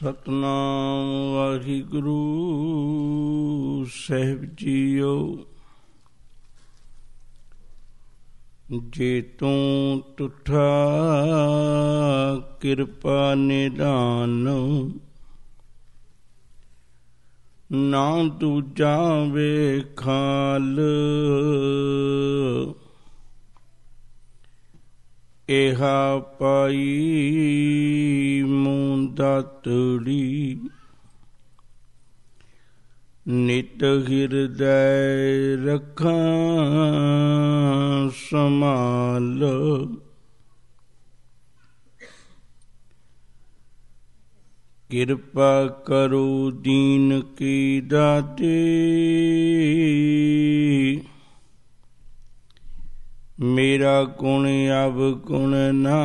ਸਤਨਾਮ ਵਾਹਿਗੁਰੂ ਸਹਿਬ JIO ਜੇ ਤੂੰ ਟੁੱਠਾ ਕਿਰਪਾ ਨਿਦਾਨ ਨਾ ਦੂਜਾ ਵੇਖਾਲ ਇਹਾ ਪਾਈ ਮੁੰਦਤੜੀ ਨਿਤ ਹਿਰਦੈ ਰਖਾਂ ਸਮਾਲ ਕਿਰਪਾ ਕਰੋ ਦੀਨ ਕੀ ਦਾਤੇ ਮੇਰਾ ਗੁਣ ਅਬ ਗੁਣ ਨਾ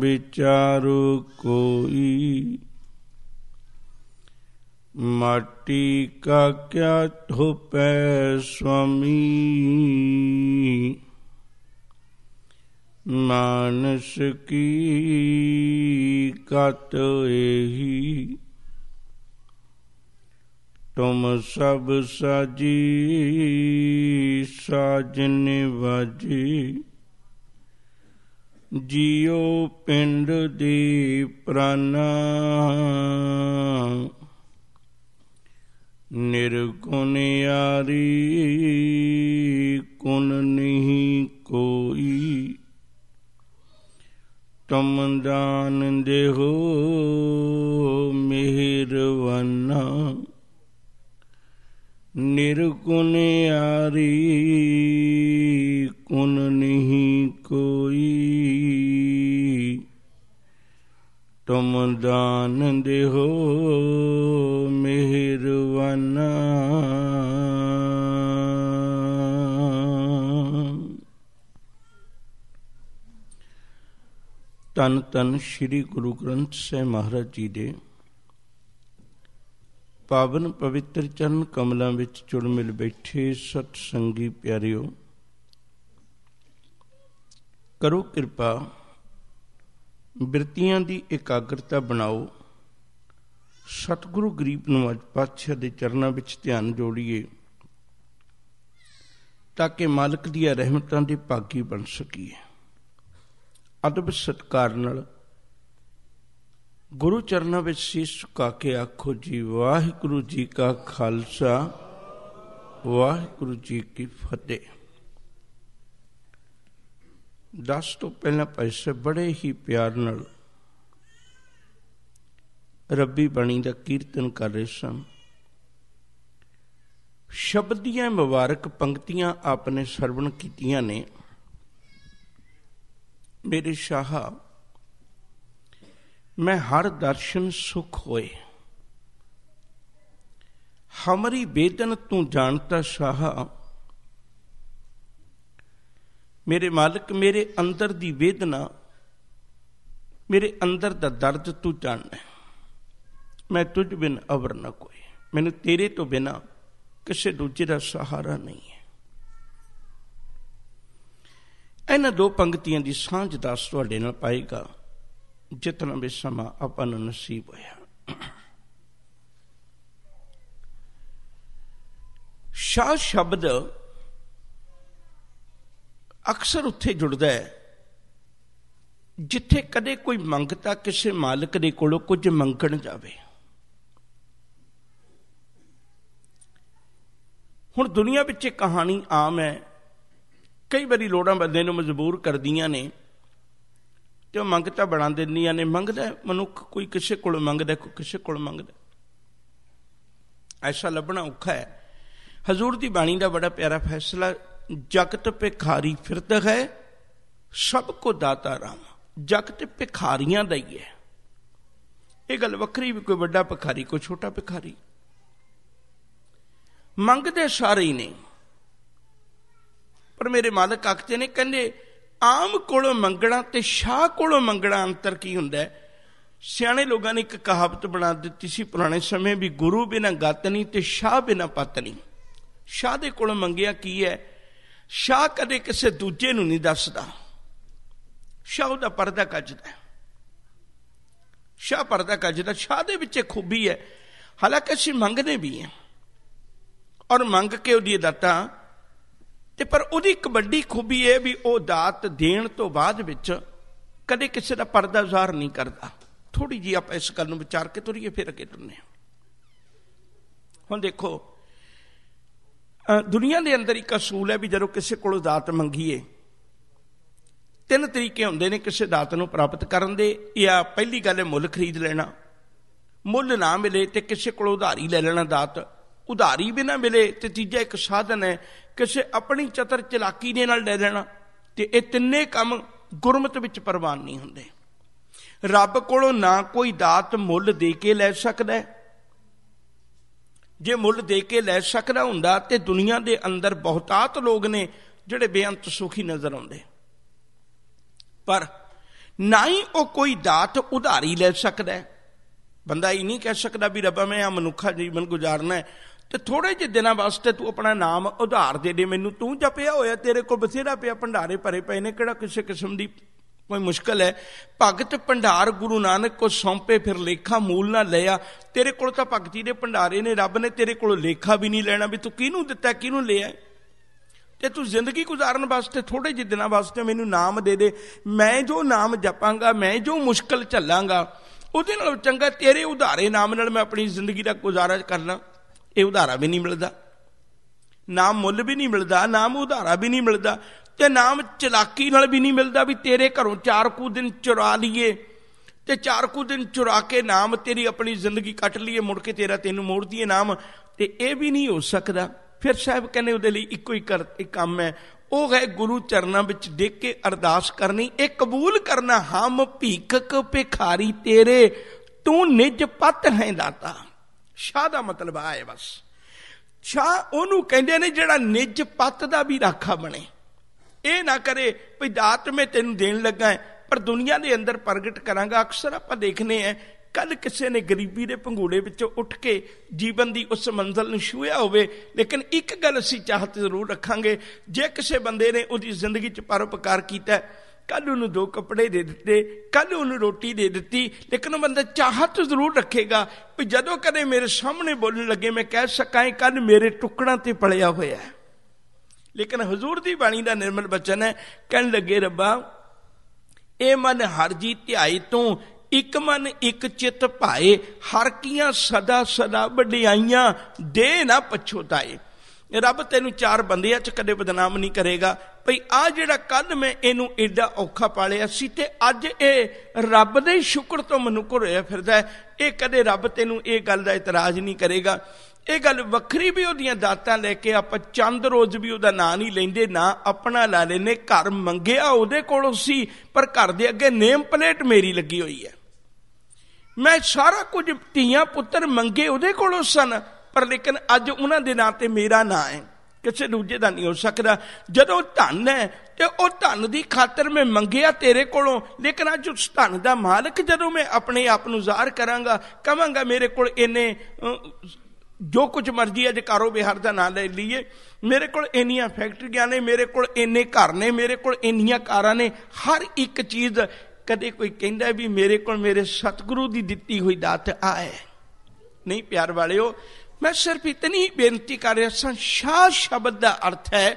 ਵਿਚਾਰੂ ਕੋਈ ਮਾਟੀ ਕਾ ਕਿਆ ਧੁਪੈ ਸੁਆਮੀ ਮਾਨਸ ਕੀ ਕਤ ਇਹੀ ਤੁਮ ਸਭ ਸਾਜੀ ਸਾਜਨ ਵਾਜੀ ਜਿਉ ਪਿੰਡ ਦੀ ਪ੍ਰਾਨਾ ਨਿਰਗੁਣ ਯਾਰੀ ਕੁਨ ਨਹੀਂ ਕੋਈ ਤੁਮ ਦਾਨ ਦੇਹੋ ਮਿਹਰਵਾਨਾ ਨਿਰਗੁਣ ਆਰੀ ਕੁਨ ਨਹੀਂ ਕੋਈ ਤੁਮ ਦਾਨ ਦੇਹੋ ਮਿਹਰਵਾਨਾ ਤਨ ਤਨ ਸ੍ਰੀ ਗੁਰੂ ਗ੍ਰੰਥ ਸਾਹਿਬ ਮਹਾਰਾਜ ਜੀ ਦੇ ਪਾਵਨ ਪਵਿੱਤਰ ਚਰਨ ਕਮਲਾਂ ਵਿੱਚ ਚੁੜ ਮਿਲ ਬੈਠੇ ਸਤ ਸੰਗੀ ਪਿਆਰਿਓ ਕਰੋ ਕਿਰਪਾ ਬਿਰਤੀਆਂ ਦੀ ਇਕਾਗਰਤਾ ਬਣਾਓ ਸਤਿਗੁਰੂ ਗਰੀਬ ਨਵਾਜ ਪਾਤਸ਼ਾਹ ਦੇ ਚਰਨਾਂ ਵਿੱਚ ਧਿਆਨ ਜੋੜੀਏ ਤਾਂ ਕਿ ਮਾਲਕ ਦੀਆਂ ਰਹਿਮਤਾਂ ਦੇ ਭਾਗੀ ਬਣ ਸਕੀਏ ਅਦਬ ਸਤਕਾਰ ਨਾਲ ਗੁਰੂ ਚਰਨਾਂ ਵਿੱਚ ਸੀਸ ਝੁਕਾ ਕੇ ਆਖੋ ਜੀ ਵਾਹਿਗੁਰੂ ਜੀ ਕਾ ਖਾਲਸਾ ਵਾਹਿਗੁਰੂ ਜੀ ਕੀ ਫਤਿਹ ਦਸ ਤੋਂ ਪਹਿਲਾਂ ਪੈਸੇ ਬੜੇ ਹੀ ਪਿਆਰ ਨਾਲ ਰੱਬੀ ਬਣੀ ਦਾ ਕੀਰਤਨ ਕਰ ਰਹੇ ਸਨ ਸ਼ਬਦੀਆਂ ਮੁਬਾਰਕ ਪੰਕਤੀਆਂ ਆਪਨੇ ਸਰਵਣ ਕੀਤੀਆਂ ਨੇ ਮੇਰੇ ਸ਼ਾਹਾ ਮੈਂ ਹਰ ਦਰਸ਼ਨ ਸੁਖ ਹੋਏ ਹਮਰੀ ਬੇਦਨ ਤੂੰ ਜਾਣਤਾ ਸਾਹਾ ਮੇਰੇ ਮਾਲਕ ਮੇਰੇ ਅੰਦਰ ਦੀ ਵੇਦਨਾ ਮੇਰੇ ਅੰਦਰ ਦਾ ਦਰਦ ਤੂੰ ਜਾਣਦਾ ਮੈਂ ਤੁਝ ਬਿਨ ਅਵਰ ਨਾ ਕੋਈ ਮੈਨੂੰ ਤੇਰੇ ਤੋਂ ਬਿਨਾ ਕਿਸੇ ਦੂਜੇ ਦਾ ਸਹਾਰਾ ਨਹੀਂ ਹੈ ਇਹਨਾਂ ਦੋ ਪੰਕਤੀਆਂ ਦੀ ਸਾਂਝ ਦਾਸ ਤੁਹਾਡੇ ਨਾਲ ਪਾਏਗਾ जितना भी समा अपन ਨਸੀਬ ਹੋਇਆ ਸ਼ਾਹ ਸ਼ਬਦ ਅਕਸਰ ਉੱਥੇ ਜੁੜਦਾ ਹੈ ਜਿੱਥੇ ਕਦੇ ਕੋਈ ਮੰਗਤਾ ਕਿਸੇ ਮਾਲਕ ਦੇ ਕੋਲੋਂ ਕੁਝ ਮੰਗਣ ਜਾਵੇ ਹੁਣ ਦੁਨੀਆ ਵਿੱਚ ਇਹ ਕਹਾਣੀ ਆਮ ਹੈ ਕਈ ਵਾਰੀ ਲੋੜਾਂ ਬੰਦੇ ਨੂੰ ਮਜਬੂਰ ਕਰਦੀਆਂ ਨੇ ਤੇ ਉਹ ਮੰਗਤਾ ਬਣਾ ਦਿੰਦੀਆਂ ਨੇ ਮੰਗਦਾ ਮਨੁੱਖ ਕੋਈ ਕਿਸੇ ਕੋਲ ਮੰਗਦਾ ਕੋਈ ਕਿਸੇ ਕੋਲ ਮੰਗਦਾ ਐਸਾ ਲੱਭਣਾ ਔਖਾ ਹੈ ਹਜ਼ੂਰ ਦੀ ਬਾਣੀ ਦਾ ਬੜਾ ਪਿਆਰਾ ਫੈਸਲਾ ਜਗਤ ਭਿਖਾਰੀ ਫਿਰਦ ਹੈ ਸਭ ਕੋ ਦਾਤਾ ਰਾਮ ਜਗਤ ਭਿਖਾਰੀਆਂ ਦਾ ਹੀ ਹੈ ਇਹ ਗੱਲ ਵੱਖਰੀ ਵੀ ਕੋਈ ਵੱਡਾ ਭਿਖਾਰੀ ਕੋਈ ਛੋਟਾ ਭਿਖਾਰੀ ਮੰਗਦੇ ਸਾਰੇ ਹੀ ਨੇ ਪਰ ਮੇਰੇ ਮਾਲਕ ਆਖਦੇ ਨੇ ਕਹਿੰਦੇ ਆਮ ਕੋਲੋਂ ਮੰਗਣਾ ਤੇ ਸ਼ਾਹ ਕੋਲੋਂ ਮੰਗਣਾ ਅੰਤਰ ਕੀ ਹੁੰਦਾ ਹੈ ਸਿਆਣੇ ਲੋਕਾਂ ਨੇ ਇੱਕ ਕਹਾਵਤ ਬਣਾ ਦਿੱਤੀ ਸੀ ਪੁਰਾਣੇ ਸਮੇਂ ਵੀ ਗੁਰੂ ਬਿਨਾ ਗਤ ਨਹੀਂ ਤੇ ਸ਼ਾਹ ਬਿਨਾ ਪਤ ਨਹੀਂ ਸ਼ਾਹ ਦੇ ਕੋਲੋਂ ਮੰਗਿਆ ਕੀ ਹੈ ਸ਼ਾਹ ਕਦੇ ਕਿਸੇ ਦੂਜੇ ਨੂੰ ਨਹੀਂ ਦੱਸਦਾ ਸ਼ਾਹ ਦਾ ਪਰਦਾ ਕੱਜਦਾ ਸ਼ਾਹ ਪਰਦਾ ਕੱਜਦਾ ਸ਼ਾਹ ਦੇ ਵਿੱਚ ਖੂਬੀ ਹੈ ਹਾਲਾਂਕਿ ਅਸੀਂ ਮੰਗਦੇ ਵੀ ਹਾਂ ਔਰ ਮੰਗ ਕੇ ਉਹਦੀ ਦਾਤਾ ਤੇ ਪਰ ਉਹਦੀ ਇੱਕ ਵੱਡੀ ਖੂਬੀ ਇਹ ਵੀ ਉਹ ਦਾਤ ਦੇਣ ਤੋਂ ਬਾਅਦ ਵਿੱਚ ਕਦੇ ਕਿਸੇ ਦਾ ਪਰਦਾ ਜ਼ਾਹਰ ਨਹੀਂ ਕਰਦਾ ਥੋੜੀ ਜੀ ਆਪਾਂ ਇਸ ਗੱਲ ਨੂੰ ਵਿਚਾਰ ਕੇ ਤੁਰੀਏ ਫਿਰ ਅੱਗੇ ਤੁਰਨੇ ਹੁਣ ਦੇਖੋ ਦੁਨੀਆ ਦੇ ਅੰਦਰ ਇੱਕ ਅਸੂਲ ਹੈ ਵੀ ਜਦੋਂ ਕਿਸੇ ਕੋਲੋਂ ਦਾਤ ਮੰਗੀਏ ਤਿੰਨ ਤਰੀਕੇ ਹੁੰਦੇ ਨੇ ਕਿਸੇ ਦਾਤ ਨੂੰ ਪ੍ਰਾਪਤ ਕਰਨ ਦੇ ਜਾਂ ਪਹਿਲੀ ਗੱਲ ਹੈ ਮੁੱਲ ਖਰੀਦ ਲੈਣਾ ਮੁੱਲ ਨਾ ਮਿਲੇ ਤੇ ਕਿਸੇ ਕੋਲੋਂ ਉਧਾਰੀ ਲੈ ਲੈਣਾ ਦਾਤ ਉਧਾਰੀ ਵੀ ਨਾ ਮਿਲੇ ਤੇ ਤੀਜਾ ਇੱਕ ਸਾਧਨ ਹੈ ਕਿਸੇ ਆਪਣੀ ਚਤਰ ਚਲਾਕੀ ਦੇ ਨਾਲ ਲੈ ਲੈਣਾ ਤੇ ਇਹ ਤਿੰਨੇ ਕੰਮ ਗੁਰਮਤ ਵਿੱਚ ਪਰਵਾਨ ਨਹੀਂ ਹੁੰਦੇ ਰੱਬ ਕੋਲੋਂ ਨਾ ਕੋਈ ਦਾਤ ਮੁੱਲ ਦੇ ਕੇ ਲੈ ਸਕਦਾ ਜੇ ਮੁੱਲ ਦੇ ਕੇ ਲੈ ਸਕਦਾ ਹੁੰਦਾ ਤੇ ਦੁਨੀਆ ਦੇ ਅੰਦਰ ਬਹੁਤਾਤ ਲੋਕ ਨੇ ਜਿਹੜੇ ਬੇਅੰਤ ਸੁਖੀ ਨਜ਼ਰ ਆਉਂਦੇ ਪਰ ਨਾ ਹੀ ਉਹ ਕੋਈ ਦਾਤ ਉਧਾਰੀ ਲੈ ਸਕਦਾ ਬੰਦਾ ਇਹ ਨਹੀਂ ਕਹਿ ਸਕਦਾ ਵੀ ਰੱਬਾ ਮੈਂ ਆ ਮਨੁੱਖਾ ਜੀਵਨ ਗੁਜ਼ਾਰਨਾ ਹੈ ਤੇ ਥੋੜੇ ਜਿਹੇ ਦਿਨਾਂ ਵਾਸਤੇ ਤੂੰ ਆਪਣਾ ਨਾਮ ਉਧਾਰ ਦੇ ਦੇ ਮੈਨੂੰ ਤੂੰ ਜਪਿਆ ਹੋਇਆ ਤੇਰੇ ਕੋਲ ਬਥੇਰਾ ਪਿਆ ਭੰਡਾਰੇ ਭਰੇ ਪਏ ਨੇ ਕਿਹੜਾ ਕਿਸੇ ਕਿਸਮ ਦੀ ਕੋਈ ਮੁਸ਼ਕਲ ਹੈ ਭਗਤ ਭੰਡਾਰ ਗੁਰੂ ਨਾਨਕ ਕੋ ਸੌਂਪੇ ਫਿਰ ਲੇਖਾ ਮੂਲ ਨਾ ਲਿਆ ਤੇਰੇ ਕੋਲ ਤਾਂ ਭਗਤੀ ਦੇ ਭੰਡਾਰੇ ਨੇ ਰੱਬ ਨੇ ਤੇਰੇ ਕੋਲ ਲੇਖਾ ਵੀ ਨਹੀਂ ਲੈਣਾ ਵੀ ਤੂੰ ਕਿਹਨੂੰ ਦਿੱਤਾ ਕਿਹਨੂੰ ਲਿਆ ਤੇ ਤੂੰ ਜ਼ਿੰਦਗੀ ਗੁਜ਼ਾਰਨ ਵਾਸਤੇ ਥੋੜੇ ਜਿਹੇ ਦਿਨਾਂ ਵਾਸਤੇ ਮੈਨੂੰ ਨਾਮ ਦੇ ਦੇ ਮੈਂ ਜੋ ਨਾਮ ਜਪਾਂਗਾ ਮੈਂ ਜੋ ਮੁਸ਼ਕਲ ਝੱਲਾਂਗਾ ਉਹਦੇ ਨਾਲ ਚੰਗਾ ਤੇਰੇ ਉਧਾਰੇ ਨਾਮ ਨਾਲ ਮੈਂ ਆਪਣੀ ਜ਼ਿੰਦਗੀ ਦਾ ਗੁਜ਼ਾਰਾ ਕਰਨਾ ਇਹ ਉਧਾਰਾ ਵੀ ਨਹੀਂ ਮਿਲਦਾ ਨਾਮ ਮੁੱਲ ਵੀ ਨਹੀਂ ਮਿਲਦਾ ਨਾਮ ਉਧਾਰਾ ਵੀ ਨਹੀਂ ਮਿਲਦਾ ਤੇ ਨਾਮ ਚਲਾਕੀ ਨਾਲ ਵੀ ਨਹੀਂ ਮਿਲਦਾ ਵੀ ਤੇਰੇ ਘਰੋਂ ਚਾਰ ਕੁ ਦਿਨ ਚੁਰਾ ਲਈਏ ਤੇ ਚਾਰ ਕੁ ਦਿਨ ਚੁਰਾ ਕੇ ਨਾਮ ਤੇਰੀ ਆਪਣੀ ਜ਼ਿੰਦਗੀ ਕੱਟ ਲਈਏ ਮੁੜ ਕੇ ਤੇਰਾ ਤੈਨੂੰ ਮੋੜ ਦਈਏ ਨਾਮ ਤੇ ਇਹ ਵੀ ਨਹੀਂ ਹੋ ਸਕਦਾ ਫਿਰ ਸਾਹਿਬ ਕਹਿੰਦੇ ਉਹਦੇ ਲਈ ਇੱਕੋ ਹੀ ਕਰ ਇੱਕ ਕੰਮ ਹੈ ਉਹ ਹੈ ਗੁਰੂ ਚਰਨਾਂ ਵਿੱਚ ਡਿੱਗ ਕੇ ਅਰਦਾਸ ਕਰਨੀ ਇਹ ਕਬੂਲ ਕਰਨਾ ਹਮ ਭੀਖਕ ਭਿਖਾਰੀ ਤੇਰੇ ਤੂੰ ਨਿਜ ਪਤ ਹੈ ਦਾਤਾ ਸ਼ਾਹ ਦਾ ਮਤਲਬ ਆਏ ਬਸ ਸ਼ਾਹ ਉਹਨੂੰ ਕਹਿੰਦੇ ਨੇ ਜਿਹੜਾ ਨਿੱਜ ਪੱਤ ਦਾ ਵੀ ਰਾਖਾ ਬਣੇ ਇਹ ਨਾ ਕਰੇ ਵੀ ਦਾਤ ਮੈਂ ਤੈਨੂੰ ਦੇਣ ਲੱਗਾ ਪਰ ਦੁਨੀਆ ਦੇ ਅੰਦਰ ਪ੍ਰਗਟ ਕਰਾਂਗਾ ਅਕਸਰ ਆਪਾਂ ਦੇਖਨੇ ਆ ਕੱਲ ਕਿਸੇ ਨੇ ਗਰੀਬੀ ਦੇ ਪੰਗੂੜੇ ਵਿੱਚੋਂ ਉੱਠ ਕੇ ਜੀਵਨ ਦੀ ਉਸ ਮੰਜ਼ਲ ਨੂੰ ਛੂਹਿਆ ਹੋਵੇ ਲੇਕਿਨ ਇੱਕ ਗੱਲ ਅਸੀਂ ਚਾਹਤ ਜ਼ਰੂਰ ਰੱਖਾਂਗੇ ਜੇ ਕਿਸੇ ਬੰਦੇ ਨੇ ਉਹਦੀ ਜ਼ਿੰਦਗੀ 'ਚ ਪਰਉਪਕਾਰ ਕੀਤਾ ਕੱਲ ਉਹਨੂੰ ਦੋ ਕੱਪੜੇ ਦੇ ਦਿੱਤੇ ਕੱਲ ਉਹਨੂੰ ਰੋਟੀ ਦੇ ਦਿੱਤੀ ਲੇਕਿਨ ਉਹ ਬੰਦਾ ਚਾਹਤ ਜ਼ਰੂਰ ਰੱਖੇਗਾ ਵੀ ਜਦੋਂ ਕਦੇ ਮੇਰੇ ਸਾਹਮਣੇ ਬੋਲਣ ਲੱਗੇ ਮੈਂ ਕਹਿ ਸਕਾਂ ਕਿ ਕੱਲ ਮੇਰੇ ਟੁਕੜਾਂ ਤੇ ਪਲਿਆ ਹੋਇਆ ਹੈ ਲੇਕਿਨ ਹਜ਼ੂਰ ਦੀ ਬਾਣੀ ਦਾ ਨਿਰਮਲ ਬਚਨ ਹੈ ਕਹਿਣ ਲੱਗੇ ਰੱਬਾ ਇਹ ਮਨ ਹਰ ਜੀ ਧਿਆਈ ਤੋਂ ਇੱਕ ਮਨ ਇੱਕ ਚਿੱਤ ਭਾਏ ਹਰ ਕੀਆਂ ਸਦਾ ਸਦਾ ਵਡਿਆਈਆਂ ਦੇ ਨਾ ਪਛੋਤਾਏ ਰੱਬ ਤੈਨੂੰ ਚਾਰ ਬੰਦਿਆਂ 'ਚ ਕਦੇ ਬਦਨਾਮ ਨਹੀਂ ਕਰੇਗਾ ਭਈ ਆ ਜਿਹੜਾ ਕੱਲ ਮੈਂ ਇਹਨੂੰ ਏਡਾ ਔਖਾ ਪਾਲਿਆ ਸੀ ਤੇ ਅੱਜ ਇਹ ਰੱਬ ਦੇ ਸ਼ੁਕਰ ਤੋਂ ਮਨੁੱਖ ਘੁਰਿਆ ਫਿਰਦਾ ਇਹ ਕਦੇ ਰੱਬ ਤੈਨੂੰ ਇਹ ਗੱਲ ਦਾ ਇਤਰਾਜ਼ ਨਹੀਂ ਕਰੇਗਾ ਇਹ ਗੱਲ ਵੱਖਰੀ ਵੀ ਉਹਦੀਆਂ ਦਾਤਾਂ ਲੈ ਕੇ ਆਪਾਂ ਚੰਦ ਰੋਜ਼ ਵੀ ਉਹਦਾ ਨਾਂ ਨਹੀਂ ਲੈਂਦੇ ਨਾ ਆਪਣਾ ਲਾ ਲੈਨੇ ਘਰ ਮੰਗਿਆ ਉਹਦੇ ਕੋਲੋਂ ਸੀ ਪਰ ਘਰ ਦੇ ਅੱਗੇ ਨੇਮ ਪਲੇਟ ਮੇਰੀ ਲੱਗੀ ਹੋਈ ਹੈ ਮੈਂ ਸਾਰਾ ਕੁਝ ਧੀਆਂ ਪੁੱਤਰ ਮੰਗੇ ਉਹਦੇ ਕੋਲੋਂ ਸਨ ਪਰ ਲੇਕਿਨ ਅੱਜ ਉਹਨਾਂ ਦੇ ਨਾਂ ਤੇ ਮੇਰਾ ਨਾਂ ਹੈ ਕਿਸੇ ਦੂਜੇ ਦਾ ਨਹੀਂ ਹੋ ਸਕਦਾ ਜਦੋਂ ਧਨ ਹੈ ਤੇ ਉਹ ਧਨ ਦੀ ਖਾਤਰ ਮੈਂ ਮੰਗਿਆ ਤੇਰੇ ਕੋਲੋਂ ਲੇਕਿਨ ਅੱਜ ਉਸ ਧਨ ਦਾ ਮਾਲਕ ਜਦੋਂ ਮੈਂ ਆਪਣੇ ਆਪ ਨੂੰ ਜ਼ਾਹਰ ਕਰਾਂਗਾ ਕਵਾਂਗਾ ਮੇਰੇ ਕੋਲ ਇੰਨੇ ਜੋ ਕੁਝ ਮਰਜ਼ੀ ਹੈ ਕਾਰੋ ਕਾਰੋਬਾਰ ਦਾ ਨਾਂ ਲੈ ਲਈਏ ਮੇਰੇ ਕੋਲ ਇੰਨੀਆਂ ਫੈਕਟਰੀਆਂ ਨੇ ਮੇਰੇ ਕੋਲ ਇੰਨੇ ਘਰ ਨੇ ਮੇਰੇ ਕੋਲ ਇੰਨੀਆਂ ਕਾਰਾਂ ਨੇ ਹਰ ਇੱਕ ਚੀਜ਼ ਕਦੇ ਕੋਈ ਕਹਿੰਦਾ ਵੀ ਮੇਰੇ ਕੋਲ ਮੇਰੇ ਸਤਿਗੁਰੂ ਦੀ ਦਿੱਤੀ ਹੋਈ ਦਾਤ ਆਏ ਨਹੀਂ ਪਿਆਰ ਵਾਲਿਓ ਮੈਂ ਸਿਰਫ ਇਤਨੀ ਬੇਨਤੀ ਕਰ ਰਿਹਾ ਸਾਂ ਸ਼ਾ ਸ਼ਬਦ ਦਾ ਅਰਥ ਹੈ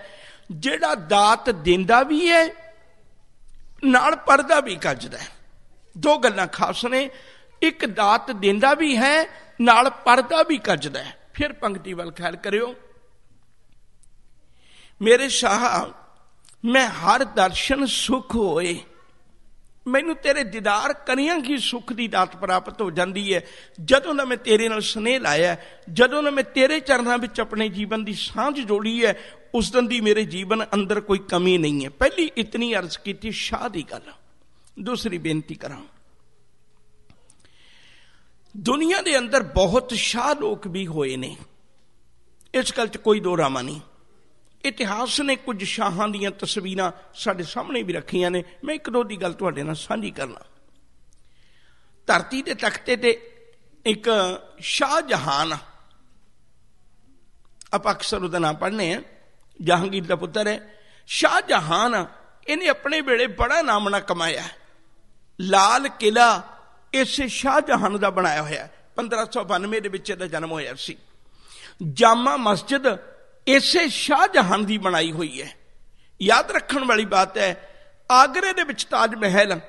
ਜਿਹੜਾ ਦਾਤ ਦਿੰਦਾ ਵੀ ਹੈ ਨਾਲ ਪਰਦਾ ਵੀ ਕੱਜਦਾ ਦੋ ਗੱਲਾਂ ਖਾਸ ਨੇ ਇੱਕ ਦਾਤ ਦਿੰਦਾ ਵੀ ਹੈ ਨਾਲ ਪਰਦਾ ਵੀ ਕੱਜਦਾ ਫਿਰ ਪੰਕਤੀ ਵੱਲ ਖਿਆਲ ਕਰਿਓ ਮੇਰੇ ਸ਼ਾਹ ਮੈਂ ਹਰ ਦਰਸ਼ਨ ਸੁਖ ਹੋਏ ਮੈਨੂੰ ਤੇਰੇ ਦੀਦਾਰ ਕਰੀਆਂ ਕੀ ਸੁਖ ਦੀ ਦਾਤ ਪ੍ਰਾਪਤ ਹੋ ਜਾਂਦੀ ਹੈ ਜਦੋਂ ਨਾ ਮੈਂ ਤੇਰੇ ਨਾਲ ਸਨੇਹ ਲਾਇਆ ਜਦੋਂ ਨਾ ਮੈਂ ਤੇਰੇ ਚਰਨਾਂ ਵਿੱਚ ਆਪਣੇ ਜੀਵਨ ਦੀ ਸਾਂਝ ਜੋੜੀ ਹੈ ਉਸ ਦਿਨ ਦੀ ਮੇਰੇ ਜੀਵਨ ਅੰਦਰ ਕੋਈ ਕਮੀ ਨਹੀਂ ਹੈ ਪਹਿਲੀ ਇਤਨੀ ਅਰਜ਼ ਕੀਤੀ ਸ਼ਾਹ ਦੀ ਗੱਲ ਦੂਸਰੀ ਬੇਨਤੀ ਕਰਾਂ ਦੁਨੀਆ ਦੇ ਅੰਦਰ ਬਹੁਤ ਸ਼ਾਹ ਲੋਕ ਵੀ ਹੋਏ ਨੇ ਇਸ ਗੱਲ 'ਚ ਕੋਈ ਦੋ ਰਾਮਾ ਨਹੀਂ ਇਤਿਹਾਸ ਨੇ ਕੁਝ ਸ਼ਾਹਾਂ ਦੀਆਂ ਤਸਵੀਰਾਂ ਸਾਡੇ ਸਾਹਮਣੇ ਵੀ ਰੱਖੀਆਂ ਨੇ ਮੈਂ ਇੱਕ ਦੋ ਦੀ ਗੱਲ ਤੁਹਾਡੇ ਨਾਲ ਸਾਂਝੀ ਕਰਨਾ ਧਰਤੀ ਦੇ ਤਖਤੇ ਤੇ ਇੱਕ ਸ਼ਾਹ ਜਹਾਨ ਆਪਾਂ ਅਕਸਰ ਉਹਦਾ ਨਾਮ ਪੜ੍ਹਨੇ ਜਹਾਂਗੀਰ ਦਾ ਪੁੱਤਰ ਹੈ ਸ਼ਾਹ ਜਹਾਨ ਇਹਨੇ ਆਪਣੇ ਵੇਲੇ ਬੜਾ ਨਾਮ ਨਾ ਕਮਾਇਆ ਲਾਲ ਕਿਲਾ ਇਸੇ ਸ਼ਾਹ ਜਹਾਨ ਦਾ ਬਣਾਇਆ ਹੋਇਆ 1592 ਦੇ ਵਿੱਚ ਇਹਦਾ ਜਨਮ ਹੋਇਆ ਸੀ ਜਾਮਾ ਮਸਜਿਦ ਇਸੇ ਸ਼ਾਹਜਹਾਨ ਦੀ ਬਣਾਈ ਹੋਈ ਹੈ ਯਾਦ ਰੱਖਣ ਵਾਲੀ ਬਾਤ ਹੈ ਆਗਰੇ ਦੇ ਵਿੱਚ ਤਾਜ ਮਹਿਲ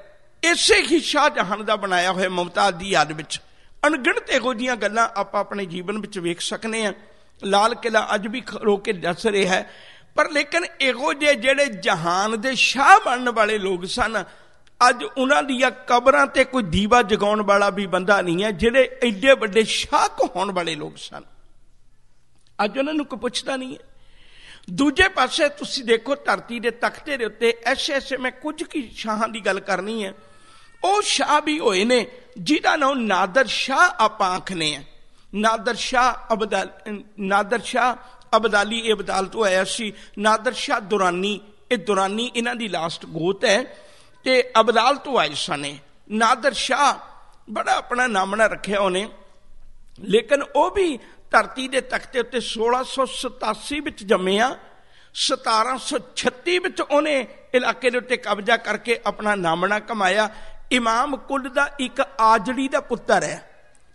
ਇਸੇ ਹੀ ਸ਼ਾਹਜਹਾਨ ਦਾ ਬਣਾਇਆ ਹੋਇਆ ਮੁਮਤਾਜ਼ ਦੀ ਯਾਦ ਵਿੱਚ ਅਣਗਿਣਤ ਇਹੋ ਜੀਆਂ ਗੱਲਾਂ ਆਪਾਂ ਆਪਣੇ ਜੀਵਨ ਵਿੱਚ ਵੇਖ ਸਕਨੇ ਆ ਲਾਲ ਕਿਲਾ ਅੱਜ ਵੀ ਖੜੋ ਕੇ ਦੱਸ ਰਿਹਾ ਹੈ ਪਰ ਲੇਕਿਨ ਇਹੋ ਜਿਹੇ ਜਿਹੜੇ ਜਹਾਨ ਦੇ ਸ਼ਾਹ ਬਣਨ ਵਾਲੇ ਲੋਕ ਸਨ ਅੱਜ ਉਹਨਾਂ ਦੀਆਂ ਕਬਰਾਂ ਤੇ ਕੋਈ ਦੀਵਾ ਜਗਾਉਣ ਵਾਲਾ ਵੀ ਬੰਦਾ ਨਹੀਂ ਹੈ ਜਿਹੜੇ ਐਡੇ ਵੱਡੇ ਸ਼ਾਹ ਕੋ ਹੋਣ ਵਾਲੇ ਲੋਕ ਸਨ ਅੱਜ ਉਹਨਾਂ ਨੂੰ ਕੋਈ ਪੁੱਛਦਾ ਨਹੀਂ ਹੈ ਦੂਜੇ ਪਾਸੇ ਤੁਸੀਂ ਦੇਖੋ ਧਰਤੀ ਦੇ ਤਖਤੇ ਦੇ ਉੱਤੇ ਐਸੇ ਐਸੇ ਮੈਂ ਕੁਝ ਕੀ ਸ਼ਾਹਾਂ ਦੀ ਗੱਲ ਕਰਨੀ ਹੈ ਉਹ ਸ਼ਾਹ ਵੀ ਹੋਏ ਨੇ ਜਿਹਦਾ ਨਾਮ ਨਾਦਰ ਸ਼ਾਹ ਆਪਾਂਖ ਨੇ ਹੈ ਨਾਦਰ ਸ਼ਾਹ ਅਬਦਲ ਨਾਦਰ ਸ਼ਾਹ ਅਬਦਾਲੀ ਇਹ ਅਬਦਾਲ ਤੋਂ ਆਇਆ ਸੀ ਨਾਦਰ ਸ਼ਾਹ ਦੁਰਾਨੀ ਇਹ ਦੁਰਾਨੀ ਇਹਨਾਂ ਦੀ ਲਾਸਟ ਗੋਤ ਹੈ ਤੇ ਅਬਦਾਲ ਤੋਂ ਆਏ ਸਨੇ ਨਾਦਰ ਸ਼ਾਹ ਬੜਾ ਆਪਣਾ ਨਾਮਣਾ ਰੱਖਿਆ ਉਹਨੇ ਲੇਕਿਨ ਉਹ ਵੀ ਧਰਤੀ ਦੇ ਤਖਤੇ ਉੱਤੇ 1687 ਵਿੱਚ ਜੰਮਿਆ 1736 ਵਿੱਚ ਉਹਨੇ ਇਲਾਕੇ ਦੇ ਉੱਤੇ ਕਬਜ਼ਾ ਕਰਕੇ ਆਪਣਾ ਨਾਮਣਾ ਕਮਾਇਆ ਇਮਾਮ ਕੁਲ ਦਾ ਇੱਕ ਆਜੜੀ ਦਾ ਪੁੱਤਰ ਹੈ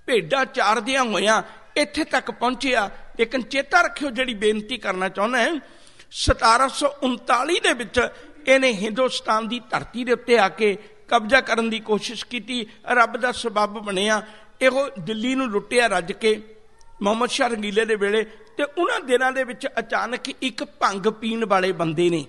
ਭੇਡਾਂ ਚਾਰਦਿਆਂ ਹੋਇਆਂ ਇੱਥੇ ਤੱਕ ਪਹੁੰਚਿਆ ਲੇਕਿਨ ਚੇਤਾ ਰੱਖਿਓ ਜਿਹੜੀ ਬੇਨਤੀ ਕਰਨਾ ਚਾਹੁੰਦਾ ਹੈ 1739 ਦੇ ਵਿੱਚ ਇਹਨੇ ਹਿੰਦੁਸਤਾਨ ਦੀ ਧਰਤੀ ਦੇ ਉੱਤੇ ਆ ਕੇ ਕਬਜ਼ਾ ਕਰਨ ਦੀ ਕੋਸ਼ਿਸ਼ ਕੀਤੀ ਰੱਬ ਦਾ ਸਬਬ ਬਣਿਆ ਇਹੋ ਦਿੱਲੀ ਨੂੰ ਲੁੱਟਿਆ ਰੱਜ ਕੇ ਮੁਹੰਮਦ ਸ਼ਾਹ ਰੰਗੀਲੇ ਦੇ ਵੇਲੇ ਤੇ ਉਹਨਾਂ ਦਿਨਾਂ ਦੇ ਵਿੱਚ ਅਚਾਨਕ ਇੱਕ ਭੰਗ ਪੀਣ ਵਾਲੇ ਬੰਦੇ ਨੇ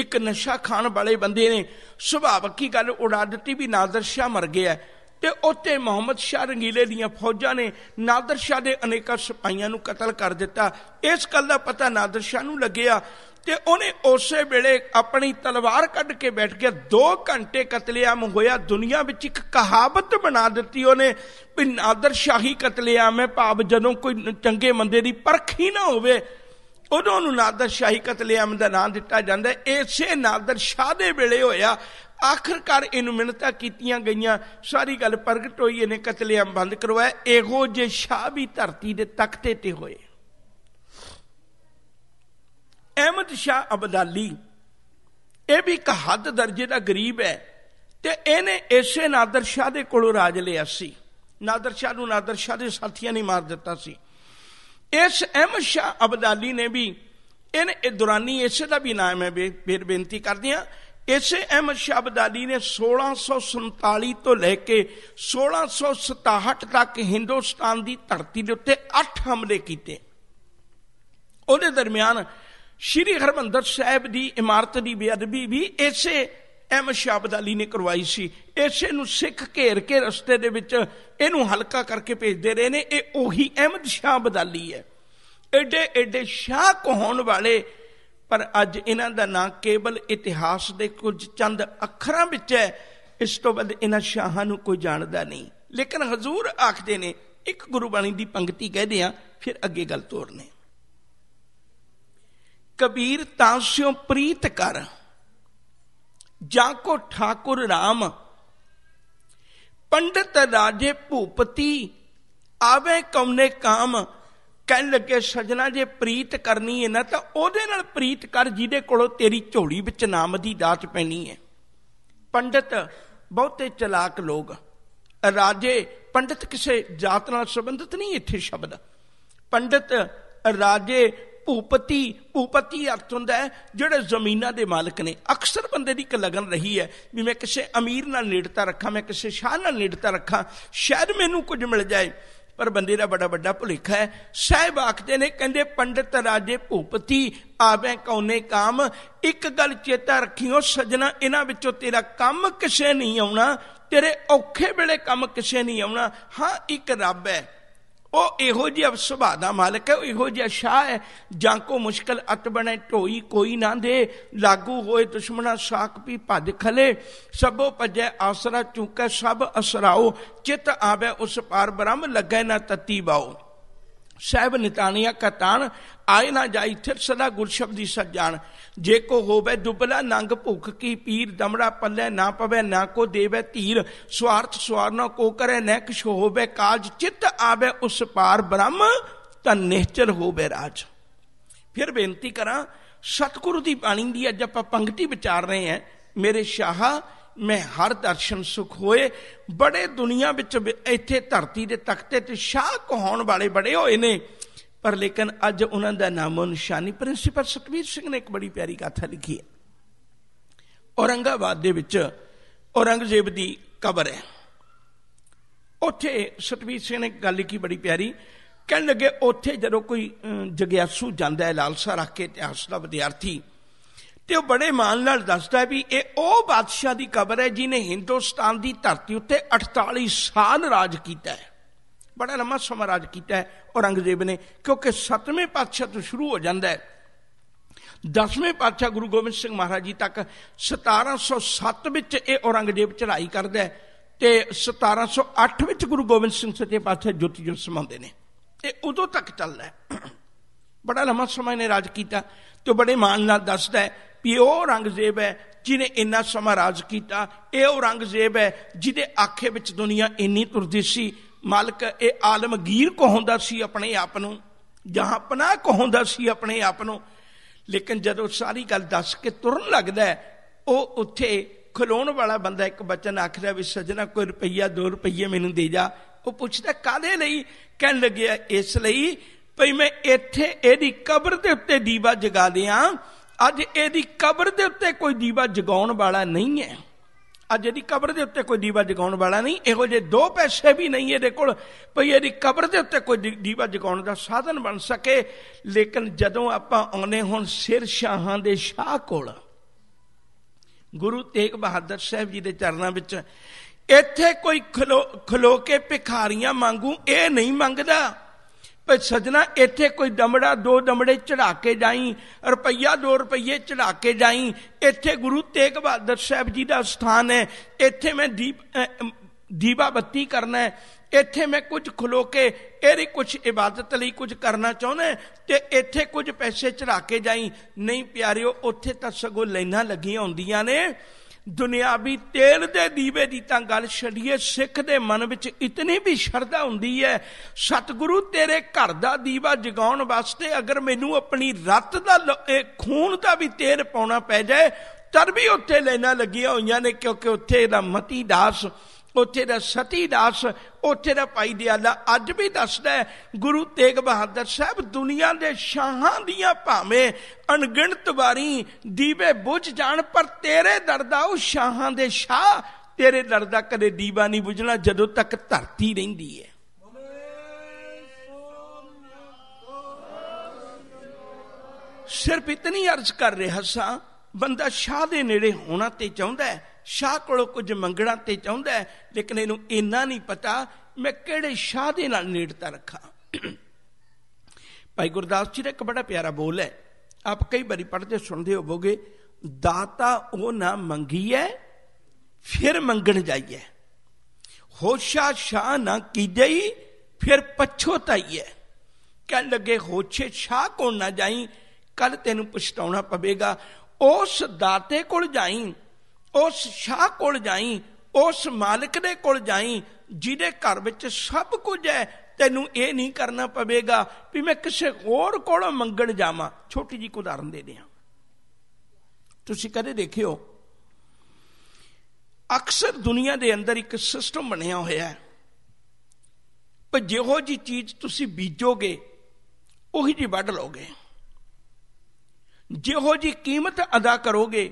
ਇੱਕ ਨਸ਼ਾ ਖਾਣ ਵਾਲੇ ਬੰਦੇ ਨੇ ਸੁਭਾਵਕ ਹੀ ਗੱਲ ਉਡਾ ਦਿੱਤੀ ਵੀ ਨਾਦਰ ਸ਼ਾਹ ਮਰ ਗਿਆ ਤੇ ਉੱਤੇ ਮੁਹੰਮਦ ਸ਼ਾਹ ਰੰਗੀਲੇ ਦੀਆਂ ਫੌਜਾਂ ਨੇ ਨਾਦਰ ਸ਼ਾਹ ਦੇ ਅਨੇਕਾਂ ਸਿਪਾਹੀਆਂ ਨੂੰ ਕਤਲ ਕਰ ਦਿੱਤਾ ਇਸ ਗੱਲ ਦਾ ਪਤਾ ਨਾਦਰ ਸ਼ਾਹ ਨੂੰ ਲੱਗਿਆ ਤੇ ਉਹਨੇ ਉਸੇ ਵੇਲੇ ਆਪਣੀ ਤਲਵਾਰ ਕੱਢ ਕੇ ਬੈਠ ਗਿਆ 2 ਘੰਟੇ ਕਤਲੇਆਮ ਹੋਇਆ ਦੁਨੀਆ ਵਿੱਚ ਇੱਕ ਕਹਾਵਤ ਬਣਾ ਦਿੱਤੀ ਉਹਨੇ ਵੀ ਨਾਦਰ ਸ਼ਾਹੀ ਕਤਲੇਆਮ ਹੈ ਭਾਵ ਜਦੋਂ ਕੋਈ ਚੰਗੇ ਮੰਦੇ ਦੀ ਪਰਖ ਹੀ ਨਾ ਹੋਵੇ ਉਦੋਂ ਨੂੰ ਨਾਦਰ ਸ਼ਾਹੀ ਕਤਲੇਆਮ ਦਾ ਨਾਮ ਦਿੱਤਾ ਜਾਂਦਾ ਇਸੇ ਨਾਦਰ ਸ਼ਾਹ ਦੇ ਵੇਲੇ ਹੋਇਆ ਆਖਰਕਾਰ ਇਹਨੂੰ ਮਿਹਨਤਾਂ ਕੀਤੀਆਂ ਗਈਆਂ ਸਾਰੀ ਗੱਲ ਪ੍ਰਗਟ ਹੋਈ ਇਹਨੇ ਕਤਲੇਆਮ ਬੰਦ ਕਰਵਾਇਆ ਇਹੋ ਜੇ ਸ਼ਾਹ ਵੀ ਧਰਤੀ ਦੇ ਤਖਤੇ ਤੇ ਹੋਏ ਅਹਿਮਦ ਸ਼ਾਹ ਅਬਦਾਲੀ ਇਹ ਵੀ ਇੱਕ ਹੱਦ ਦਰਜੇ ਦਾ ਗਰੀਬ ਹੈ ਤੇ ਇਹਨੇ ਇਸੇ ਨਾਦਰ ਸ਼ਾਹ ਦੇ ਕੋਲੋਂ ਰਾਜ ਲਿਆ ਸੀ ਨਾਦਰ ਸ਼ਾਹ ਨੂੰ ਨਾਦਰ ਸ਼ਾਹ ਦੇ ਸਾਥੀਆਂ ਨੇ ਮਾਰ ਦਿੱਤਾ ਸੀ ਇਸ ਅਹਿਮਦ ਸ਼ਾਹ ਅਬਦਾਲੀ ਨੇ ਵੀ ਇਨ ਇਹ ਦੁਰਾਨੀ ਇਸੇ ਦਾ ਵੀ ਨਾਮ ਹੈ ਫਿਰ ਬੇਨਤੀ ਕਰਦੇ ਆ ਇਸੇ ਅਹਿਮਦ ਸ਼ਾਹ ਅਬਦਾਲੀ ਨੇ 1647 ਤੋਂ ਲੈ ਕੇ 1667 ਤੱਕ ਹਿੰਦੁਸਤਾਨ ਦੀ ਧਰਤੀ ਦੇ ਉੱਤੇ 8 ਹਮਲੇ ਕੀਤੇ ਉਹਦੇ ਦਰਮਿਆਨ ਸ਼੍ਰੀ ਹਰਮੰਦਰ ਸਾਹਿਬ ਦੀ ਇਮਾਰਤ ਦੀ ਬੇਅਦਬੀ ਵੀ ਇਸੇ ਐਮ ਸ਼ਾਹ ਅਲੀ ਨੇ ਕਰਵਾਈ ਸੀ ਇਸੇ ਨੂੰ ਸਿੱਖ ਘੇਰ ਕੇ ਰਸਤੇ ਦੇ ਵਿੱਚ ਇਹਨੂੰ ਹਲਕਾ ਕਰਕੇ ਭੇਜਦੇ ਰਹੇ ਨੇ ਇਹ ਉਹੀ ਅਹਿਮਦ ਸ਼ਾਹ ਬਦਾਲੀ ਹੈ ਐਡੇ ਐਡੇ ਸ਼ਾਹ ਕਹਾਉਣ ਵਾਲੇ ਪਰ ਅੱਜ ਇਹਨਾਂ ਦਾ ਨਾਂ ਕੇਵਲ ਇਤਿਹਾਸ ਦੇ ਕੁਝ ਚੰਦ ਅੱਖਰਾਂ ਵਿੱਚ ਹੈ ਇਸ ਤੋਂ ਬਾਅਦ ਇਹਨਾਂ ਸ਼ਾਹਾਂ ਨੂੰ ਕੋਈ ਜਾਣਦਾ ਨਹੀਂ ਲੇਕਿਨ ਹਜ਼ੂਰ ਆਖਦੇ ਨੇ ਇੱਕ ਗੁਰਬਾਣੀ ਦੀ ਪੰਕਤੀ ਕਹਦੇ ਆ ਫਿਰ ਅੱਗੇ ਗੱਲ ਤੋਰਨੇ ਕਬੀਰ ਤਾਂ ਸਿਓ ਪ੍ਰੀਤ ਕਰ ਜਾਂ ਕੋ ਠਾਕੁਰ RAM ਪੰਡਤ ਰਾਜੇ ਭੂਪਤੀ ਆਵੇ ਕਮਨੇ ਕਾਮ ਕਹਿਣ ਲੱਗੇ ਸਜਣਾ ਜੇ ਪ੍ਰੀਤ ਕਰਨੀ ਹੈ ਨਾ ਤਾਂ ਉਹਦੇ ਨਾਲ ਪ੍ਰੀਤ ਕਰ ਜਿਹਦੇ ਕੋਲੋਂ ਤੇਰੀ ਝੋਲੀ ਵਿੱਚ ਨਾਮ ਦੀ ਦਾਤ ਪੈਣੀ ਹੈ ਪੰਡਤ ਬਹੁਤੇ ਚਲਾਕ ਲੋਕ ਰਾਜੇ ਪੰਡਤ ਕਿਸੇ ਜਾਤ ਨਾਲ ਸੰਬੰਧਿਤ ਨਹੀਂ ਇੱਥੇ ਸ਼ਬਦ ਪੰਡਤ ਰਾਜੇ ਭੂਪਤੀ ਭੂਪਤੀ ਅਰਥ ਹੁੰਦਾ ਹੈ ਜਿਹੜੇ ਜ਼ਮੀਨਾਂ ਦੇ ਮਾਲਕ ਨੇ ਅਕਸਰ ਬੰਦੇ ਦੀ ਇੱਕ ਲਗਨ ਰਹੀ ਹੈ ਵੀ ਮੈਂ ਕਿਸੇ ਅਮੀਰ ਨਾਲ ਨੇੜਤਾ ਰੱਖਾਂ ਮੈਂ ਕਿਸੇ ਸ਼ਾਹ ਨਾਲ ਨੇੜਤਾ ਰੱਖਾਂ ਸ਼ਾਇਦ ਮੈਨੂੰ ਕੁਝ ਮਿਲ ਜਾਏ ਪਰ ਬੰਦੇ ਦਾ ਬੜਾ ਵੱਡਾ ਭੁਲੇਖਾ ਹੈ ਸਾਹਿਬ ਆਖਦੇ ਨੇ ਕਹਿੰਦੇ ਪੰਡਤ ਰਾਜੇ ਭੂਪਤੀ ਆਵੇਂ ਕੌਨੇ ਕਾਮ ਇੱਕ ਗੱਲ ਚੇਤਾ ਰੱਖਿਓ ਸਜਣਾ ਇਹਨਾਂ ਵਿੱਚੋਂ ਤੇਰਾ ਕੰਮ ਕਿਸੇ ਨਹੀਂ ਆਉਣਾ ਤੇਰੇ ਔਖੇ ਵੇਲੇ ਕੰਮ ਕਿਸੇ ਨਹੀਂ ਆਉਣਾ ਹਾਂ ਇੱਕ ਰੱਬ ਹੈ ਉਹ ਇਹੋ ਜਿਹਾ ਸੁਭਾਅ ਦਾ ਮਾਲਕ ਹੈ ਉਹ ਇਹੋ ਜਿਹਾ ਸ਼ਾਹ ਹੈ ਜਾਂ ਕੋ ਮੁਸ਼ਕਲ ਅਤ ਬਣੇ ਢੋਈ ਕੋਈ ਨਾ ਦੇ ਲਾਗੂ ਹੋਏ ਦੁਸ਼ਮਣਾ ਸਾਖ ਵੀ ਭੱਜ ਖਲੇ ਸਭੋ ਭਜੈ ਆਸਰਾ ਚੁੱਕੈ ਸਭ ਅਸਰਾਓ ਚਿਤ ਆਵੇ ਉਸ ਪਾਰ ਬ੍ਰਹਮ ਲੱਗੈ ਨਾ ਤਤੀ ਬਾਓ ਸਹਿਬ ਨਿਤਾਨੀਆਂ ਕਾ ਤਾਣ ਆਏ ਨਾ ਜਾਈ ਥਿਰ ਸਦਾ ਗੁਰਸ਼ਬ ਦੀ ਸਜਾਨ ਜੇ ਕੋ ਹੋਵੇ ਦੁਬਲਾ ਨੰਗ ਭੁੱਖ ਕੀ ਪੀਰ ਦਮੜਾ ਪੱਲੇ ਨਾ ਪਵੇ ਨਾ ਕੋ ਦੇਵੇ ਧੀਰ ਸਵਾਰਥ ਸਵਾਰਨਾ ਕੋ ਕਰੇ ਨੈ ਕਿਛ ਹੋਵੇ ਕਾਜ ਚਿੱਤ ਆਵੇ ਉਸ ਪਾਰ ਬ੍ਰਹਮ ਤਾਂ ਨਿਹਚਰ ਹੋਵੇ ਰਾਜ ਫਿਰ ਬੇਨਤੀ ਕਰਾਂ ਸਤਗੁਰੂ ਦੀ ਬਾਣੀ ਦੀ ਅੱਜ ਆਪਾਂ ਪੰਕਤੀ ਵਿਚਾਰ ਰਹੇ ਹਾਂ ਮੇਰੇ ਸ਼ਾਹਾ ਮੈਂ ਹਰ ਦਰਸ਼ਨ ਸੁਖ ਹੋਏ ਬੜੇ ਦੁਨੀਆ ਵਿੱਚ ਇੱਥੇ ਧਰਤੀ ਦੇ ਤਖਤੇ ਤੇ ਸ਼ਾਹ ਕਹਾਉਣ ਵਾਲੇ ਬੜੇ ਹੋਏ ਨੇ ਪਰ ਲੇਕਿਨ ਅੱਜ ਉਹਨਾਂ ਦਾ ਨਾਮੋ ਨਿਸ਼ਾਨੀ ਪ੍ਰਿੰਸੀਪਲ ਸੁਖਵੀਰ ਸਿੰਘ ਨੇ ਇੱਕ ਬੜੀ ਪਿਆਰੀ ਕਥਾ ਲਿਖੀ ਹੈ ਔਰੰਗਾਬਾਦ ਦੇ ਵਿੱਚ ਔਰੰਗਜ਼ੇਬ ਦੀ ਕਬਰ ਹੈ ਉੱਥੇ ਸੁਖਵੀਰ ਸਿੰਘ ਨੇ ਗੱਲ ਕੀ ਬੜੀ ਪਿਆਰੀ ਕਹਿਣ ਲੱਗੇ ਉੱਥੇ ਜਦੋਂ ਕੋਈ ਜਗਿਆਸੂ ਜਾਂਦਾ ਹੈ ਲਾਲਸਾ ਰੱਖ ਕੇ ਇਤਿਹਾਸ ਦਾ ਵਿਦਿਆਰਥੀ ਤੇ ਉਹ ਬੜੇ ਮਾਨ ਨਾਲ ਦੱਸਦਾ ਵੀ ਇਹ ਉਹ ਬਾਦਸ਼ਾਹ ਦੀ ਕਬਰ ਹੈ ਜਿਨੇ ਹਿੰਦੁਸਤਾਨ ਦੀ ਧਰਤੀ ਉੱਤੇ 48 ਸਾਲ ਰਾਜ ਕੀਤਾ ਹੈ ਬੜਾ ਲੰਮਾ ਸਮਾਂ ਰਾਜ ਕੀਤਾ ਹੈ ਔਰੰਗਜ਼ੇਬ ਨੇ ਕਿਉਂਕਿ 7ਵੇਂ ਪਾਤਸ਼ਾਹ ਤੋਂ ਸ਼ੁਰੂ ਹੋ ਜਾਂਦਾ ਹੈ 10ਵੇਂ ਪਾਤਸ਼ਾਹ ਗੁਰੂ ਗੋਬਿੰਦ ਸਿੰਘ ਮਹਾਰਾਜ ਜੀ ਤੱਕ 1707 ਵਿੱਚ ਇਹ ਔਰੰਗਜ਼ੇਬ ਚੜ੍ਹਾਈ ਕਰਦਾ ਹੈ ਤੇ 1708 ਵਿੱਚ ਗੁਰੂ ਗੋਬਿੰਦ ਸਿੰਘ ਸੱਚੇ ਪਾਤਸ਼ਾਹ ਜੋਤੀ ਜੋਤ ਸਮਾਉਂਦੇ ਨੇ ਤੇ ਉਦੋਂ ਤੱਕ ਚੱਲਦਾ ਬੜਾ ਲੰਮਾ ਸਮਾਂ ਇਹਨੇ ਰਾਜ ਕੀਤਾ ਤੇ ਬੜੇ ਮਾਨ ਨਾਲ ਦੱਸਦਾ ਹੈ ਵੀ ਉਹ ਔਰੰਗਜ਼ੇਬ ਹੈ ਜਿਨੇ ਇੰਨਾ ਸਮਾਂ ਰਾਜ ਕੀਤਾ ਇਹ ਔਰੰਗਜ਼ੇਬ ਹੈ ਜਿਹਦੇ ਆਖੇ ਵਿੱਚ ਦੁਨੀਆ ਇੰਨੀ ਤੁਰਦੀ ਸੀ ਮਾਲਕ ਇਹ ਆਲਮਗੀਰ ਕਹੋਂਦਾ ਸੀ ਆਪਣੇ ਆਪ ਨੂੰ ਜਹਾਂ ਪਨਾਹ ਕਹੋਂਦਾ ਸੀ ਆਪਣੇ ਆਪ ਨੂੰ ਲੇਕਿਨ ਜਦੋਂ ਸਾਰੀ ਗੱਲ ਦੱਸ ਕੇ ਤੁਰਨ ਲੱਗਦਾ ਉਹ ਉੱਥੇ ਖਲੋਣ ਵਾਲਾ ਬੰਦਾ ਇੱਕ ਬਚਨ ਆਖਦਾ ਵੀ ਸਜਣਾ ਕੋਈ ਰੁਪਈਆ 2 ਰੁਪਈਏ ਮੈਨੂੰ ਦੇ ਜਾ ਉਹ ਪੁੱਛਦਾ ਕਾਦੇ ਲਈ ਕਹਿਣ ਲੱਗਿਆ ਇਸ ਲਈ ਭਈ ਮੈਂ ਇੱਥੇ ਇਹਦੀ ਕਬਰ ਦੇ ਉੱਤੇ ਦੀਵਾ ਜਗਾ ਦਿਆਂ ਅੱਜ ਇਹਦੀ ਕਬਰ ਦੇ ਉੱਤੇ ਕੋਈ ਦੀਵਾ ਜਗਾਉਣ ਵਾਲਾ ਨਹੀਂ ਹੈ ਅੱਜ ਇਹਦੀ ਕਬਰ ਦੇ ਉੱਤੇ ਕੋਈ ਦੀਵਾ ਜਗਾਉਣ ਵਾਲਾ ਨਹੀਂ ਇਹੋ ਜੇ ਦੋ ਪੈਸੇ ਵੀ ਨਹੀਂ ਇਹਦੇ ਕੋਲ ਭਈ ਇਹਦੀ ਕਬਰ ਦੇ ਉੱਤੇ ਕੋਈ ਦੀਵਾ ਜਗਾਉਣ ਦਾ ਸਾਧਨ ਬਣ ਸਕੇ ਲੇਕਿਨ ਜਦੋਂ ਆਪਾਂ ਆਉਨੇ ਹੁਣ ਸਿਰ ਸ਼ਾਹਾਂ ਦੇ ਸ਼ਾਹ ਕੋਲ ਗੁਰੂ ਤੇਗ ਬਹਾਦਰ ਸਾਹਿਬ ਜੀ ਦੇ ਚਰਨਾਂ ਵਿੱਚ ਇੱਥੇ ਕੋਈ ਖਲੋ ਖਲੋ ਕੇ ਭਿਖਾਰੀਆਂ ਮੰਗੂ ਇਹ ਨਹੀਂ ਮੰਗਦਾ ਪਰ ਸਜਣਾ ਇੱਥੇ ਕੋਈ ਦਮੜਾ ਦੋ ਦਮੜੇ ਚੜਾ ਕੇ ਜਾਈ ਰੁਪਈਆ ਦੋ ਰੁਪਈਏ ਚੜਾ ਕੇ ਜਾਈ ਇੱਥੇ ਗੁਰੂ ਤੇਗ ਬਹਾਦਰ ਸਾਹਿਬ ਜੀ ਦਾ ਸਥਾਨ ਹੈ ਇੱਥੇ ਮੈਂ ਦੀਪ ਦੀਵਾ ਬੱਤੀ ਕਰਨਾ ਹੈ ਇੱਥੇ ਮੈਂ ਕੁਝ ਖਲੋ ਕੇ ਇਹਦੀ ਕੁਝ ਇਬਾਦਤ ਲਈ ਕੁਝ ਕਰਨਾ ਚਾਹੁੰਦਾ ਤੇ ਇੱਥੇ ਕੁਝ ਪੈਸੇ ਚੜਾ ਕੇ ਜਾਈ ਨਹੀਂ ਪਿਆਰਿਓ ਉੱਥੇ ਤਾਂ ਸਗੋਂ ਲੈਣਾ ਲੱਗੀਆਂ ਹੁੰਦੀਆਂ ਨੇ ਦੁਨਿਆਵੀ ਤੇਲ ਦੇ ਦੀਵੇ ਦੀ ਤਾਂ ਗੱਲ ਛੱਡੀਏ ਸਿੱਖ ਦੇ ਮਨ ਵਿੱਚ ਇਤਨੀ ਵੀ ਸ਼ਰਧਾ ਹੁੰਦੀ ਹੈ ਸਤਿਗੁਰੂ ਤੇਰੇ ਘਰ ਦਾ ਦੀਵਾ ਜਗਾਉਣ ਵਾਸਤੇ ਅਗਰ ਮੈਨੂੰ ਆਪਣੀ ਰੱਤ ਦਾ ਇਹ ਖੂਨ ਦਾ ਵੀ ਤੇਲ ਪਾਉਣਾ ਪੈ ਜਾਏ ਤਦ ਵੀ ਉੱਥੇ ਲੈਣਾ ਲੱਗੀਆਂ ਹੋਈਆਂ ਨੇ ਕਿਉਂਕਿ ਉੱਥੇ ਦਾ ਮਤੀ ਦਾਸ ਉੱਥੇ ਦਾ ਸਤੀ ਦਾਸ ਉੱਥੇ ਦਾ ਭਾਈ ਦਿਆਲਾ ਅੱਜ ਵੀ ਦੱਸਦਾ ਗੁਰੂ ਤੇਗ ਬਹਾਦਰ ਸਾਹਿਬ ਦੁਨੀਆ ਦੇ ਸ਼ਾਹਾਂ ਦੀਆਂ ਭਾਵੇਂ ਅਣਗਿਣਤ ਵਾਰੀ ਦੀਵੇ ਬੁਝ ਜਾਣ ਪਰ ਤੇਰੇ ਦਰ ਦਾ ਉਹ ਸ਼ਾਹਾਂ ਦੇ ਸ਼ਾਹ ਤੇਰੇ ਦਰ ਦਾ ਕਦੇ ਦੀਵਾ ਨਹੀਂ ਬੁਝਣਾ ਜਦੋਂ ਤੱਕ ਧਰਤੀ ਰਹਿੰਦੀ ਹੈ ਸਿਰਫ ਇਤਨੀ ਅਰਜ਼ ਕਰ ਰਿਹਾ ਸਾਂ ਬੰਦਾ ਸ਼ਾਹ ਦੇ ਨੇੜੇ ਹੋਣਾ ਤੇ ਚਾਹੁੰਦਾ ਹੈ ਸ਼ਾਹ ਕੋਲੋਂ ਕੁਝ ਮੰਗਣਾ ਤੇ ਚਾਹੁੰਦਾ ਲੇਕਿਨ ਇਹਨੂੰ ਇੰਨਾ ਨਹੀਂ ਪਤਾ ਮੈਂ ਕਿਹੜੇ ਸ਼ਾਹ ਦੇ ਨਾਲ ਨੇੜਤਾ ਰੱਖਾਂ ਭਾਈ ਗੁਰਦਾਸ ਜੀ ਦਾ ਇੱਕ ਬੜਾ ਪਿਆਰਾ ਬੋਲ ਹੈ ਆਪ ਕਈ ਵਾਰੀ ਪੜ੍ਹਦੇ ਸੁਣਦੇ ਹੋਵੋਗੇ ਦਾਤਾ ਉਹ ਨਾ ਮੰਗੀਐ ਫਿਰ ਮੰਗਣ ਜਾਈਐ ਹੋਸ਼ਾ ਸ਼ਾਹ ਨਾ ਕੀਜਈ ਫਿਰ ਪਛੋਤਾਈਐ ਕਹਿ ਲੱਗੇ ਹੋਛੇ ਸ਼ਾਹ ਕੋ ਨਾ ਜਾਈ ਕੱਲ ਤੈਨੂੰ ਪਛਤਾਉਣਾ ਪਵੇਗਾ ਉਸ ਦਾਤੇ ਕੋਲ ਜਾਈ ਉਸ ਸ਼ਾਹ ਕੋਲ ਜਾਈ ਉਸ ਮਾਲਕ ਦੇ ਕੋਲ ਜਾਈ ਜਿਹਦੇ ਘਰ ਵਿੱਚ ਸਭ ਕੁਝ ਹੈ ਤੈਨੂੰ ਇਹ ਨਹੀਂ ਕਰਨਾ ਪਵੇਗਾ ਵੀ ਮੈਂ ਕਿਸੇ ਹੋਰ ਕੋਲੋਂ ਮੰਗਣ ਜਾਵਾਂ ਛੋਟੀ ਜੀ ਉਦਾਹਰਨ ਦੇ ਦਿਆਂ ਤੁਸੀਂ ਕਦੇ ਦੇਖਿਓ ਅਕਸਰ ਦੁਨੀਆ ਦੇ ਅੰਦਰ ਇੱਕ ਸਿਸਟਮ ਬਣਿਆ ਹੋਇਆ ਹੈ ਪਰ ਜਿਹੋ ਜੀ ਚੀਜ਼ ਤੁਸੀਂ ਬੀਜੋਗੇ ਉਹੀ ਜੀ ਵੱਢ ਲਓਗੇ ਜਿਹੋ ਜੀ ਕੀਮਤ ਅਦਾ ਕਰੋਗੇ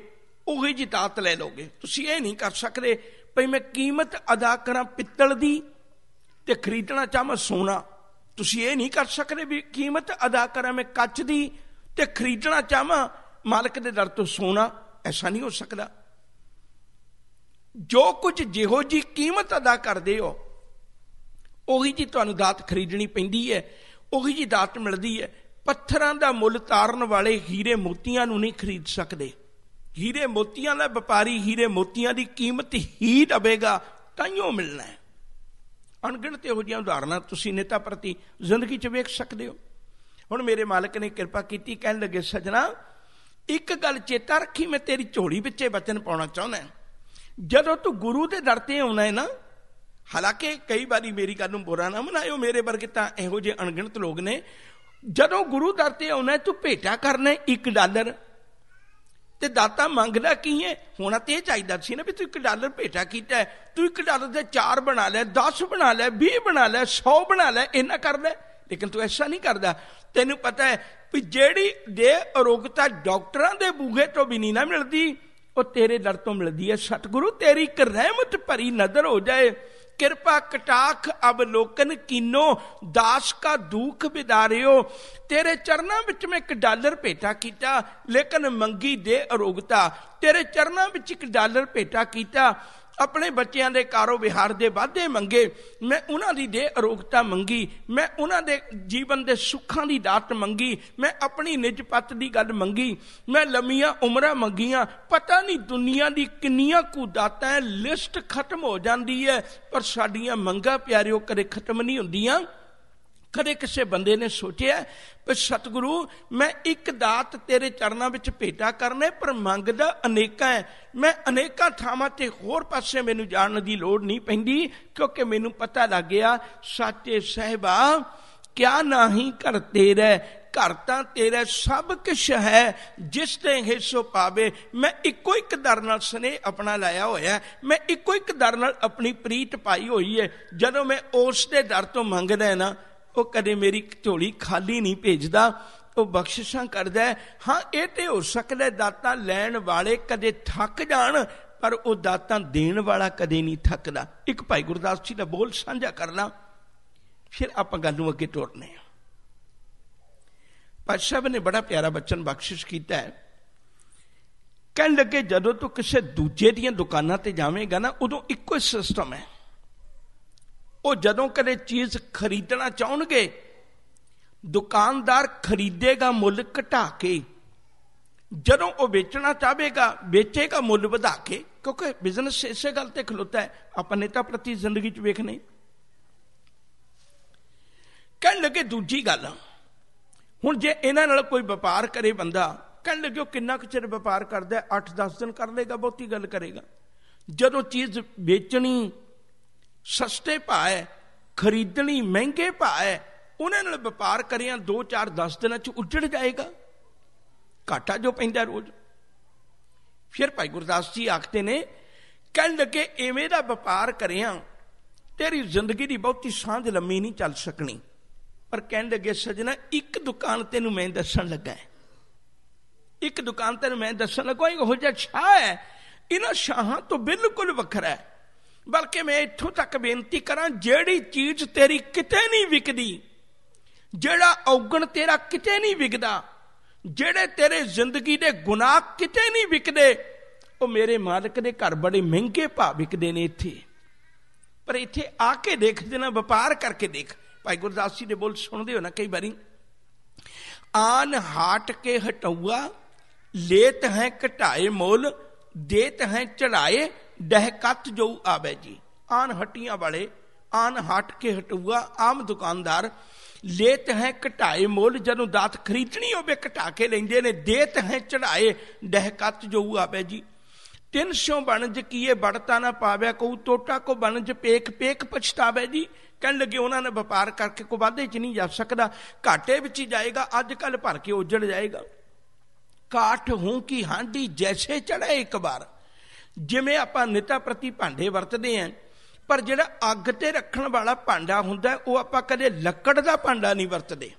ਉਹੀ ਜੀ ਦਾਤ ਲੈ ਲੋਗੇ ਤੁਸੀਂ ਇਹ ਨਹੀਂ ਕਰ ਸਕਦੇ ਭਈ ਮੈਂ ਕੀਮਤ ਅਦਾ ਕਰਾਂ ਪਿੱਤਲ ਦੀ ਤੇ ਖਰੀਦਣਾ ਚਾਹਾਂ ਸੋਨਾ ਤੁਸੀਂ ਇਹ ਨਹੀਂ ਕਰ ਸਕਦੇ ਵੀ ਕੀਮਤ ਅਦਾ ਕਰਾਂ ਮੈਂ ਕੱਚ ਦੀ ਤੇ ਖਰੀਦਣਾ ਚਾਹਾਂ ਮਾਲਕ ਦੇ ਦਰ ਤੋਂ ਸੋਨਾ ਐਸਾ ਨਹੀਂ ਹੋ ਸਕਦਾ ਜੋ ਕੁਝ ਜਿਹੋ ਜੀ ਕੀਮਤ ਅਦਾ ਕਰਦੇ ਹੋ ਉਹੀ ਜੀ ਤੁਹਾਨੂੰ ਦਾਤ ਖਰੀਦਣੀ ਪੈਂਦੀ ਹੈ ਉਹੀ ਜੀ ਦਾਤ ਮਿਲਦੀ ਹੈ ਪੱਥਰਾਂ ਦਾ ਮੁੱਲ ਤਾਰਨ ਵਾਲੇ ਹੀਰੇ ਮੋਤੀਆਂ ਨੂੰ ਨਹੀਂ ਖਰੀਦ ਸਕਦੇ ਹੀਰੇ ਮੋਤੀਆਂ ਦਾ ਵਪਾਰੀ ਹੀਰੇ ਮੋਤੀਆਂ ਦੀ ਕੀਮਤ ਹੀ ਡਬੇਗਾ ਤਾਈਓ ਮਿਲਣਾ ਹੈ ਅਣਗਿਣਤ ਇਹੋ ਜਿਹੀਆਂ ਉਦਾਹਰਨਾਂ ਤੁਸੀਂ ਨੇਤਾ ਪ੍ਰਤੀ ਜ਼ਿੰਦਗੀ 'ਚ ਵੇਖ ਸਕਦੇ ਹੋ ਹੁਣ ਮੇਰੇ ਮਾਲਕ ਨੇ ਕਿਰਪਾ ਕੀਤੀ ਕਹਿਣ ਲੱਗੇ ਸਜਣਾ ਇੱਕ ਗੱਲ ਚੇਤਾ ਰੱਖੀ ਮੈਂ ਤੇਰੀ ਝੋਲੀ ਵਿੱਚੇ ਬਚਨ ਪਾਉਣਾ ਚਾਹੁੰਦਾ ਜਦੋਂ ਤੂੰ ਗੁਰੂ ਦੇ ਦਰ ਤੇ ਆਉਣਾ ਹੈ ਨਾ ਹਾਲਾਂਕਿ ਕਈ ਵਾਰੀ ਮੇਰੀ ਗੱਲ ਨੂੰ ਬੁਰਾ ਨਾ ਮਨਾਇਓ ਮੇਰੇ ਵਰਗੇ ਤਾਂ ਇਹੋ ਜਿਹੇ ਅਣਗਿਣਤ ਲੋਕ ਨੇ ਜਦੋਂ ਗੁਰੂ ਦਰ ਤੇ ਆਉਣਾ ਤੂੰ ਭੇਟਾ ਕਰਨਾ 1 ਡਾਲਰ ਤੇ ਦਾਤਾ ਮੰਗਦਾ ਕੀ ਹੈ ਹੁਣ ਤੇ ਚਾਹੀਦਾ ਸੀ ਨਾ ਵੀ ਤੂੰ 1 ਡਾਲਰ ਭੇਟਾ ਕੀਤਾ ਤੂੰ 1 ਡਾਲਰ ਦੇ 4 ਬਣਾ ਲੈ 10 ਬਣਾ ਲੈ 20 ਬਣਾ ਲੈ 100 ਬਣਾ ਲੈ ਇਹਨਾਂ ਕਰ ਲੈ ਲੇਕਿਨ ਤੂੰ ਐਸਾ ਨਹੀਂ ਕਰਦਾ ਤੈਨੂੰ ਪਤਾ ਹੈ ਵੀ ਜਿਹੜੀ ਦੇ ਅਰੋਗਤਾ ਡਾਕਟਰਾਂ ਦੇ ਬੂਹੇ ਤੋਂ ਵੀ ਨਹੀਂ ਨਾ ਮਿਲਦੀ ਉਹ ਤੇਰੇ ਦਰ ਤੋਂ ਮਿਲਦੀ ਹੈ ਸਤਿਗੁਰੂ ਤੇਰੀ ਇੱਕ ਰਹਿਮਤ ਭਰੀ ਨਜ਼ਰ ਹੋ ਜਾਏ ਕਿਰਪਾ ਕਟਾਖ ਲੋਕਨ ਕੀਨੋ ਦਾਸ ਕਾ ਦੁਖ ਬਿਦਾਰਿਓ ਤੇਰੇ ਚਰਨਾਂ ਵਿੱਚ ਮੈਂ 1 ਡਾਲਰ ਭੇਟਾ ਕੀਤਾ ਲੇਕਿਨ ਮੰਗੀ ਦੇ ਅਰੋਗਤਾ ਤੇਰੇ ਚਰਨਾਂ ਵਿੱਚ 1 ਡਾਲਰ ਭੇਟਾ ਕੀਤਾ ਆਪਣੇ ਬੱਚਿਆਂ ਦੇ ਕਾਰੋਬਾਰ ਦੇ ਵਾਧੇ ਮੰਗੇ ਮੈਂ ਉਹਨਾਂ ਦੀ ਦੇ ਅਰੋਗਤਾ ਮੰਗੀ ਮੈਂ ਉਹਨਾਂ ਦੇ ਜੀਵਨ ਦੇ ਸੁੱਖਾਂ ਦੀ ਦਾਤ ਮੰਗੀ ਮੈਂ ਆਪਣੀ ਪੱਤ ਦੀ ਗੱਲ ਮੰਗੀ ਮੈਂ ਲੰਮੀਆਂ ਉਮਰਾਂ ਮੰਗੀਆਂ ਪਤਾ ਨਹੀਂ ਦੁਨੀਆ ਦੀ ਕਿੰਨੀਆਂ ਕੁ ਦਾਤਾਂ ਲਿਸਟ ਖਤਮ ਹੋ ਜਾਂਦੀ ਹੈ ਪਰ ਸਾਡੀਆਂ ਮੰਗਾਂ ਪਿਆਰਿਓ ਕਦੇ ਖਤਮ ਨਹੀਂ ਹੁੰਦੀਆਂ ਕਦੇ ਕਿਸੇ ਬੰਦੇ ਨੇ ਸੋਚਿਆ ਕਿ ਸਤਿਗੁਰੂ ਮੈਂ ਇੱਕ ਦਾਤ ਤੇਰੇ ਚਰਨਾਂ ਵਿੱਚ ਭੇਟਾ ਕਰਨੇ ਪਰ ਮੰਗਦਾ ਅਨੇਕਾਂ ਹੈ ਮੈਂ ਅਨੇਕਾਂ ਥਾਵਾਂ ਤੇ ਹੋਰ ਪਾਸੇ ਮੈਨੂੰ ਜਾਣ ਦੀ ਲੋੜ ਨਹੀਂ ਪੈਂਦੀ ਕਿਉਂਕਿ ਮੈਨੂੰ ਪਤਾ ਲੱਗ ਗਿਆ ਸਾਚੇ ਸਹਿਬਾ ਕਿਆ ਨਹੀਂ ਕਰ ਤੇਰੇ ਘਰ ਤਾਂ ਤੇਰਾ ਸਭ ਕੁਝ ਹੈ ਜਿਸ ਤੇ ਹਿੱਸੋ ਪਾਵੇ ਮੈਂ ਇੱਕੋ ਇੱਕ ਦਰ ਨਾਲ ਸਨੇ ਆਪਣਾ ਲਾਇਆ ਹੋਇਆ ਮੈਂ ਇੱਕੋ ਇੱਕ ਦਰ ਨਾਲ ਆਪਣੀ ਪ੍ਰੀਤ ਪਾਈ ਹੋਈ ਹੈ ਜਦੋਂ ਮੈਂ ਉਸ ਦੇ ਦਰ ਤੋਂ ਮੰਗਦਾ ਨਾ ਉਹ ਕਦੇ ਮੇਰੀ ਝੋਲੀ ਖਾਲੀ ਨਹੀਂ ਭੇਜਦਾ ਉਹ ਬਖਸ਼ਿਸ਼ਾਂ ਕਰਦਾ ਹਾਂ ਇਹ ਤੇ ਹੋ ਸਕਦਾ ਦਾਤਾਂ ਲੈਣ ਵਾਲੇ ਕਦੇ ਥੱਕ ਜਾਣ ਪਰ ਉਹ ਦਾਤਾਂ ਦੇਣ ਵਾਲਾ ਕਦੇ ਨਹੀਂ ਥੱਕਦਾ ਇੱਕ ਭਾਈ ਗੁਰਦਾਸ ਜੀ ਦਾ ਬੋਲ ਸਾਂਝਾ ਕਰਨਾ ਫਿਰ ਆਪਾਂ ਗੱਲ ਨੂੰ ਅੱਗੇ ਤੋਰਨੇ ਆ ਪਾਤਸ਼ਾਹ ਨੇ ਬੜਾ ਪਿਆਰਾ ਬਚਨ ਬਖਸ਼ਿਸ਼ ਕੀਤਾ ਹੈ ਕਹਿਣ ਲੱਗੇ ਜਦੋਂ ਤੂੰ ਕਿਸੇ ਦੂਜੇ ਦੀਆਂ ਦੁਕਾਨਾਂ ਤੇ ਜਾਵੇਂਗਾ ਨਾ ਉਦੋਂ ਇੱਕੋ ਸਿਸਟਮ ਹੈ ਉਹ ਜਦੋਂ ਕਦੇ ਚੀਜ਼ ਖਰੀਦਣਾ ਚਾਹਣਗੇ ਦੁਕਾਨਦਾਰ ਖਰੀਦੇਗਾ ਮੁੱਲ ਘਟਾ ਕੇ ਜਦੋਂ ਉਹ ਵੇਚਣਾ ਚਾਹੇਗਾ ਵੇਚੇਗਾ ਮੁੱਲ ਵਧਾ ਕੇ ਕਿਉਂਕਿ ਬਿਜ਼ਨਸ ਇਸੇ ਗੱਲ ਤੇ ਖਲੋਤਾ ਹੈ ਆਪਾਂ ਨੇ ਤਾਂ ਪ੍ਰਤੀ ਜ਼ਿੰਦਗੀ 'ਚ ਵੇਖਣੇ ਕਹਿਣ ਲੱਗੇ ਦੂਜੀ ਗੱਲ ਹੁਣ ਜੇ ਇਹਨਾਂ ਨਾਲ ਕੋਈ ਵਪਾਰ ਕਰੇ ਬੰਦਾ ਕਹਿਣ ਲੱਗੇ ਉਹ ਕਿੰਨਾ ਕੁ ਚਿਰ ਵਪਾਰ ਕਰਦਾ 8-10 ਦਿਨ ਕਰ ਲੇਗਾ ਬਹੁਤੀ ਗੱਲ ਕਰੇਗਾ ਜਦੋਂ ਚੀਜ਼ ਵੇਚਣੀ ਸਸਤੇ ਭਾਅ ਖਰੀਦਣੀ ਮਹਿੰਗੇ ਭਾਅ ਉਹਨਾਂ ਨਾਲ ਵਪਾਰ ਕਰਿਆ 2 4 10 ਦਿਨਾਂ ਚ ਉੱਜੜ ਜਾਏਗਾ ਘਾਟਾ ਜੋ ਪੈਂਦਾ ਰੋਜ਼ ਫਿਰ ਭਾਈ ਗੁਰਦਾਸ ਜੀ ਆਖਦੇ ਨੇ ਕਹਿਣ ਲੱਗੇ ਐਵੇਂ ਦਾ ਵਪਾਰ ਕਰਿਆ ਤੇਰੀ ਜ਼ਿੰਦਗੀ ਦੀ ਬਹੁਤੀ ਸਾਂਝ ਲੰਮੀ ਨਹੀਂ ਚੱਲ ਸਕਣੀ ਪਰ ਕਹਿਣ ਲੱਗੇ ਸਜਣਾ ਇੱਕ ਦੁਕਾਨ ਤੈਨੂੰ ਮੈਂ ਦੱਸਣ ਲੱਗਾ ਇੱਕ ਦੁਕਾਨ ਤੈਨੂੰ ਮੈਂ ਦੱਸਣ ਲੱਗਾ ਇਹ ਹੋ ਜਾ ਛਾ ਹੈ ਇਹਨਾਂ ਸ਼ਾਹਾਂ ਤੋਂ ਬਿਲਕੁਲ ਵੱਖਰਾ ਹੈ ਬਲਕਿ ਮੈਂ ਇੱਥੋਂ ਤੱਕ ਬੇਨਤੀ ਕਰਾਂ ਜਿਹੜੀ ਚੀਜ਼ ਤੇਰੀ ਕਿਤੇ ਨਹੀਂ ਵਿਕਦੀ ਜਿਹੜਾ ਔਗਣ ਤੇਰਾ ਕਿਤੇ ਨਹੀਂ ਵਿਕਦਾ ਜਿਹੜੇ ਤੇਰੇ ਜ਼ਿੰਦਗੀ ਦੇ ਗੁਨਾਹ ਕਿਤੇ ਨਹੀਂ ਵਿਕਦੇ ਉਹ ਮੇਰੇ ਮਾਲਕ ਦੇ ਘਰ ਬੜੇ ਮਹਿੰਗੇ ਭਾਅ ਵਿਕਦੇ ਨੇ ਇੱਥੇ ਪਰ ਇੱਥੇ ਆ ਕੇ ਦੇਖ ਜਨਾ ਵਪਾਰ ਕਰਕੇ ਦੇਖ ਭਾਈ ਗੁਰਦਾਸ ਜੀ ਦੇ ਬੋਲ ਸੁਣਦੇ ਹੋ ਨਾ ਕਈ ਵਾਰੀ ਆਨ ਹਾਟ ਕੇ ਹਟਾਉਆ ਲੇਤ ਹੈ ਘਟਾਏ ਮੋਲ ਦੇਤ ਹੈ ਚੜਾਏ ਡਹਿਕਤ ਜੋ ਆਵੇ ਜੀ ਆਨ ਹਟੀਆਂ ਵਾਲੇ ਆਨ ਹਟ ਕੇ ਹਟੂਗਾ ਆਮ ਦੁਕਾਨਦਾਰ ਲੇਤ ਹੈ ਘਟਾਏ ਮੁੱਲ ਜਦੋਂ ਦਾਤ ਖਰੀਦਣੀ ਹੋਵੇ ਘਟਾ ਕੇ ਲੈਂਦੇ ਨੇ ਦੇਤ ਹੈ ਚੜਾਏ ਡਹਿਕਤ ਜੋ ਆਵੇ ਜੀ 300 ਬਣਜ ਕੀਏ ਬੜਤਾ ਨਾ ਪਾਵਿਆ ਕੋ ਟੋਟਾ ਕੋ ਬਣਜ ਪੇਖ ਪੇਖ ਪਛਤਾਵੇ ਜੀ ਕਹਿਣ ਲੱਗੇ ਉਹਨਾਂ ਨੇ ਵਪਾਰ ਕਰਕੇ ਕੋ ਵਾਧੇ 'ਚ ਨਹੀਂ ਜਾ ਸਕਦਾ ਘਾਟੇ ਵਿੱਚ ਹੀ ਜਾਏਗਾ ਅੱਜ ਕੱਲ ਭਰ ਕੇ ਉਜੜ ਜਾਏਗਾ ਕਾਠ ਹੂੰ ਕੀ ਹਾਂਡੀ ਜੈਸੇ ਚੜਾਏ ਇੱਕ ਵਾਰ ਜਿਵੇਂ ਆਪਾਂ ਨਿਤਾ ਪ੍ਰਤੀ ਭਾਂਡੇ ਵਰਤਦੇ ਆਂ ਪਰ ਜਿਹੜਾ ਅੱਗ ਤੇ ਰੱਖਣ ਵਾਲਾ ਭਾਂਡਾ ਹੁੰਦਾ ਉਹ ਆਪਾਂ ਕਦੇ ਲੱਕੜ ਦਾ ਭਾਂਡਾ ਨਹੀਂ ਵਰਤਦੇ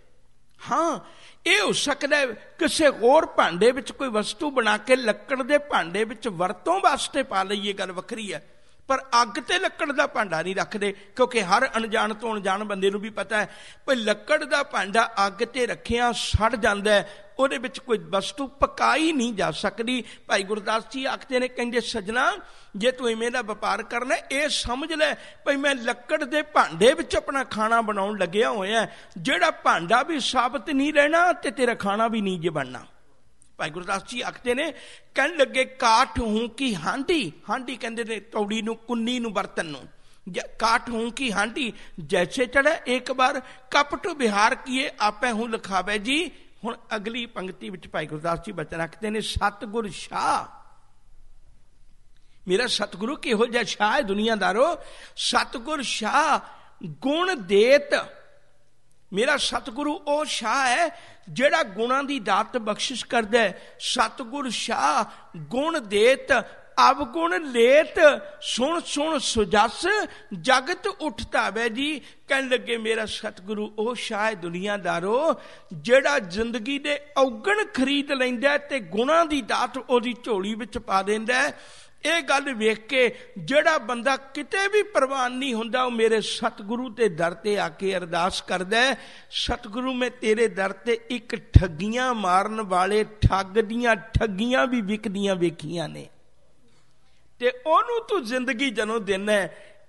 ਹਾਂ ਇਹ ਹੋ ਸਕਦਾ ਹੈ ਕਿਸੇ ਹੋਰ ਭਾਂਡੇ ਵਿੱਚ ਕੋਈ ਵਸਤੂ ਬਣਾ ਕੇ ਲੱਕੜ ਦੇ ਭਾਂਡੇ ਵਿੱਚ ਵਰਤੋਂ ਵਾਸਤੇ ਪਾ ਲਈਏ ਗੱਲ ਵੱਖਰੀ ਹੈ ਪਰ ਅੱਗ ਤੇ ਲੱਕੜ ਦਾ ਭਾਂਡਾ ਨਹੀਂ ਰੱਖਦੇ ਕਿਉਂਕਿ ਹਰ ਅਣਜਾਣ ਤੋਂ ਅਣਜਾਣ ਬੰਦੇ ਨੂੰ ਵੀ ਪਤਾ ਹੈ ਭਈ ਲੱਕੜ ਦਾ ਭਾਂਡਾ ਅੱਗ ਤੇ ਰੱਖਿਆ ਸੜ ਜਾਂਦਾ ਹੈ ਉਹਦੇ ਵਿੱਚ ਕੋਈ ਵਸਤੂ ਪਕਾਈ ਨਹੀਂ ਜਾ ਸਕਦੀ ਭਾਈ ਗੁਰਦਾਸ ਜੀ ਆਖਦੇ ਨੇ ਕਹਿੰਦੇ ਸਜਣਾ ਜੇ ਤੂੰ ਇਵੇਂ ਦਾ ਵਪਾਰ ਕਰਨਾ ਇਹ ਸਮਝ ਲੈ ਭਈ ਮੈਂ ਲੱਕੜ ਦੇ ਭਾਂਡੇ ਵਿੱਚ ਆਪਣਾ ਖਾਣਾ ਬਣਾਉਣ ਲੱਗਿਆ ਹੋਇਆ ਜਿਹੜਾ ਭਾਂਡਾ ਵੀ ਸਾਬਤ ਨਹੀਂ ਰਹਿਣਾ ਤੇ ਤੇਰਾ ਖਾਣਾ ਵੀ ਨਹੀਂ ਜੇ ਬਣਨਾ ਭਾਈ ਗੁਰਦਾਸ ਜੀ ਆਖਦੇ ਨੇ ਕਹਿਣ ਲੱਗੇ ਕਾਠ ਹੂੰ ਕੀ ਹਾਂਡੀ ਹਾਂਡੀ ਕਹਿੰਦੇ ਨੇ ਤੌੜੀ ਨੂੰ ਕੁੰਨੀ ਨੂੰ ਬਰਤਨ ਨੂੰ ਕਾਠ ਹੂੰ ਕੀ ਹਾਂਡੀ ਜੈਸੇ ਚੜਾ ਇੱਕ ਵਾਰ ਕਪਟ ਵਿਹਾਰ ਕੀਏ ਆਪੇ ਹੂੰ ਲਖਾਵੇ ਜੀ ਹੁਣ ਅਗਲੀ ਪੰਕਤੀ ਵਿੱਚ ਭਾਈ ਗੁਰਦਾਸ ਜੀ ਬਚਨ ਰੱਖਦੇ ਨੇ ਸਤਗੁਰ ਸ਼ਾ ਮੇਰਾ ਸਤਗੁਰੂ ਕਿਹੋ ਜਿਹਾ ਸ਼ਾਹ ਹੈ ਦੁਨੀਆਦਾਰੋ ਸਤਗੁਰ ਸ਼ਾ ਗੁਣ ਦੇਤ ਮੇਰਾ ਸਤਿਗੁਰੂ ਉਹ ਸ਼ਾਹ ਹੈ ਜਿਹੜਾ ਗੁਣਾਂ ਦੀ ਦਾਤ ਬਖਸ਼ਿਸ਼ ਕਰਦਾ ਹੈ ਸਤਿਗੁਰ ਸ਼ਾਹ ਗੁਣ ਦੇਤ ਅਵਗੁਣ ਲੇਤ ਸੁਣ ਸੁਣ ਸੁਜਸ ਜਗਤ ਉੱਠਦਾ ਵੇ ਜੀ ਕਹਿਣ ਲੱਗੇ ਮੇਰਾ ਸਤਿਗੁਰੂ ਉਹ ਹੈ ਦੁਨੀਆਦਾਰੋ ਜਿਹੜਾ ਜ਼ਿੰਦਗੀ ਦੇ ਔਗਣ ਖਰੀਦ ਲੈਂਦਾ ਤੇ ਗੁਣਾ ਦੀ ਦਾਤ ਉਹਦੀ ਝੋਲੀ ਵਿੱਚ ਪਾ ਦਿੰਦਾ ਇਹ ਗੱਲ ਵੇਖ ਕੇ ਜਿਹੜਾ ਬੰਦਾ ਕਿਤੇ ਵੀ ਪ੍ਰਵਾਨ ਨਹੀਂ ਹੁੰਦਾ ਉਹ ਮੇਰੇ ਸਤਿਗੁਰੂ ਤੇ ਦਰ ਤੇ ਆ ਕੇ ਅਰਦਾਸ ਕਰਦਾ ਸਤਿਗੁਰੂ ਮੈਂ ਤੇਰੇ ਦਰ ਤੇ ਇੱਕ ਠੱਗੀਆਂ ਮਾਰਨ ਵਾਲੇ ਠੱਗ ਦੀਆਂ ਠੱਗੀਆਂ ਵੀ ਵਿਕਦੀਆਂ ਵੇਖੀਆਂ ਨੇ ਤੇ ਉਹਨੂੰ ਤੂੰ ਜ਼ਿੰਦਗੀ ਜਨੋਂ ਦੇਣਾ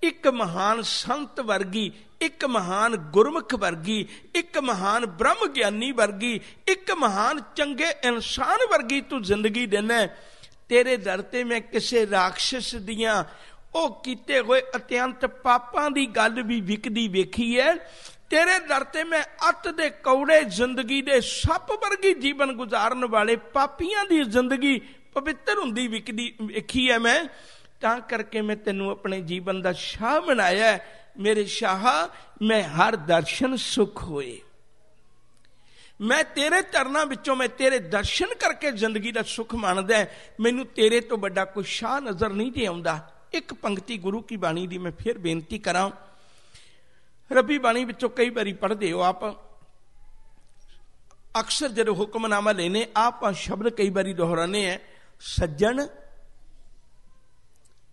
ਇੱਕ ਮਹਾਨ ਸੰਤ ਵਰਗੀ ਇੱਕ ਮਹਾਨ ਗੁਰਮੁਖ ਵਰਗੀ ਇੱਕ ਮਹਾਨ ਬ੍ਰਹਮ ਗਿਆਨੀ ਵਰਗੀ ਇੱਕ ਮਹਾਨ ਚੰਗੇ ਇਨਸਾਨ ਵਰਗੀ ਤੂੰ ਜ਼ਿੰਦਗੀ ਦੇਣਾ ਤੇਰੇ ਦਰ ਤੇ ਮੈਂ ਕਿਸੇ ਰਾਖਸ਼ ਦੀਆਂ ਉਹ ਕੀਤੇ ਹੋਏ ਅਤਿਅੰਤ ਪਾਪਾਂ ਦੀ ਗੱਲ ਵੀ ਵਿਕਦੀ ਵੇਖੀ ਐ ਤੇਰੇ ਦਰ ਤੇ ਮੈਂ ਅਤ ਦੇ ਕੌੜੇ ਜ਼ਿੰਦਗੀ ਦੇ ਸੱਪ ਵਰਗੀ ਜੀਵਨ ਗੁਜ਼ਾਰਨ ਵਾਲੇ ਪਾਪੀਆਂ ਦੀ ਜ਼ਿੰਦਗੀ ਪਵਿੱਤਰ ਹੁੰਦੀ ਵਿਕਦੀ ਵੇਖੀ ਐ ਮੈਂ ਤਾਂ ਕਰਕੇ ਮੈਂ ਤੈਨੂੰ ਆਪਣੇ ਜੀਵਨ ਦਾ ਸ਼ਾਹ ਬਣਾਇਆ ਮੇਰੇ ਸ਼ਾਹ ਮੈਂ ਹਰ ਦਰਸ਼ਨ ਸੁਖ ਹੋਏ ਮੈਂ ਤੇਰੇ ਚਰਨਾਂ ਵਿੱਚੋਂ ਮੈਂ ਤੇਰੇ ਦਰਸ਼ਨ ਕਰਕੇ ਜ਼ਿੰਦਗੀ ਦਾ ਸੁਖ ਮੰਨਦਾ ਮੈਨੂੰ ਤੇਰੇ ਤੋਂ ਵੱਡਾ ਕੋਈ ਸ਼ਾਹ ਨਜ਼ਰ ਨਹੀਂ ਤੇ ਆਉਂਦਾ ਇੱਕ ਪੰਕਤੀ ਗੁਰੂ ਕੀ ਬਾਣੀ ਦੀ ਮੈਂ ਫਿਰ ਬੇਨਤੀ ਕਰਾਂ ਰੱਬੀ ਬਾਣੀ ਵਿੱਚੋਂ ਕਈ ਵਾਰੀ ਪੜ੍ਹਦੇ ਹੋ ਆਪ ਅਕਸਰ ਜਦੋਂ ਹੁਕਮਨਾਮਾ ਲੈਨੇ ਆਪਾਂ ਸ਼ਬਦ ਕਈ ਵਾਰੀ ਦੁਹਰਾਨੇ ਆ ਸੱਜਣ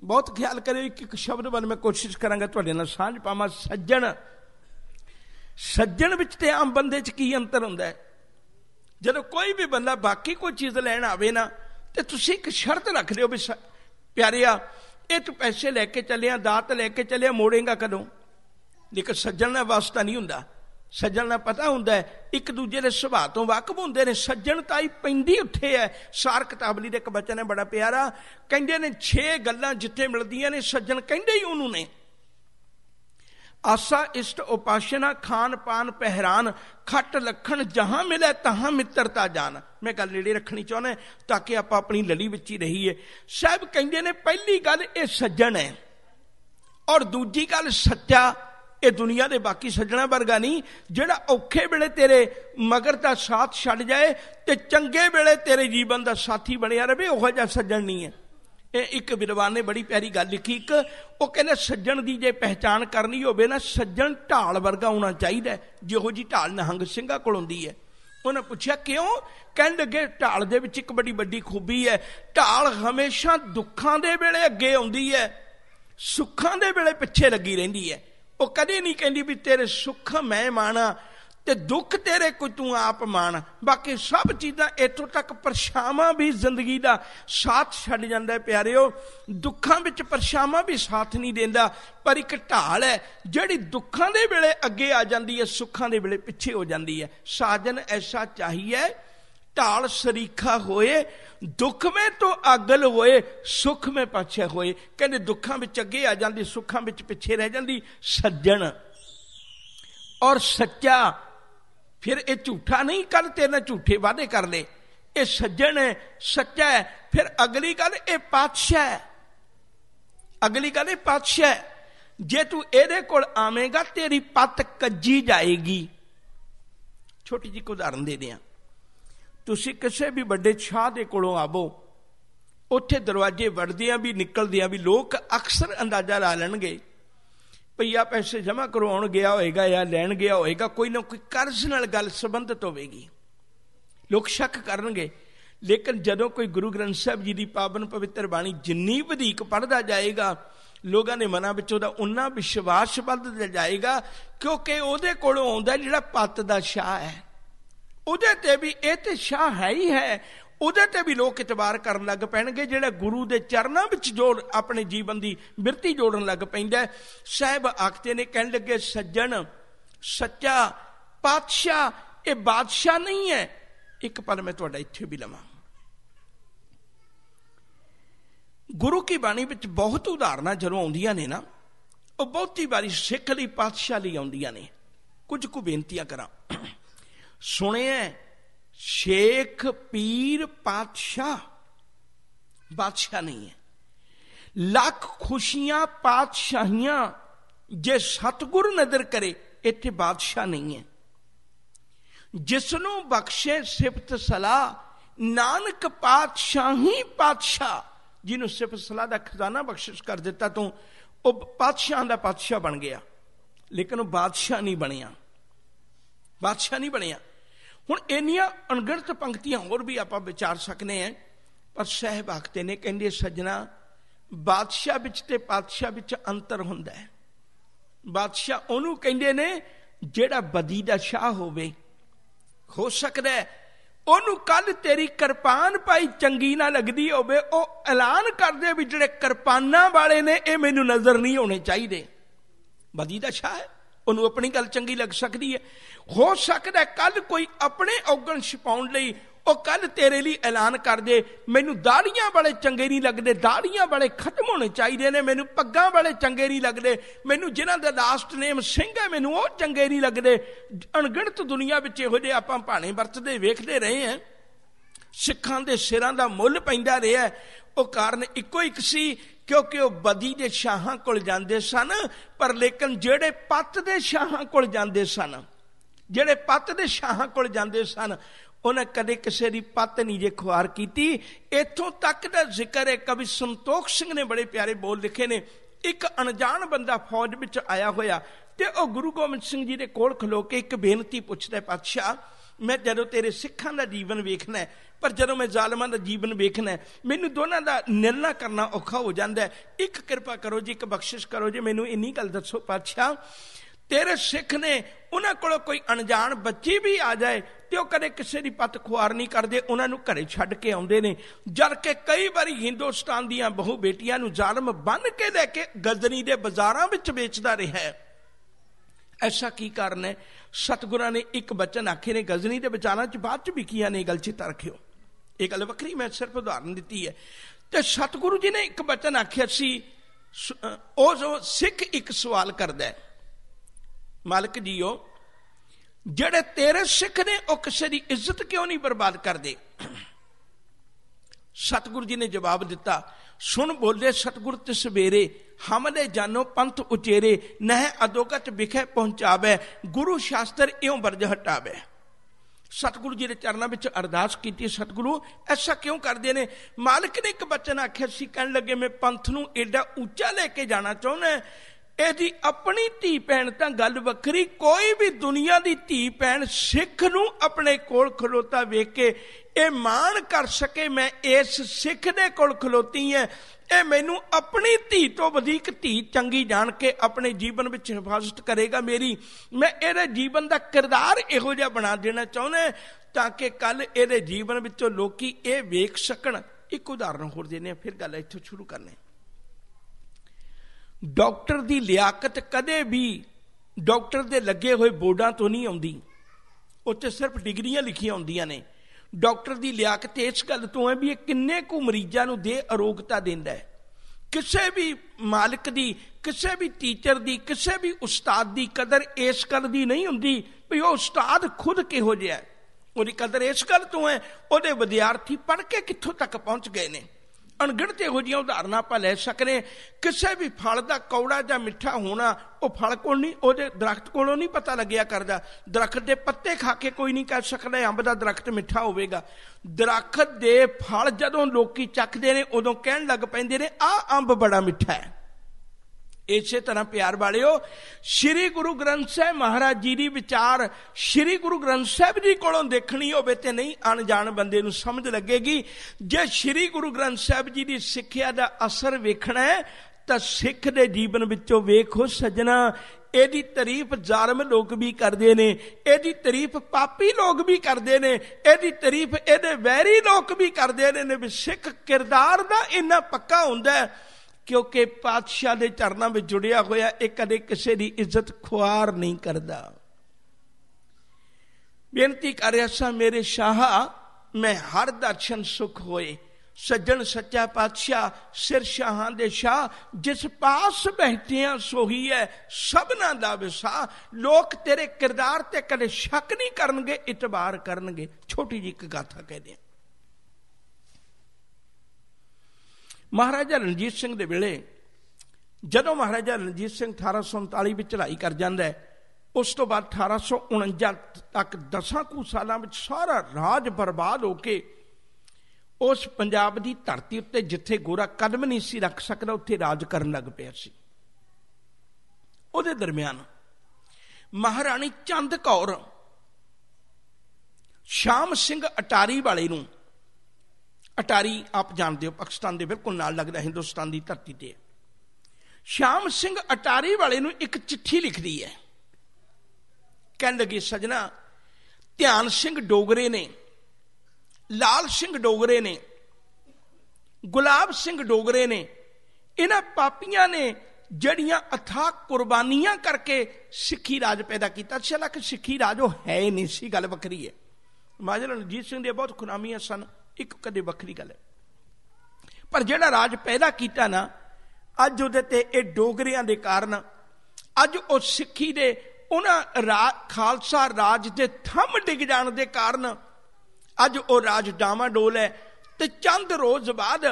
ਬਹੁਤ ਖਿਆਲ ਕਰਿਓ ਇੱਕ ਇੱਕ ਸ਼ਬਦ ਬਣ ਮੈਂ ਕੋਸ਼ਿਸ਼ ਕਰਾਂਗਾ ਤੁਹਾਡੇ ਨਾਲ ਸਾਂਝ ਪਾਵਾਂ ਸੱਜਣ ਸੱਜਣ ਵਿੱਚ ਤੇ ਆਮ ਬੰਦੇ 'ਚ ਕੀ ਅੰਤਰ ਹੁੰਦਾ ਹੈ ਜਦੋਂ ਕੋਈ ਵੀ ਬੰਦਾ ਬਾਕੀ ਕੋਈ ਚੀਜ਼ ਲੈਣ ਆਵੇ ਨਾ ਤੇ ਤੁਸੀਂ ਇੱਕ ਸ਼ਰਤ ਰੱਖ ਹੋ ਵੀ ਪਿਆਰਿਆ ਇਹ ਤੂੰ ਪੈਸੇ ਲੈ ਕੇ ਚੱਲਿਆ ਦਾਤ ਲੈ ਕੇ ਚੱਲਿਆ ਮੋੜੇਗਾ ਕਦੋਂ ਲੇਕਿਨ ਸੱਜਣ ਨਾਲ ਵਾਸਤਾ ਨਹੀਂ ਹੁੰਦਾ ਸੱਜਣ ਨਾਲ ਪਤਾ ਹੁੰਦਾ ਇੱਕ ਦੂਜੇ ਦੇ ਸੁਭਾਅ ਤੋਂ ਵਾਕਫ ਹੁੰਦੇ ਨੇ ਹੀ ਪੈਂਦੀ ਉੱਥੇ ਹੈ ਸਾਰ ਕਿਤਾਬਲੀ ਦੇ ਇੱਕ ਬਚਨ ਹੈ ਬੜਾ ਪਿਆਰਾ ਕਹਿੰਦੇ ਨੇ 6 ਗੱਲਾਂ ਜਿੱਥੇ ਮਿਲਦੀਆਂ ਨੇ ਸੱਜਣ ਕਹਿੰਦੇ ਹੀ ਉਹਨੂੰ ਨੇ ਆਸਾ ਇਸ਼ਟ ਉਪਾਸ਼ਨਾ ਖਾਨ ਪਾਨ ਪਹਿਰਾਨ ਖੱਟ ਲਖਣ ਜਹਾਂ ਮਿਲੇ ਤਹਾਂ ਮਿੱਤਰਤਾ ਜਾਨ ਮੈਂ ਗੱਲ ਨੇੜੇ ਰੱਖਣੀ ਚਾਹੁੰਦਾ ਤਾਂ ਕਿ ਆਪਾਂ ਆਪਣੀ ਲੜੀ ਵਿੱਚ ਹੀ ਰਹੀਏ ਸਾਬ ਕਹਿੰਦੇ ਨੇ ਪਹਿਲੀ ਗੱਲ ਇਹ ਸੱਜਣ ਹੈ ਔਰ ਦੂਜੀ ਗੱਲ ਸੱਚਾ ਇਹ ਦੁਨੀਆ ਦੇ ਬਾਕੀ ਸੱਜਣਾ ਵਰਗਾ ਨਹੀਂ ਜਿਹੜਾ ਔਖੇ ਵੇਲੇ ਤੇਰੇ ਮਗਰ ਦਾ ਸਾਥ ਛੱਡ ਜਾਏ ਤੇ ਚੰਗੇ ਵੇਲੇ ਤੇਰੇ ਜੀਵਨ ਦਾ ਸਾਥੀ ਬਣਿਆ ਰਵੇ ਉਹ ਜਿਹਾ ਸੱਜਣ ਨਹੀਂ ਹੈ ਇਹ ਇੱਕ ਵਿਦਵਾਨ ਨੇ ਬੜੀ ਪਿਆਰੀ ਗੱਲ ਲਿਖੀ ਇੱਕ ਉਹ ਕਹਿੰਦਾ ਸੱਜਣ ਦੀ ਜੇ ਪਹਿਚਾਨ ਕਰਨੀ ਹੋਵੇ ਨਾ ਸੱਜਣ ਢਾਲ ਵਰਗਾ ਹੋਣਾ ਚਾਹੀਦਾ ਜਿਹੋ ਜੀ ਢਾਲ ਨਹੰਗ ਸਿੰਘਾ ਕੋਲ ਹੁੰਦੀ ਹੈ ਉਹਨੇ ਪੁੱਛਿਆ ਕਿਉਂ ਕਹਿਣ ਲੱਗੇ ਢਾਲ ਦੇ ਵਿੱਚ ਇੱਕ ਬੜੀ ਵੱਡੀ ਖੂਬੀ ਹੈ ਢਾਲ ਹਮੇਸ਼ਾ ਦੁੱਖਾਂ ਦੇ ਵੇਲੇ ਅੱਗੇ ਆਉਂਦੀ ਹੈ ਸੁੱਖਾਂ ਦੇ ਵੇਲੇ ਪਿੱਛੇ ਲੱਗੀ ਰਹਿੰਦੀ ਹੈ ਉਹ ਕਦੇ ਨਹੀਂ ਕਹਿੰਦੀ ਵੀ ਤੇਰੇ ਸੁੱਖ ਮੈਂ ਮਾਣਾ ਤੇ ਦੁੱਖ ਤੇਰੇ ਕੋਈ ਤੂੰ ਆਪ ਮਾਣ ਬਾਕੀ ਸਭ ਚੀਜ਼ਾਂ ਇਥੋਂ ਤੱਕ ਪਰਛਾਵਾਂ ਵੀ ਜ਼ਿੰਦਗੀ ਦਾ ਸਾਥ ਛੱਡ ਜਾਂਦਾ ਪਿਆਰਿਓ ਦੁੱਖਾਂ ਵਿੱਚ ਪਰਛਾਵਾਂ ਵੀ ਸਾਥ ਨਹੀਂ ਦਿੰਦਾ ਪਰ ਇੱਕ ਢਾਲ ਹੈ ਜਿਹੜੀ ਦੁੱਖਾਂ ਦੇ ਵੇਲੇ ਅੱਗੇ ਆ ਜਾਂਦੀ ਹੈ ਸੁੱਖਾਂ ਦੇ ਵੇਲੇ ਪਿੱਛੇ ਹੋ ਜਾਂਦੀ ਹੈ ਸਾਜਨ ਐਸਾ ਚਾਹੀਏ ਢਾਲ ਸਰੀਖਾ ਹੋਏ ਦੁੱਖ ਵਿੱਚ ਤੋਂ ਅਗਲ ਹੋਏ ਸੁੱਖ ਵਿੱਚ ਪਾਛੇ ਹੋਏ ਕਹਿੰਦੇ ਦੁੱਖਾਂ ਵਿੱਚ ਅੱਗੇ ਆ ਜਾਂਦੀ ਸੁੱਖਾਂ ਵਿੱਚ ਪਿੱਛੇ ਰਹਿ ਜਾਂਦੀ ਸੱਜਣ ਔਰ ਸੱਚਾ ਫਿਰ ਇਹ ਝੂਠਾ ਨਹੀਂ ਕੱਲ ਤੇਰੇ ਨਾਲ ਝੂਠੇ ਵਾਅਦੇ ਕਰ ਲੈ ਇਹ ਸੱਜਣ ਹੈ ਸੱਚਾ ਹੈ ਫਿਰ ਅਗਲੀ ਗੱਲ ਇਹ ਪਾਤਸ਼ਾਹ ਹੈ ਅਗਲੀ ਗੱਲ ਇਹ ਪਾਤਸ਼ਾਹ ਹੈ ਜੇ ਤੂੰ ਇਹਦੇ ਕੋਲ ਆਵੇਂਗਾ ਤੇਰੀ ਪੱਤ ਕੱਜੀ ਜਾਏਗੀ ਛੋਟੀ ਜਿਹੀ ਉਦਾਹਰਨ ਦੇ ਦਿਆਂ ਤੁਸੀਂ ਕਿਸੇ ਵੀ ਵੱਡੇ ਸ਼ਾਹ ਦੇ ਕੋਲੋਂ ਆਵੋ ਉੱਥੇ ਦਰਵਾਜ਼ੇ ਵੜਦਿਆਂ ਵੀ ਨਿਕਲਦਿਆਂ ਵੀ ਲੋਕ ਅਕਸਰ ਅੰਦਾਜ਼ਾ ਲਾ ਲੈਣਗੇ ਪਈਆ ਪੈਸੇ ਜਮ੍ਹਾਂ ਕਰਵਾਉਣ ਗਿਆ ਹੋਏਗਾ ਜਾਂ ਲੈਣ ਗਿਆ ਹੋਏਗਾ ਕੋਈ ਨਾ ਕੋਈ ਕਰਜ਼ ਨਾਲ ਗੱਲ ਸੰਬੰਧਿਤ ਹੋਵੇਗੀ ਲੋਕ ਸ਼ੱਕ ਕਰਨਗੇ ਲੇਕਿਨ ਜਦੋਂ ਕੋਈ ਗੁਰੂ ਗ੍ਰੰਥ ਸਾਹਿਬ ਜੀ ਦੀ ਪਾਵਨ ਪਵਿੱਤਰ ਬਾਣੀ ਜਿੰਨੀ ਵਧੇਕ ਪੜਦਾ ਜਾਏਗਾ ਲੋਕਾਂ ਦੇ ਮਨਾਂ ਵਿੱਚ ਉਹਦਾ ਉਨਾ ਵਿਸ਼ਵਾਸ ਵੱਧਦਾ ਜਾਏਗਾ ਕਿਉਂਕਿ ਉਹਦੇ ਕੋਲੋਂ ਆਉਂਦਾ ਜਿਹੜਾ ਪੱਤ ਦਾ ਸ਼ਾਹ ਹੈ ਉਹਦੇ ਤੇ ਵੀ ਇਹ ਤੇ ਸ਼ਾਹ ਹੈ ਹੀ ਹੈ ਉਹਦੇ ਤੇ ਵੀ ਲੋਕ ਇਤਬਾਰ ਕਰਨ ਲੱਗ ਪੈਣਗੇ ਜਿਹੜਾ ਗੁਰੂ ਦੇ ਚਰਨਾਂ ਵਿੱਚ ਜੋੜ ਆਪਣੇ ਜੀਵਨ ਦੀ ਬਿਰਤੀ ਜੋੜਨ ਲੱਗ ਪੈਂਦਾ ਸਹਿਬ ਆਖਤੇ ਨੇ ਕਹਿਣ ਲੱਗੇ ਸੱਜਣ ਸੱਚਾ ਪਾਤਸ਼ਾਹ ਇਹ ਬਾਦਸ਼ਾਹ ਨਹੀਂ ਹੈ ਇੱਕ ਪਲ ਮੈਂ ਤੁਹਾਡਾ ਇੱਥੇ ਵੀ ਲਵਾਂ ਗੁਰੂ ਕੀ ਬਾਣੀ ਵਿੱਚ ਬਹੁਤ ਉਦਾਹਰਨਾਂ ਜਦੋਂ ਆਉਂਦੀਆਂ ਨੇ ਨਾ ਉਹ ਬਹੁਤੀ ਵਾਰੀ ਸਿੱਖ ਲਈ ਪਾਤਸ਼ਾਹ ਲਈ ਆਉਂਦੀਆਂ ਨੇ ਕੁਝ ਕੁ ਬੇਨਤੀਆਂ ਕਰਾਂ ਸੁਣਿਆ शेख पीर पातशाह बादशाह नहीं है ਲੱਖ ਖੁਸ਼ੀਆਂ ਪਾਤਸ਼ਾਹੀਆਂ ਜੇ ਸਤਗੁਰ ਨਦਰ ਕਰੇ ਇੱਥੇ ਬਾਦਸ਼ਾਹ ਨਹੀਂ ਹੈ ਜਿਸ ਨੂੰ ਬਖਸ਼ੇ ਸਿਫਤ ਸਲਾ ਨਾਨਕ ਪਾਤਸ਼ਾਹੀ ਪਾਤਸ਼ਾਹ ਜਿਹਨੂੰ ਸਿਫਤ ਸਲਾ ਦਾ ਖਜ਼ਾਨਾ ਬਖਸ਼ਿਸ਼ ਕਰ ਦਿੱਤਾ ਤੂੰ ਉਹ ਪਾਤਸ਼ਾਹ ਦਾ ਪਾਤਸ਼ਾਹ ਬਣ ਗਿਆ ਲੇਕਿਨ ਉਹ ਬਾਦਸ਼ਾਹ ਨਹੀਂ ਬਣਿਆ ਬਾਦਸ਼ਾਹ ਨਹੀਂ ਬਣਿਆ ਹੁਣ ਇੰਨੀਆਂ ਅਣਗਿਣਤ ਪੰਕਤੀਆਂ ਹੋਰ ਵੀ ਆਪਾਂ ਵਿਚਾਰ ਸਕਨੇ ਆ ਪਰ ਸਹਿਬ ਆਖਦੇ ਨੇ ਕਹਿੰਦੇ ਸੱਜਣਾ ਬਾਦਸ਼ਾਹ ਵਿੱਚ ਤੇ ਪਾਤਸ਼ਾਹ ਵਿੱਚ ਅੰਤਰ ਹੁੰਦਾ ਹੈ ਬਾਦਸ਼ਾਹ ਉਹਨੂੰ ਕਹਿੰਦੇ ਨੇ ਜਿਹੜਾ ਬਦੀ ਦਾ ਸ਼ਾਹ ਹੋਵੇ ਹੋ ਸਕਦਾ ਉਹਨੂੰ ਕੱਲ ਤੇਰੀ ਕਿਰਪਾਨ ਪਾਈ ਚੰਗੀ ਨਾ ਲੱਗਦੀ ਹੋਵੇ ਉਹ ਐਲਾਨ ਕਰਦੇ ਵੀ ਜਿਹੜੇ ਕਿਰਪਾਨਾਂ ਵਾਲੇ ਨੇ ਇਹ ਮੈਨੂੰ ਨਜ਼ਰ ਨਹੀਂ ਆਉਣੇ ਚਾਹੀਦੇ ਬਦੀ ਦਾ ਸ਼ਾਹ ਹੈ ਉਹਨੂੰ ਆਪਣੀ ਗੱਲ ਚੰਗੀ ਲੱਗ ਸਕਦੀ ਹੈ ਹੋ ਸਕਦਾ ਕੱਲ ਕੋਈ ਆਪਣੇ ਔਗਣ ਛਪਾਉਣ ਲਈ ਉਹ ਕੱਲ ਤੇਰੇ ਲਈ ਐਲਾਨ ਕਰ ਦੇ ਮੈਨੂੰ ਦਾੜੀਆਂ ਵਾਲੇ ਚੰਗੇ ਨਹੀਂ ਲੱਗਦੇ ਦਾੜੀਆਂ ਵਾਲੇ ਖਤਮ ਹੋਣੇ ਚਾਹੀਦੇ ਨੇ ਮੈਨੂੰ ਪੱਗਾਂ ਵਾਲੇ ਚੰਗੇ ਨਹੀਂ ਲੱਗਦੇ ਮੈਨੂੰ ਜਿਨ੍ਹਾਂ ਦਾ ਲਾਸਟ ਨੇਮ ਸਿੰਘ ਹੈ ਮੈਨੂੰ ਉਹ ਚੰਗੇ ਨਹੀਂ ਲੱਗਦੇ ਅਣਗਿਣਤ ਦੁਨੀਆ ਵਿੱਚ ਇਹੋ ਜਿਹੇ ਆਪਾਂ ਭਾਣੇ ਵਰਤਦੇ ਵੇਖਦੇ ਰਹੇ ਹਾਂ ਸਿੱਖਾਂ ਦੇ ਸਿਰਾਂ ਦਾ ਮੁੱਲ ਪੈਂਦਾ ਰਿਹਾ ਉਹ ਕਾਰਨ ਇੱਕੋ ਇੱਕ ਸੀ ਕਿਉਂਕਿ ਉਹ ਬਦੀ ਦੇ ਸ਼ਾਹਾਂ ਕੋਲ ਜਾਂਦੇ ਸਨ ਪਰ ਲੇਕਿਨ ਜਿਹੜੇ ਪੱਤ ਦੇ ਸ਼ਾਹਾਂ ਕੋਲ ਜਾਂਦੇ ਸਨ ਜਿਹੜੇ ਪੱਤ ਦੇ ਸ਼ਾਹਾਂ ਕੋਲ ਜਾਂਦੇ ਸਨ ਉਹਨਾਂ ਕਦੇ ਕਿਸੇ ਦੀ ਪੱਤ ਨਹੀਂ ਜੇ ਖੁਆਰ ਕੀਤੀ ਇਥੋਂ ਤੱਕ ਦਾ ਜ਼ਿਕਰ ਹੈ ਕਵੀ ਸੰਤੋਖ ਸਿੰਘ ਨੇ ਬੜੇ ਪਿਆਰੇ ਬੋਲ ਲਿਖੇ ਨੇ ਇੱਕ ਅਣਜਾਣ ਬੰਦਾ ਫੌਜ ਵਿੱਚ ਆਇਆ ਹੋਇਆ ਤੇ ਉਹ ਗੁਰੂ ਗੋਬਿੰਦ ਸਿੰਘ ਜੀ ਦੇ ਕੋਲ ਖਲੋ ਕੇ ਇੱਕ ਬੇਨਤੀ ਪੁੱਛਦਾ ਪਾਤਸ਼ਾਹ ਮੈਂ ਜਦੋਂ ਤੇਰੇ ਸਿੱਖਾਂ ਦਾ ਜੀਵਨ ਵੇਖਣਾ ਪਰ ਜਦੋਂ ਮੈਂ ਜ਼ਾਲਮਾਂ ਦਾ ਜੀਵਨ ਵੇਖਣਾ ਮੈਨੂੰ ਦੋਨਾਂ ਦਾ ਨਿਰਣਾ ਕਰਨਾ ਔਖਾ ਹੋ ਜਾਂਦਾ ਇੱਕ ਕਿਰਪਾ ਕਰੋ ਜੀ ਇੱਕ ਬਖਸ਼ਿਸ਼ ਕਰੋ ਜੀ ਮੈਨੂੰ ਇੰਨੀ ਗੱਲ ਦੱਸੋ ਪਾਤਸ਼ਾਹ ਤੇਰੇ ਸਿੱਖ ਨੇ ਉਹਨਾਂ ਕੋਲ ਕੋਈ ਅਣਜਾਣ ਬੱਚੀ ਵੀ ਆ ਜਾਏ ਤੇ ਉਹ ਕਦੇ ਕਿਸੇ ਦੀ ਪਤ ਖੁਆਰ ਨਹੀਂ ਕਰਦੇ ਉਹਨਾਂ ਨੂੰ ਘਰੇ ਛੱਡ ਕੇ ਆਉਂਦੇ ਨੇ ਜਦ ਕਿ ਕਈ ਵਾਰੀ ਹਿੰਦੁਸਤਾਨ ਦੀਆਂ ਬਹੂ ਬੇਟੀਆਂ ਨੂੰ ਜ਼ਾਲਮ ਬੰਨ ਕੇ ਲੈ ਕੇ ਗਜ਼ਨੀ ਦੇ ਬਾਜ਼ਾਰਾਂ ਵਿੱਚ ਵੇਚਦਾ ਰਿਹਾ ਹੈ ਐਸਾ ਕੀ ਕਾਰਨ ਹੈ ਸਤਗੁਰਾਂ ਨੇ ਇੱਕ ਬਚਨ ਆਖੇ ਨੇ ਗਜ਼ਨੀ ਦੇ ਵਿਚਾਰਾਂ ਚ ਬਾਅਦ ਚ ਵੀ ਕੀਆ ਨੇ ਗੱਲ ਚਿਤ ਰੱਖਿਓ ਇਹ ਗੱਲ ਵੱਖਰੀ ਮੈਂ ਸਿਰਫ ਉਦਾਹਰਨ ਦਿੱਤੀ ਹੈ ਤੇ ਸਤਗੁਰੂ ਜੀ ਨੇ ਇੱਕ ਬਚਨ ਆਖਿਆ ਸੀ ਉਹ ਸਿੱਖ ਇੱਕ ਸਵਾਲ ਕਰਦਾ ਹੈ ਮਾਲਕ ਜੀਓ ਜਿਹੜੇ ਤੇਰੇ ਸਿੱਖ ਨੇ ਉਹ ਕਿਸੇ ਦੀ ਇੱਜ਼ਤ ਕਿਉਂ ਨਹੀਂ ਬਰਬਾਦ ਕਰਦੇ ਸਤਗੁਰੂ ਜੀ ਨੇ ਜਵਾਬ ਦਿੱਤਾ ਸੁਣ ਬੋਲੇ ਸਤਗੁਰ ਤੇ ਸਵੇਰੇ ਹਮਲੇ ਜਾਨੋ ਪੰਥ ਉਚੇਰੇ ਨਹਿ ਅਦੋਗਤ ਵਿਖੇ ਪਹੁੰਚਾਵੇ ਗੁਰੂ ਸ਼ਾਸਤਰ ਇਉਂ ਵਰਜ ਹਟਾਵੇ ਸਤਗੁਰੂ ਜੀ ਦੇ ਚਰਨਾਂ ਵਿੱਚ ਅਰਦਾਸ ਕੀਤੀ ਸਤਗੁਰੂ ਐਸਾ ਕਿਉਂ ਕਰਦੇ ਨੇ ਮਾਲਕ ਨੇ ਇੱਕ ਬਚਨ ਆਖਿਆ ਸੀ ਕਹਿਣ ਲੱਗੇ ਮੈਂ ਪੰਥ ਨੂੰ ਐਡਾ ਉੱਚਾ ਲੈ ਕੇ ਜਾਣਾ ਚਾਹੁੰਦਾ ਇਹਦੀ ਆਪਣੀ ਧੀ ਭੈਣ ਤਾਂ ਗੱਲ ਵੱਖਰੀ ਕੋਈ ਵੀ ਦੁਨੀਆ ਦੀ ਧੀ ਭੈਣ ਸਿੱਖ ਨੂੰ ਆਪਣੇ ਕੋਲ ਖਲੋਤਾ ਵੇਖ ਕੇ ਇਹ ਮਾਣ ਕਰ ਸਕੇ ਮੈਂ ਇਸ ਸਿੱਖ ਦੇ ਕੋਲ ਖਲੋਤੀ ਐ ਇਹ ਮੈਨੂੰ ਆਪਣੀ ਧੀ ਤੋਂ ਵਧੇਕ ਧੀ ਚੰਗੀ ਜਾਣ ਕੇ ਆਪਣੇ ਜੀਵਨ ਵਿੱਚ ਹਿਫਾਜ਼ਤ ਕਰੇਗਾ ਮੇਰੀ ਮੈਂ ਇਹਦੇ ਜੀਵਨ ਦਾ ਕਿਰਦਾਰ ਇਹੋ ਜਿਹਾ ਬਣਾ ਦੇਣਾ ਚਾਹੁੰਦਾ ਤਾਂ ਕਿ ਕੱਲ ਇਹਦੇ ਜੀਵਨ ਵਿੱਚੋਂ ਲੋਕੀ ਇਹ ਵੇਖ ਸਕਣ ਇੱਕ ਉਦਾਹਰਨ ਹੋਰ ਦੇਣੇ ਫਿਰ ਗੱਲ ਇੱਥੋਂ ਸ਼ੁਰੂ ਕਰਨੇ ਡਾਕਟਰ ਦੀ ਲਿਆਕਤ ਕਦੇ ਵੀ ਡਾਕਟਰ ਦੇ ਲੱਗੇ ਹੋਏ ਬੋਰਡਾਂ ਤੋਂ ਨਹੀਂ ਆਉਂਦੀ ਉੱਤੇ ਸਿਰਫ ਡਿਗਰੀਆਂ ਲਿਖੀਆਂ ਹੁੰਦੀਆਂ ਨੇ ਡਾਕਟਰ ਦੀ ਲਿਆਕਤ ਇਸ ਗੱਲ ਤੋਂ ਹੈ ਵੀ ਇਹ ਕਿੰਨੇ ਕੁ ਮਰੀਜ਼ਾਂ ਨੂੰ ਦੇ ਅਰੋਗਤਾ ਦਿੰਦਾ ਹੈ ਕਿਸੇ ਵੀ ਮਾਲਕ ਦੀ ਕਿਸੇ ਵੀ ਟੀਚਰ ਦੀ ਕਿਸੇ ਵੀ ਉਸਤਾਦ ਦੀ ਕਦਰ ਇਸ ਗੱਲ ਦੀ ਨਹੀਂ ਹੁੰਦੀ ਵੀ ਉਹ ਉਸਤਾਦ ਖੁਦ ਕਿਹੋ ਜਿਹਾ ਹੈ ਉਹਦੀ ਕਦਰ ਇਸ ਗੱਲ ਤੋਂ ਹੈ ਉਹਦੇ ਵਿਦਿਆਰਥੀ ਪੜ੍ਹ ਕੇ ਕਿੱਥੋਂ ਤੱਕ ਪਹੁੰਚ ਗਏ ਨੇ ਅਣਗਿਣਤ ਇਹੋ ਜਿਹੀਆਂ ਉਦਾਹਰਨਾਂ ਆਪਾਂ ਲੈ ਸਕਦੇ ਕਿਸੇ ਵੀ ਫਲ ਦਾ ਕੌੜਾ ਜਾਂ ਮਿੱਠਾ ਹੋਣਾ ਉਹ ਫਲ ਕੋਲ ਨਹੀਂ ਉਹਦੇ ਦਰਖਤ ਕੋਲੋਂ ਨਹੀਂ ਪਤਾ ਲੱਗਿਆ ਕਰਦਾ ਦਰਖਤ ਦੇ ਪੱਤੇ ਖਾ ਕੇ ਕੋਈ ਨਹੀਂ ਕਹਿ ਸਕਦਾ ਅੰਬ ਦਾ ਦਰਖਤ ਮਿੱਠਾ ਹੋਵੇਗਾ ਦਰਖਤ ਦੇ ਫਲ ਜਦੋਂ ਲੋਕੀ ਚੱਕਦੇ ਨੇ ਉਦੋਂ ਕਹਿਣ ਲੱਗ ਪੈਂਦੇ ਨੇ ਆਹ ਅੰਬ ਬੜਾ ਮਿੱਠਾ ਹੈ ਇਸੇ ਤਰ੍ਹਾਂ ਪਿਆਰ ਵਾਲਿਓ ਸ੍ਰੀ ਗੁਰੂ ਗ੍ਰੰਥ ਸਾਹਿਬ ਮਹਾਰਾਜ ਜੀ ਦੀ ਵਿਚਾਰ ਸ੍ਰੀ ਗੁਰੂ ਗ੍ਰੰਥ ਸਾਹਿਬ ਜੀ ਕੋਲੋਂ ਦੇਖਣੀ ਹੋਵੇ ਤੇ ਨਹੀਂ ਅਣਜਾਣ ਬੰਦੇ ਨੂੰ ਸਮਝ ਲੱਗੇਗੀ ਜੇ ਸ੍ਰੀ ਗੁਰੂ ਗ੍ਰੰਥ ਸਾਹਿਬ ਜੀ ਦੀ ਸਿੱਖਿਆ ਦਾ ਅਸਰ ਵੇਖਣਾ ਹੈ ਤਾਂ ਸਿੱਖ ਦੇ ਜੀਵਨ ਵਿੱਚੋਂ ਵੇਖੋ ਸੱਜਣਾ ਇਹਦੀ ਤਾਰੀਫ ਜ਼ਾਲਮ ਲੋਕ ਵੀ ਕਰਦੇ ਨੇ ਇਹਦੀ ਤਾਰੀਫ ਪਾਪੀ ਲੋਕ ਵੀ ਕਰਦੇ ਨੇ ਇਹਦੀ ਤਾਰੀਫ ਇਹਦੇ ਵੈਰੀ ਲੋਕ ਵੀ ਕਰਦੇ ਨੇ ਵੀ ਸਿੱਖ ਕਿਰਦਾਰ ਦਾ ਇੰਨਾ ਪੱਕਾ ਹੁੰਦਾ ਹੈ ਕਿਉਂਕਿ ਪਾਤਸ਼ਾਹ ਦੇ ਚਰਨਾਂ ਵਿੱਚ ਜੁੜਿਆ ਹੋਇਆ ਇਹ ਕਦੇ ਕਿਸੇ ਦੀ ਇੱਜ਼ਤ ਖੁਆਰ ਨਹੀਂ ਕਰਦਾ ਬੇਨਤੀ ਕਰ ਰਿਹਾ ਸਾ ਮੇਰੇ ਸ਼ਾਹ ਮੈਂ ਹਰ ਦਰਸ਼ਨ ਸੁਖ ਹੋਏ ਸੱਜਣ ਸੱਚਾ ਪਾਤਸ਼ਾਹ ਸਿਰ ਸ਼ਾਹਾਂ ਦੇ ਸ਼ਾਹ ਜਿਸ ਪਾਸ ਬੈਠਿਆਂ ਸੋਹੀ ਹੈ ਸਭਨਾ ਦਾ ਵਿਸਾ ਲੋਕ ਤੇਰੇ ਕਿਰਦਾਰ ਤੇ ਕਦੇ ਸ਼ੱਕ ਨਹੀਂ ਕਰਨਗੇ ਇਤਬਾਰ ਕਰਨਗੇ ਛੋਟੀ ਜੀ ਇੱਕ ਗਾਥਾ ਕਹਿੰਦੇ ਮਹਾਰਾਜਾ ਰਣਜੀਤ ਸਿੰਘ ਦੇ ਵੇਲੇ ਜਦੋਂ ਮਹਾਰਾਜਾ ਰਣਜੀਤ ਸਿੰਘ 1839 ਵਿੱਚ ਚੜ੍ਹਾਈ ਕਰ ਜਾਂਦਾ ਹੈ ਉਸ ਤੋਂ ਬਾਅਦ 1849 ਤੱਕ ਦਸਾਂ ਕੁ ਸਾਲਾਂ ਵਿੱਚ ਸਾਰਾ ਰਾਜ ਬਰਬਾਦ ਹੋ ਕੇ ਉਸ ਪੰਜਾਬ ਦੀ ਧਰਤੀ ਉੱਤੇ ਜਿੱਥੇ ਗੋਰਾ ਕਦਮ ਨਹੀਂ ਸੀ ਰੱਖ ਸਕਦਾ ਉੱਥੇ ਰਾਜ ਕਰਨ ਲੱਗ ਪਿਆ ਸੀ ਉਹਦੇ ਦਰਮਿਆਨ ਮਹਾਰਾਣੀ ਚੰਦ ਕੌਰ ਸ਼ਾਮ ਸਿੰਘ ਅਟਾਰੀ ਵਾਲੇ ਨੂੰ ਅਟਾਰੀ ਆਪ ਜਾਣਦੇ ਹੋ ਪਾਕਿਸਤਾਨ ਦੇ ਬਿਲਕੁਲ ਨਾਲ ਲੱਗਦਾ ਹਿੰਦੁਸਤਾਨ ਦੀ ਧਰਤੀ ਤੇ ਸ਼ਾਮ ਸਿੰਘ ਅਟਾਰੀ ਵਾਲੇ ਨੂੰ ਇੱਕ ਚਿੱਠੀ ਲਿਖਦੀ ਹੈ ਕਹਿਣ ਲੱਗੀ ਸਜਣਾ ਧਿਆਨ ਸਿੰਘ ਡੋਗਰੇ ਨੇ ਲਾਲ ਸਿੰਘ ਡੋਗਰੇ ਨੇ ਗੁਲਾਬ ਸਿੰਘ ਡੋਗਰੇ ਨੇ ਇਹਨਾਂ ਪਾਪੀਆਂ ਨੇ ਜਿਹੜੀਆਂ ਅਥਾ ਕੁਰਬਾਨੀਆਂ ਕਰਕੇ ਸਿੱਖੀ ਰਾਜ ਪੈਦਾ ਕੀਤਾ ਛੇ ਲੱਖ ਸਿੱਖੀ ਰਾਜ ਉਹ ਹੈ ਨਹੀਂ ਸੀ ਗੱਲ ਵੱਖਰੀ ਹੈ ਮਾਜਰ ਰਣਜੀਤ ਸਿੰਘ ਦੇ ਬਹੁਤ ਖੁਨਾਮੀਆਂ ਸਨ ਇੱਕ ਕਦੇ ਵੱਖਰੀ ਗੱਲ ਹੈ ਪਰ ਜਿਹੜਾ ਰਾਜ ਪੈਦਾ ਕੀਤਾ ਨਾ ਅੱਜ ਉਹਦੇ ਤੇ ਇਹ ਡੋਗਰਿਆਂ ਦੇ ਕਾਰਨ ਅੱਜ ਉਹ ਸਿੱਖੀ ਦੇ ਉਹਨਾਂ ਖਾਲਸਾ ਰਾਜ ਦੇ ਥੰਮ ਡਿੱਗ ਜਾਣ ਦੇ ਕਾਰਨ ਅੱਜ ਉਹ ਰਾਜ ਡਾਵਾ ਡੋਲ ਹੈ ਤੇ ਚੰਦ ਰੋਜ਼ ਬਾਅਦ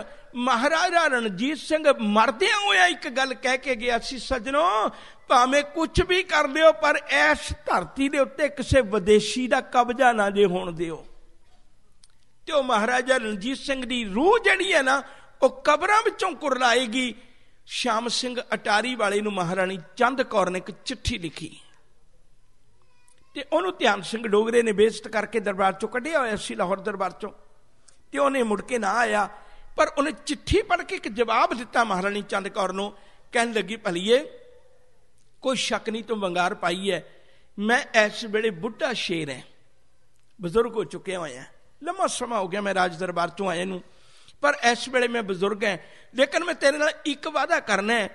ਮਹਾਰਾਜਾ ਰਣਜੀਤ ਸਿੰਘ ਮਰਦਿਆਂ ਹੋਇਆ ਇੱਕ ਗੱਲ ਕਹਿ ਕੇ ਗਿਆ ਸੀ ਸਜਣੋ ਭਾਵੇਂ ਕੁਝ ਵੀ ਕਰ ਲਿਓ ਪਰ ਇਸ ਧਰਤੀ ਦੇ ਉੱਤੇ ਕਿਸੇ ਵਿਦੇਸ਼ੀ ਦਾ ਕਬਜ਼ਾ ਨਾ ਜੇ ਹੋਣ ਦਿਓ ਤੇ ਉਹ ਮਹਾਰਾਜਾ ਰਣਜੀਤ ਸਿੰਘ ਦੀ ਰੂਹ ਜਿਹੜੀ ਹੈ ਨਾ ਉਹ ਕਬਰਾਂ ਵਿੱਚੋਂ ਕੁਰਲਾਏਗੀ ਸ਼ਾਮ ਸਿੰਘ ਅਟਾਰੀ ਵਾਲੇ ਨੂੰ ਮਹਾਰਾਣੀ ਚੰਦ ਕੌਰ ਨੇ ਇੱਕ ਚਿੱਠੀ ਲਿਖੀ ਤੇ ਉਹਨੂੰ ਧਿਆਨ ਸਿੰਘ ਡੋਗਰੇ ਨੇ ਬੇਇੱਜ਼ਤ ਕਰਕੇ ਦਰਬਾਰ ਚੋਂ ਕੱਢਿਆ ਹੋਇਆ ਸੀ ਲਾਹੌਰ ਦਰਬਾਰ ਚੋਂ ਤੇ ਉਹਨੇ ਮੁੜ ਕੇ ਨਾ ਆਇਆ ਪਰ ਉਹਨੇ ਚਿੱਠੀ ਪੜ੍ਹ ਕੇ ਇੱਕ ਜਵਾਬ ਦਿੱਤਾ ਮਹਾਰਾਣੀ ਚੰਦ ਕੌਰ ਨੂੰ ਕਹਿਣ ਲੱਗੀ ਭਲੀਏ ਕੋਈ ਸ਼ੱਕ ਨਹੀਂ ਤੂੰ ਵੰਗਾਰ ਪਾਈ ਹੈ ਮੈਂ ਇਸ ਵੇਲੇ ਬੁੱਢਾ ਸ਼ੇਰ ਹੈ ਬਜ਼ੁਰਗ ਹੋ ਚੁੱਕਿਆ ਹੋਇਆ ਲੰਮਾ ਸਮਾਂ ਹੋ ਗਿਆ ਮੈਂ ਰਾਜ ਦਰਬਾਰ ਤੋਂ ਆਏ ਨੂੰ ਪਰ ਇਸ ਵੇਲੇ ਮੈਂ ਬਜ਼ੁਰਗ ਹਾਂ ਲੇਕਿਨ ਮੈਂ ਤੇਰੇ ਨਾਲ ਇੱਕ ਵਾਦਾ ਕਰਨਾ ਹੈ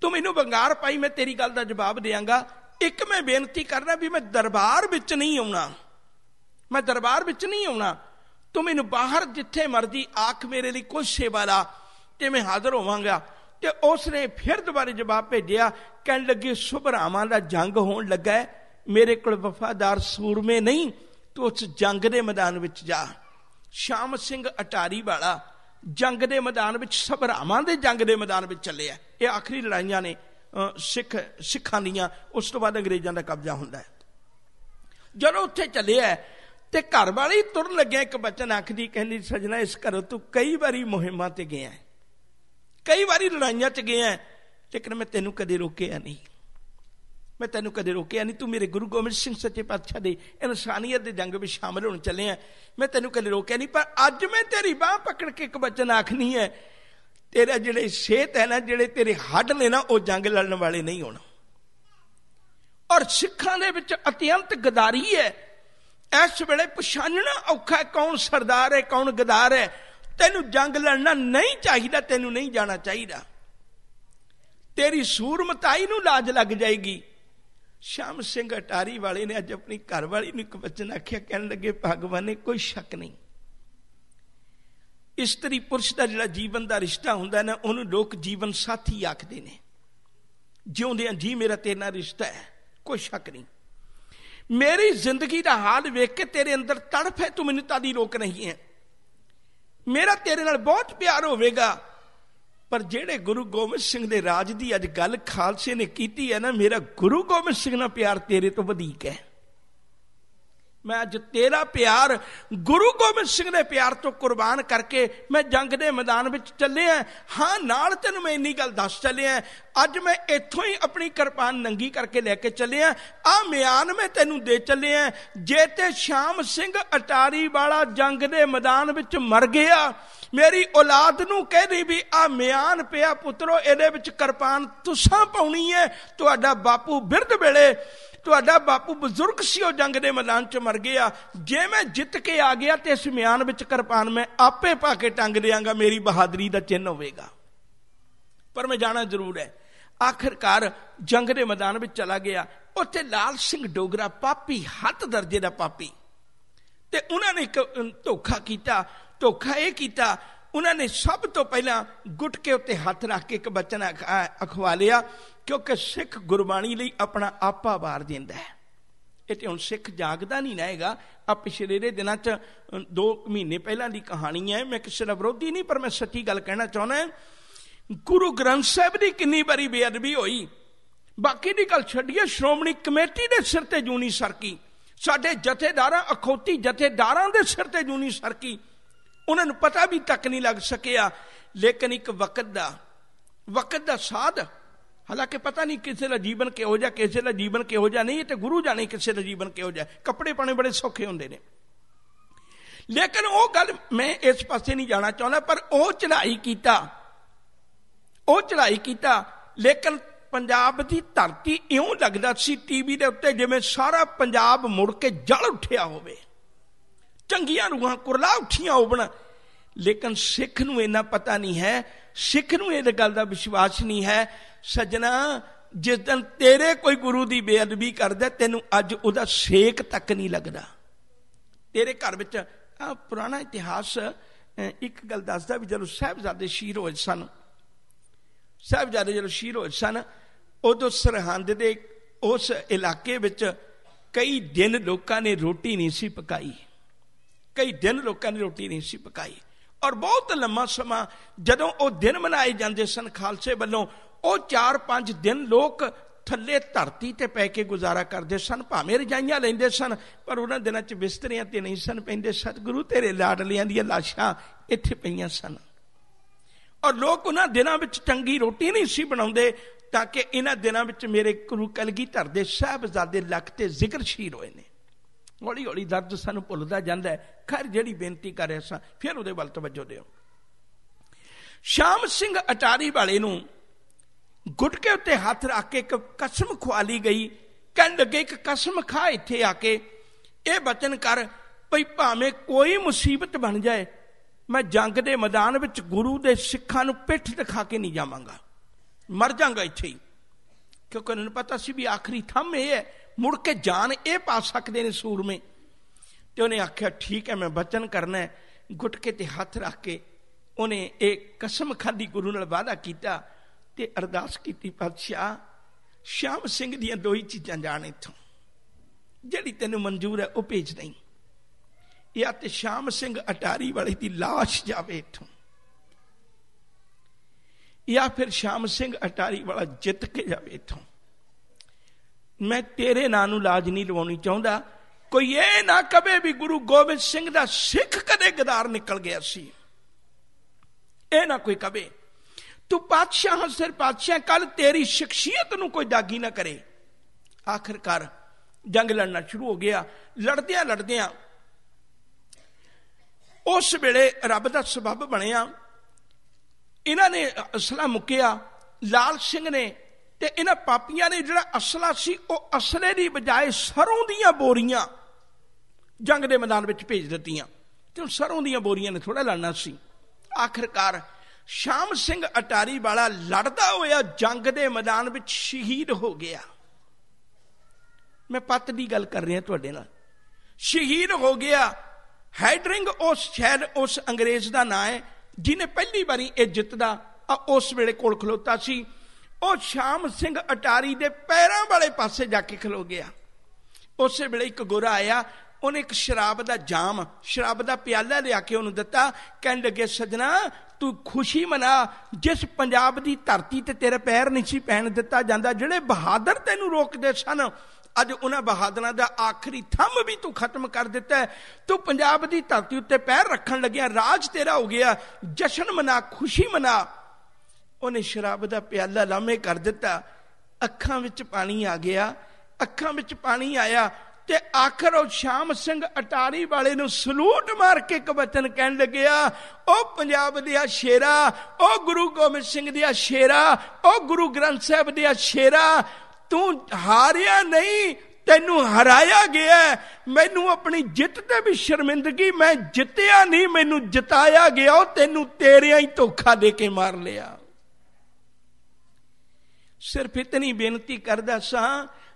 ਤੂੰ ਮੈਨੂੰ ਬੰਗਾਰ ਪਾਈ ਮੈਂ ਤੇਰੀ ਗੱਲ ਦਾ ਜਵਾਬ ਦੇਵਾਂਗਾ ਇੱਕ ਮੈਂ ਬੇਨਤੀ ਕਰਨਾ ਵੀ ਮੈਂ ਦਰਬਾਰ ਵਿੱਚ ਨਹੀਂ ਆਉਣਾ ਮੈਂ ਦਰਬਾਰ ਵਿੱਚ ਨਹੀਂ ਆਉਣਾ ਤੂੰ ਮੈਨੂੰ ਬਾਹਰ ਜਿੱਥੇ ਮਰਜ਼ੀ ਆਖ ਮੇਰੇ ਲਈ ਕੋਈ ਸੇਵਾ ਲਾ ਤੇ ਮੈਂ ਹਾਜ਼ਰ ਹੋਵਾਂਗਾ ਤੇ ਉਸ ਨੇ ਫਿਰ ਦੁਬਾਰੇ ਜਵਾਬ ਭੇਜਿਆ ਕਹਿਣ ਲੱਗੀ ਸੁਭਰਾਵਾਂ ਦਾ ਜੰਗ ਹੋਣ ਲੱਗਾ ਮੇਰੇ ਕੋਲ ਵਫਾਦਾਰ ਸੂਰਮੇ ਨਹੀਂ ਤੂੰ ਉਸ ਜੰਗ ਦੇ ਮੈਦਾਨ ਵਿੱਚ ਜਾ ਸ਼ਾਮ ਸਿੰਘ ਅਟਾਰੀ ਵਾਲਾ ਜੰਗ ਦੇ ਮੈਦਾਨ ਵਿੱਚ ਸਭਰਾਵਾਂ ਦੇ ਜੰਗ ਦੇ ਮੈਦਾਨ ਵਿੱਚ ਚੱਲਿਆ ਇਹ ਆਖਰੀ ਲੜਾਈਆਂ ਨੇ ਸਿੱਖ ਸਿੱਖਾਂ ਦੀਆਂ ਉਸ ਤੋਂ ਬਾਅਦ ਅੰਗਰੇਜ਼ਾਂ ਦਾ ਕਬਜ਼ਾ ਹੁੰਦਾ ਹੈ ਜਦੋਂ ਉੱਥੇ ਚੱਲਿਆ ਤੇ ਘਰ ਵਾਲੀ ਤੁਰਨ ਲੱਗਿਆ ਇੱਕ ਬਚਨ ਆਖਦੀ ਕਹਿੰਦੀ ਸਜਣਾ ਇਸ ਘਰੋਂ ਤੂੰ ਕਈ ਵਾਰੀ ਮੁਹਿੰਮਾਂ ਤੇ ਗਿਆ ਕਈ ਵਾਰੀ ਲੜਾਈਆਂ 'ਚ ਗਿਆ ਲੇਕਿਨ ਮੈਂ ਤੈਨੂੰ ਕਦੇ ਰੋਕਿਆ ਨਹੀਂ ਮੈਂ ਤੈਨੂੰ ਕਦੇ ਰੋਕਿਆ ਨਹੀਂ ਤੂੰ ਮੇਰੇ ਗੁਰੂ ਗੋਬਿੰਦ ਸਿੰਘ ਸੱਚੇ ਪਾਤਸ਼ਾਹ ਦੇ ਇਨਸਾਨੀਅਤ ਦੇ ਜੰਗ ਵਿੱਚ ਸ਼ਾਮਲ ਹੋਣ ਚੱਲੇ ਆ ਮੈਂ ਤੈਨੂੰ ਕਦੇ ਰੋਕਿਆ ਨਹੀਂ ਪਰ ਅੱਜ ਮੈਂ ਤੇਰੀ ਬਾਹ ਪਕੜ ਕੇ ਇੱਕ ਬਚਨ ਆਖਣੀ ਹੈ ਤੇਰਾ ਜਿਹੜੇ ਸਿਹਤ ਹੈ ਨਾ ਜਿਹੜੇ ਤੇਰੇ ਹੱਡ ਨੇ ਨਾ ਉਹ ਜੰਗ ਲੜਨ ਵਾਲੇ ਨਹੀਂ ਹੋਣ ਔਰ ਸਿੱਖਾਂ ਦੇ ਵਿੱਚ ਅਤਿਅੰਤ ਗਦਾਰੀ ਹੈ ਇਸ ਵੇਲੇ ਪਛਾਣਨਾ ਔਖਾ ਕੌਣ ਸਰਦਾਰ ਹੈ ਕੌਣ ਗਦਾਰ ਹੈ ਤੈਨੂੰ ਜੰਗ ਲੜਨਾ ਨਹੀਂ ਚਾਹੀਦਾ ਤੈਨੂੰ ਨਹੀਂ ਜਾਣਾ ਚਾਹੀਦਾ ਤੇਰੀ ਸੂਰਮਤਾਈ ਨੂੰ ਲਾਜ ਲੱਗ ਜਾਏਗੀ ਸ਼ਾਮ ਸਿੰਘ ਅਟਾਰੀ ਵਾਲੇ ਨੇ ਅੱਜ ਆਪਣੀ ਘਰ ਵਾਲੀ ਨੂੰ ਇੱਕ ਵਚਨ ਆਖਿਆ ਕਹਿਣ ਲੱਗੇ ਭਗਵਾਨੇ ਕੋਈ ਸ਼ੱਕ ਨਹੀਂ ਇਸਤਰੀ ਪੁਰਸ਼ ਦਾ ਜਿਹੜਾ ਜੀਵਨ ਦਾ ਰਿਸ਼ਤਾ ਹੁੰਦਾ ਨਾ ਉਹਨੂੰ ਲੋਕ ਜੀਵਨ ਸਾਥੀ ਆਖਦੇ ਨੇ ਜਿਉਂਦਿਆਂ ਜੀ ਮੇਰਾ ਤੇਰੇ ਨਾਲ ਰਿਸ਼ਤਾ ਹੈ ਕੋਈ ਸ਼ੱਕ ਨਹੀਂ ਮੇਰੀ ਜ਼ਿੰਦਗੀ ਦਾ ਹਾਲ ਵੇਖ ਕੇ ਤੇਰੇ ਅੰਦਰ ਤੜਫ ਹੈ ਤੂੰ ਮੈਨੂੰ ਤਾਂ ਦੀ ਰੋਕ ਨਹੀਂ ਹੈ ਮੇਰਾ ਤੇਰੇ ਨਾਲ ਬਹੁਤ ਪਿਆਰ ਹੋਵੇਗਾ ਪਰ ਜਿਹੜੇ ਗੁਰੂ ਗੋਬਿੰਦ ਸਿੰਘ ਦੇ ਰਾਜ ਦੀ ਅੱਜ ਗੱਲ ਖਾਲਸੇ ਨੇ ਕੀਤੀ ਹੈ ਨਾ ਮੇਰਾ ਗੁਰੂ ਗੋਬਿੰਦ ਸਿੰਘ ਨਾਲ ਪਿਆਰ ਤੇਰੇ ਤੋਂ ਵਧੇਕ ਹੈ ਮੈਂ ਅੱਜ ਤੇਰਾ ਪਿਆਰ ਗੁਰੂ ਗੋਬਿੰਦ ਸਿੰਘ ਦੇ ਪਿਆਰ ਤੋਂ ਕੁਰਬਾਨ ਕਰਕੇ ਮੈਂ ਜੰਗ ਦੇ ਮੈਦਾਨ ਵਿੱਚ ਚੱਲਿਆ ਹਾਂ ਨਾਲ ਤੈਨੂੰ ਮੈਂ ਇੰਨੀ ਗੱਲ ਦੱਸ ਚੱਲਿਆ ਅੱਜ ਮੈਂ ਇੱਥੋਂ ਹੀ ਆਪਣੀ ਕਿਰਪਾਨ ਨੰਗੀ ਕਰਕੇ ਲੈ ਕੇ ਚੱਲਿਆ ਆ ਮਿਆਨ ਮੈਂ ਤੈਨੂੰ ਦੇ ਚੱਲਿਆ ਜੇ ਤੇ ਸ਼ਾਮ ਸਿੰਘ ਅਟਾਰੀ ਵਾਲਾ ਜੰਗ ਦੇ ਮੈਦਾਨ ਵਿੱਚ ਮਰ ਗਿਆ ਮੇਰੀ ਔਲਾਦ ਨੂੰ ਕਹਿੰਦੀ ਵੀ ਆ ਮਿਆਨ ਪਿਆ ਪੁੱਤਰੋ ਇਹਦੇ ਵਿੱਚ ਕਿਰਪਾਨ ਤੁਸਾਂ ਪਾਉਣੀ ਹੈ ਤੁਹਾਡਾ ਬਾਪੂ ਬਿਰਧ ਵੇਲੇ ਤੁਹਾਡਾ ਬਾਪੂ ਬਜ਼ੁਰਗ ਸੀ ਉਹ ਜੰਗ ਦੇ ਮੈਦਾਨ 'ਚ ਮਰ ਗਿਆ ਜੇ ਮੈਂ ਜਿੱਤ ਕੇ ਆ ਗਿਆ ਤੇ ਇਸ ਮਿਆਨ ਵਿੱਚ ਕਿਰਪਾਨ ਮੈਂ ਆਪੇ ਪਾ ਕੇ ਟੰਗ ਦੇਵਾਂਗਾ ਮੇਰੀ ਬਹਾਦਰੀ ਦਾ ਚਿੰਨ ਹੋਵੇਗਾ ਪਰ ਮੈਂ ਜਾਣਾ ਜ਼ਰੂਰ ਹੈ ਆਖਰਕਾਰ ਜੰਗ ਦੇ ਮੈਦਾਨ ਵਿੱਚ ਚਲਾ ਗਿਆ ਉੱਥੇ ਲਾਲ ਸਿੰਘ ਡੋਗਰਾ ਪਾਪੀ ਹੱਤ ਦਰਜੇ ਦਾ ਪਾਪੀ ਤੇ ਉਹਨਾਂ ਨੇ ਇੱਕ ਧੋਖਾ ਕੀਤਾ ਧੋਖਾ ਇਹ ਕੀਤਾ ਉਹਨਾਂ ਨੇ ਸਭ ਤੋਂ ਪਹਿਲਾਂ ਗੁੱਟ ਕੇ ਉੱਤੇ ਹੱਥ ਰੱਖ ਕੇ ਇੱਕ ਬਚਨ ਅਖਵਾ ਲਿਆ ਕਿਉਂਕਿ ਸਿੱਖ ਗੁਰਬਾਣੀ ਲਈ ਆਪਣਾ ਆਪਾ ਵਾਰ ਦਿੰਦਾ ਹੈ ਇਹ ਤੇ ਹੁਣ ਸਿੱਖ ਜਾਗਦਾ ਨਹੀਂ ਰਹੇਗਾ ਆ ਪਿਛਲੇ ਦੇ ਦਿਨਾਂ 'ਚ 2 ਮਹੀਨੇ ਪਹਿਲਾਂ ਦੀ ਕਹਾਣੀ ਹੈ ਮੈਂ ਕਿਸੇ ਦਾ ਵਿਰੋਧੀ ਨਹੀਂ ਪਰ ਮੈਂ ਸੱਚੀ ਗੱਲ ਕਹਿਣਾ ਚਾਹੁੰਦਾ ਗੁਰੂ ਗ੍ਰੰਥ ਸਾਹਿਬ ਦੀ ਕਿੰਨੀ ਵਾਰੀ ਬੇਅਦਬੀ ਹੋਈ ਬਾਕੀ ਦੀ ਗੱਲ ਛੱਡੀਏ ਸ਼੍ਰੋਮਣੀ ਕਮੇਟੀ ਦੇ ਸਿਰ ਤੇ ਜੂਨੀ ਸਰਕੀ ਸਾਡੇ ਜਥੇਦਾਰਾਂ ਅਖੌਤੀ ਜਥੇਦਾਰਾਂ ਦੇ ਸਿਰ ਤੇ ਜੂਨੀ ਸਰਕੀ ਉਹਨਾਂ ਨੂੰ ਪਤਾ ਵੀ ਤੱਕ ਨਹੀਂ ਲੱਗ ਸਕਿਆ ਲੇਕਿਨ ਇੱਕ ਵਕਤ ਦਾ ਵਕਤ ਦਾ ਸਾਧ ਹਾਲਾਂਕਿ ਪਤਾ ਨਹੀਂ ਕਿਸੇ ਦਾ ਜੀਵਨ ਕਿਹੋ ਜਿਹਾ ਕਿਸੇ ਦਾ ਜੀਵਨ ਕਿਹੋ ਜਿਹਾ ਨਹੀਂ ਤੇ ਗੁਰੂ ਜਾਣੇ ਕਿਸੇ ਦਾ ਜੀਵਨ ਕਿਹੋ ਜਿਹਾ ਕੱਪੜੇ ਪਾਣੇ ਬੜੇ ਸੌਖੇ ਹੁੰਦੇ ਨੇ ਲੇਕਿਨ ਉਹ ਗੱਲ ਮੈਂ ਇਸ ਪਾਸੇ ਨਹੀਂ ਜਾਣਾ ਚਾਹੁੰਦਾ ਪਰ ਉਹ ਚੜਾਈ ਕੀਤਾ ਉਹ ਚੜਾਈ ਕੀਤਾ ਲੇਕਿਨ ਪੰਜਾਬ ਦੀ ਧਰਤੀ ਇਉਂ ਲੱਗਦਾ ਸੀ ਟੀਵੀ ਦੇ ਉੱਤੇ ਜਿਵੇਂ ਸਾਰਾ ਪੰਜਾਬ ਮੁੜ ਕੇ ਜਲ ਉੱਠਿਆ ਹੋਵੇ ਚੰਗੀਆਂ ਰੂਹਾਂ ਕੁਰਲਾ ਉੱਠੀਆਂ ਹੋਵਣ ਲੇਕਿਨ ਸਿੱਖ ਨੂੰ ਇਹਨਾਂ ਪਤਾ ਨਹੀਂ ਹੈ ਸਿੱਖ ਨੂੰ ਇਹ ਗੱਲ ਦਾ ਵਿਸ਼ਵਾਸ ਨਹੀਂ ਹੈ ਸਜਣਾ ਜਿਸ ਦਿਨ ਤੇਰੇ ਕੋਈ ਗੁਰੂ ਦੀ ਬੇਅਦਬੀ ਕਰਦਾ ਤੈਨੂੰ ਅੱਜ ਉਹਦਾ ਸੇਕ ਤੱਕ ਨਹੀਂ ਲੱਗਦਾ ਤੇਰੇ ਘਰ ਵਿੱਚ ਆ ਪੁਰਾਣਾ ਇਤਿਹਾਸ ਇੱਕ ਗੱਲ ਦੱਸਦਾ ਵੀ ਜਦੋਂ ਸਾਹਿਬਜ਼ਾਦੇ ਸ਼ੀਰ ਹੋਏ ਸਨ ਸਾਹਿਬਜ਼ਾਦੇ ਜਦੋਂ ਸ਼ੀਰ ਹੋਏ ਸਨ ਉਦੋਂ ਸਰਹੰਦ ਦੇ ਉਸ ਇਲਾਕੇ ਵਿੱਚ ਕਈ ਦਿਨ ਲੋਕਾਂ ਨੇ ਰੋਟੀ ਨਹੀਂ ਸੀ ਪਕਾਈ ਕਈ ਦਿਨ ਲੋਕਾਂ ਨੇ ਰੋਟੀ ਨਹੀਂ ਸੀ ਪਕਾਈ ਔਰ ਬਹੁਤ ਲੰਮਾ ਸਮਾਂ ਜਦੋਂ ਉਹ ਦਿਨ ਮਨਾਏ ਜਾਂਦੇ ਸਨ ਖਾਲਸੇ ਵੱਲੋਂ ਉਹ 4-5 ਦਿਨ ਲੋਕ ਥੱਲੇ ਧਰਤੀ ਤੇ ਪੈ ਕੇ ਗੁਜ਼ਾਰਾ ਕਰਦੇ ਸਨ ਭਾਵੇਂ ਰਜਾਈਆਂ ਲੈਂਦੇ ਸਨ ਪਰ ਉਹਨਾਂ ਦਿਨਾਂ 'ਚ ਬਿਸਤਰਿਆਂ ਤੇ ਨਹੀਂ ਸਨ ਪੈਂਦੇ ਸਤਿਗੁਰੂ ਤੇਰੇ ਲਾਡਲਿਆਂ ਦੀਆਂ ਲਾਸ਼ਾਂ ਇੱਥੇ ਪਈਆਂ ਸਨ ਔਰ ਲੋਕ ਉਹਨਾਂ ਦਿਨਾਂ ਵਿੱਚ ਚੰਗੀ ਰੋਟੀ ਨਹੀਂ ਸੀ ਬਣਾਉਂਦੇ ਤਾਂ ਕਿ ਇਹਨਾਂ ਦਿਨਾਂ ਵਿੱਚ ਮੇਰੇ ਗੁਰੂ ਕਲਗੀਧਰ ਦੇ ਸਾਹਿਬਜ਼ਾਦੇ ਲਖ ਤੇ ਜ਼ਿਕਰ ਸ਼ੀਰ ਹੋਏ ਨੇ ਹੌਲੀ ਹੌਲੀ ਦਰਦ ਸਾਨੂੰ ਭੁੱਲਦਾ ਜਾਂਦਾ ਹੈ ਖੈਰ ਜਿਹੜੀ ਬੇਨਤੀ ਕਰ ਰਿਹਾ ਸਾਂ ਫਿਰ ਉਹਦੇ ਵੱਲ ਤਵੱਜੋ ਦਿਓ ਸ਼ਾਮ ਸਿੰਘ ਅਟਾਰੀ ਵਾਲੇ ਨੂੰ ਗੁਟਕੇ ਉੱਤੇ ਹੱਥ ਰੱਖ ਕੇ ਇੱਕ ਕਸਮ ਖਵਾ ਲਈ ਗਈ ਕਹਿਣ ਲੱਗੇ ਇੱਕ ਕਸਮ ਖਾ ਇੱਥੇ ਆ ਕੇ ਇਹ ਬਚਨ ਕਰ ਭਈ ਭਾਵੇਂ ਕੋਈ ਮੁਸੀਬਤ ਬਣ ਜਾਏ ਮੈਂ ਜੰਗ ਦੇ ਮੈਦਾਨ ਵਿੱਚ ਗੁਰੂ ਦੇ ਸਿੱਖਾਂ ਨੂੰ ਪਿੱਠ ਦਿਖਾ ਕੇ ਨਹੀਂ ਜਾਵਾਂਗਾ ਮਰ ਜਾਗਾ ਇੱਥੇ ਹੀ ਕਿਉਂਕਿ ਉਹਨਾਂ ਨੂੰ ਪਤਾ ਸੀ ਵੀ ਆਖਰੀ ਥੰਮ ਇਹ ਹੈ ਮੁੜ ਕੇ ਜਾਨ ਇਹ ਪਾ ਸਕਦੇ ਨੇ ਸੂਰਮੇ ਤੇ ਉਹਨੇ ਆਖਿਆ ਠੀਕ ਹੈ ਮੈਂ ਬਚਨ ਕਰਨਾ ਹੈ ਗੁਟਕੇ ਤੇ ਹੱਥ ਰੱਖ ਕੇ ਉਹਨੇ ਇਹ ਕਸਮ ਖਾਦੀ ਗੁਰੂ ਨਾਲ ਵਾਅਦਾ ਕੀਤਾ ਤੇ ਅਰਦਾਸ ਕੀਤੀ ਪਾਤਸ਼ਾਹ ਸ਼ਾਮ ਸਿੰਘ ਦੀਆਂ ਦੋ ਹੀ ਚੀਜ਼ਾਂ ਜਾਣ ਇਥੋਂ ਜਿਹੜੀ ਤੈਨੂੰ ਮਨਜ਼ੂਰ ਹੈ ਉਹ ਭੇਜ ਨਹੀਂ ਜਾਂ ਤੇ ਸ਼ਾਮ ਸਿੰਘ ਅਟਾਰੀ ਵਾਲੇ ਦੀ লাশ ਜਾਵੇ ਇਥੋਂ ਜਾਂ ਫਿਰ ਸ਼ਾਮ ਸਿੰਘ ਅਟਾਰੀ ਵਾਲਾ ਜਿੱਤ ਕੇ ਜਾਵੇ ਇਥੋਂ ਮੈਂ ਤੇਰੇ ਨਾਂ ਨੂੰ ਲਾਜ ਨਹੀਂ ਲਵਾਉਣੀ ਚਾਹੁੰਦਾ ਕੋਈ ਇਹ ਨਾ ਕਵੇ ਵੀ ਗੁਰੂ ਗੋਬਿੰਦ ਸਿੰਘ ਦਾ ਸਿੱਖ ਕਦੇ ਗਦਾਰ ਨਿਕਲ ਗਿਆ ਸੀ ਇਹ ਨਾ ਕੋਈ ਕਵੇ ਤੂੰ ਪਾਤਸ਼ਾਹ ਸਿਰ ਪਾਤਸ਼ਾਹ ਕੱਲ ਤੇਰੀ ਸ਼ਖਸੀਅਤ ਨੂੰ ਕੋਈ ਦਾਗੀ ਨਾ ਕਰੇ ਆਖਰਕਾਰ ਜੰਗ ਲੜਨਾ ਸ਼ੁਰੂ ਹੋ ਗਿਆ ਲੜਦਿਆਂ ਲੜਦਿਆਂ ਉਸ ਵੇਲੇ ਰੱਬ ਦਾ ਸਬਬ ਬਣਿਆ ਇਹਨਾਂ ਨੇ ਅਸਲਾ ਮੁੱਕਿਆ ਲਾਲ ਸਿੰਘ ਨੇ ਤੇ ਇਹਨਾਂ ਪਾਪੀਆਂ ਨੇ ਜਿਹੜਾ ਅਸਲਾ ਸੀ ਉਹ ਅਸਲੇ ਦੀ ਬਜਾਏ ਸਰੋਂ ਦੀਆਂ ਬੋਰੀਆਂ ਜੰਗ ਦੇ ਮੈਦਾਨ ਵਿੱਚ ਭੇਜ ਦਿੱਤੀਆਂ ਤੇ ਸਰੋਂ ਦੀਆਂ ਬੋਰੀਆਂ ਨੇ ਥੋੜਾ ਲੜਨਾ ਸੀ ਆਖਰਕਾਰ ਸ਼ਾਮ ਸਿੰਘ ਅਟਾਰੀ ਵਾਲਾ ਲੜਦਾ ਹੋਇਆ ਜੰਗ ਦੇ ਮੈਦਾਨ ਵਿੱਚ ਸ਼ਹੀਦ ਹੋ ਗਿਆ ਮੈਂ ਪੱਤ ਦੀ ਗੱਲ ਕਰ ਰਿਹਾ ਤੁਹਾਡੇ ਨਾਲ ਸ਼ਹੀਦ ਹੋ ਗਿਆ ਹੈਡਰਿੰਗ ਉਸ ਸ਼ਹਿਰ ਉਸ ਅੰਗਰੇਜ਼ ਦਾ ਨਾਂ ਹੈ ਜਿਨੇ ਪਹਿਲੀ ਵਾਰੀ ਇਹ ਜਿੱਤਦਾ ਆ ਉਸ ਵੇਲੇ ਕੋਲ ਖਲੋਤਾ ਸੀ ਉਹ ਸ਼ਾਮ ਸਿੰਘ ਅਟਾਰੀ ਦੇ ਪੈਰਾਂ ਵਾਲੇ ਪਾਸੇ ਜਾ ਕੇ ਖਲੋ ਗਿਆ ਉਸੇ ਵੇਲੇ ਇੱਕ ਗੋਰਾ ਆਇਆ ਉਹਨੇ ਇੱਕ ਸ਼ਰਾਬ ਦਾ ਜਾਮ ਸ਼ਰਾਬ ਦਾ ਪਿਆਲਾ ਲਿਆ ਕੇ ਉਹਨੂੰ ਦਿੱਤਾ ਕਹਿਣ ਲੱਗੇ ਸਜਣਾ ਤੂੰ ਖੁਸ਼ੀ ਮਨਾ ਜਿਸ ਪੰਜਾਬ ਦੀ ਧਰਤੀ ਤੇ ਤੇਰੇ ਪੈਰ ਨਹੀਂ ਸੀ ਪੈਣ ਦਿੱਤਾ ਜਾਂਦਾ ਜਿਹੜੇ ਬਹਾਦਰ ਤੈਨੂੰ ਰੋਕਦੇ ਸਨ ਅੱਜ ਉਹਨਾਂ ਬਹਾਦਰਾਂ ਦਾ ਆਖਰੀ ਥੰਮ ਵੀ ਤੂੰ ਖਤਮ ਕਰ ਦਿੱਤਾ ਤੂੰ ਪੰਜਾਬ ਦੀ ਧਰਤੀ ਉੱਤੇ ਪੈਰ ਰੱਖਣ ਲੱਗਿਆ ਰਾਜ ਤੇਰਾ ਹੋ ਗਿਆ ਜਸ਼ਨ ਮਨਾ ਖੁਸ਼ੀ ਮਨਾ ਉਹਨੇ ਸ਼ਰਾਬ ਦਾ ਪਿਆਲਾ ਲਾਮੇ ਕਰ ਦਿੱਤਾ ਅੱਖਾਂ ਵਿੱਚ ਪਾਣੀ ਆ ਗਿਆ ਅੱਖਾਂ ਵਿੱਚ ਪਾਣੀ ਆਇਆ ਤੇ ਆਖਰ ਉਹ ਸ਼ਾਮ ਸਿੰਘ ਅਟਾਰੀ ਵਾਲੇ ਨੂੰ ਸਲੂਟ ਮਾਰ ਕੇ ਇੱਕ ਬਚਨ ਕਹਿਣ ਲੱਗਿਆ ਉਹ ਪੰਜਾਬ ਆ ਸ਼ੇਰਾ ਉਹ ਗੁਰੂ ਗੋਬਿੰਦ ਸਿੰਘ ਆ ਸ਼ੇਰਾ ਉਹ ਗੁਰੂ ਗ੍ਰੰਥ ਸਾਹਿਬ ਆ ਸ਼ੇਰਾ ਤੂੰ ਹਾਰਿਆ ਨਹੀਂ ਤੈਨੂੰ ਹਰਾਇਆ ਗਿਆ ਮੈਨੂੰ ਆਪਣੀ ਜਿੱਤ ਤੇ ਵੀ ਸ਼ਰਮਿੰਦਗੀ ਮੈਂ ਜਿੱਤਿਆ ਨਹੀਂ ਮੈਨੂੰ ਜਿਤਾਇਆ ਗਿਆ ਉਹ ਤੈਨੂੰ ਤੇਰਿਆਂ ਹੀ ਧੋਖਾ ਦੇ ਕੇ ਮਾਰ ਲਿਆ ਸਿਰਫ ਇਤਨੀ ਬੇਨਤੀ ਕਰਦਾ ਸਾਂ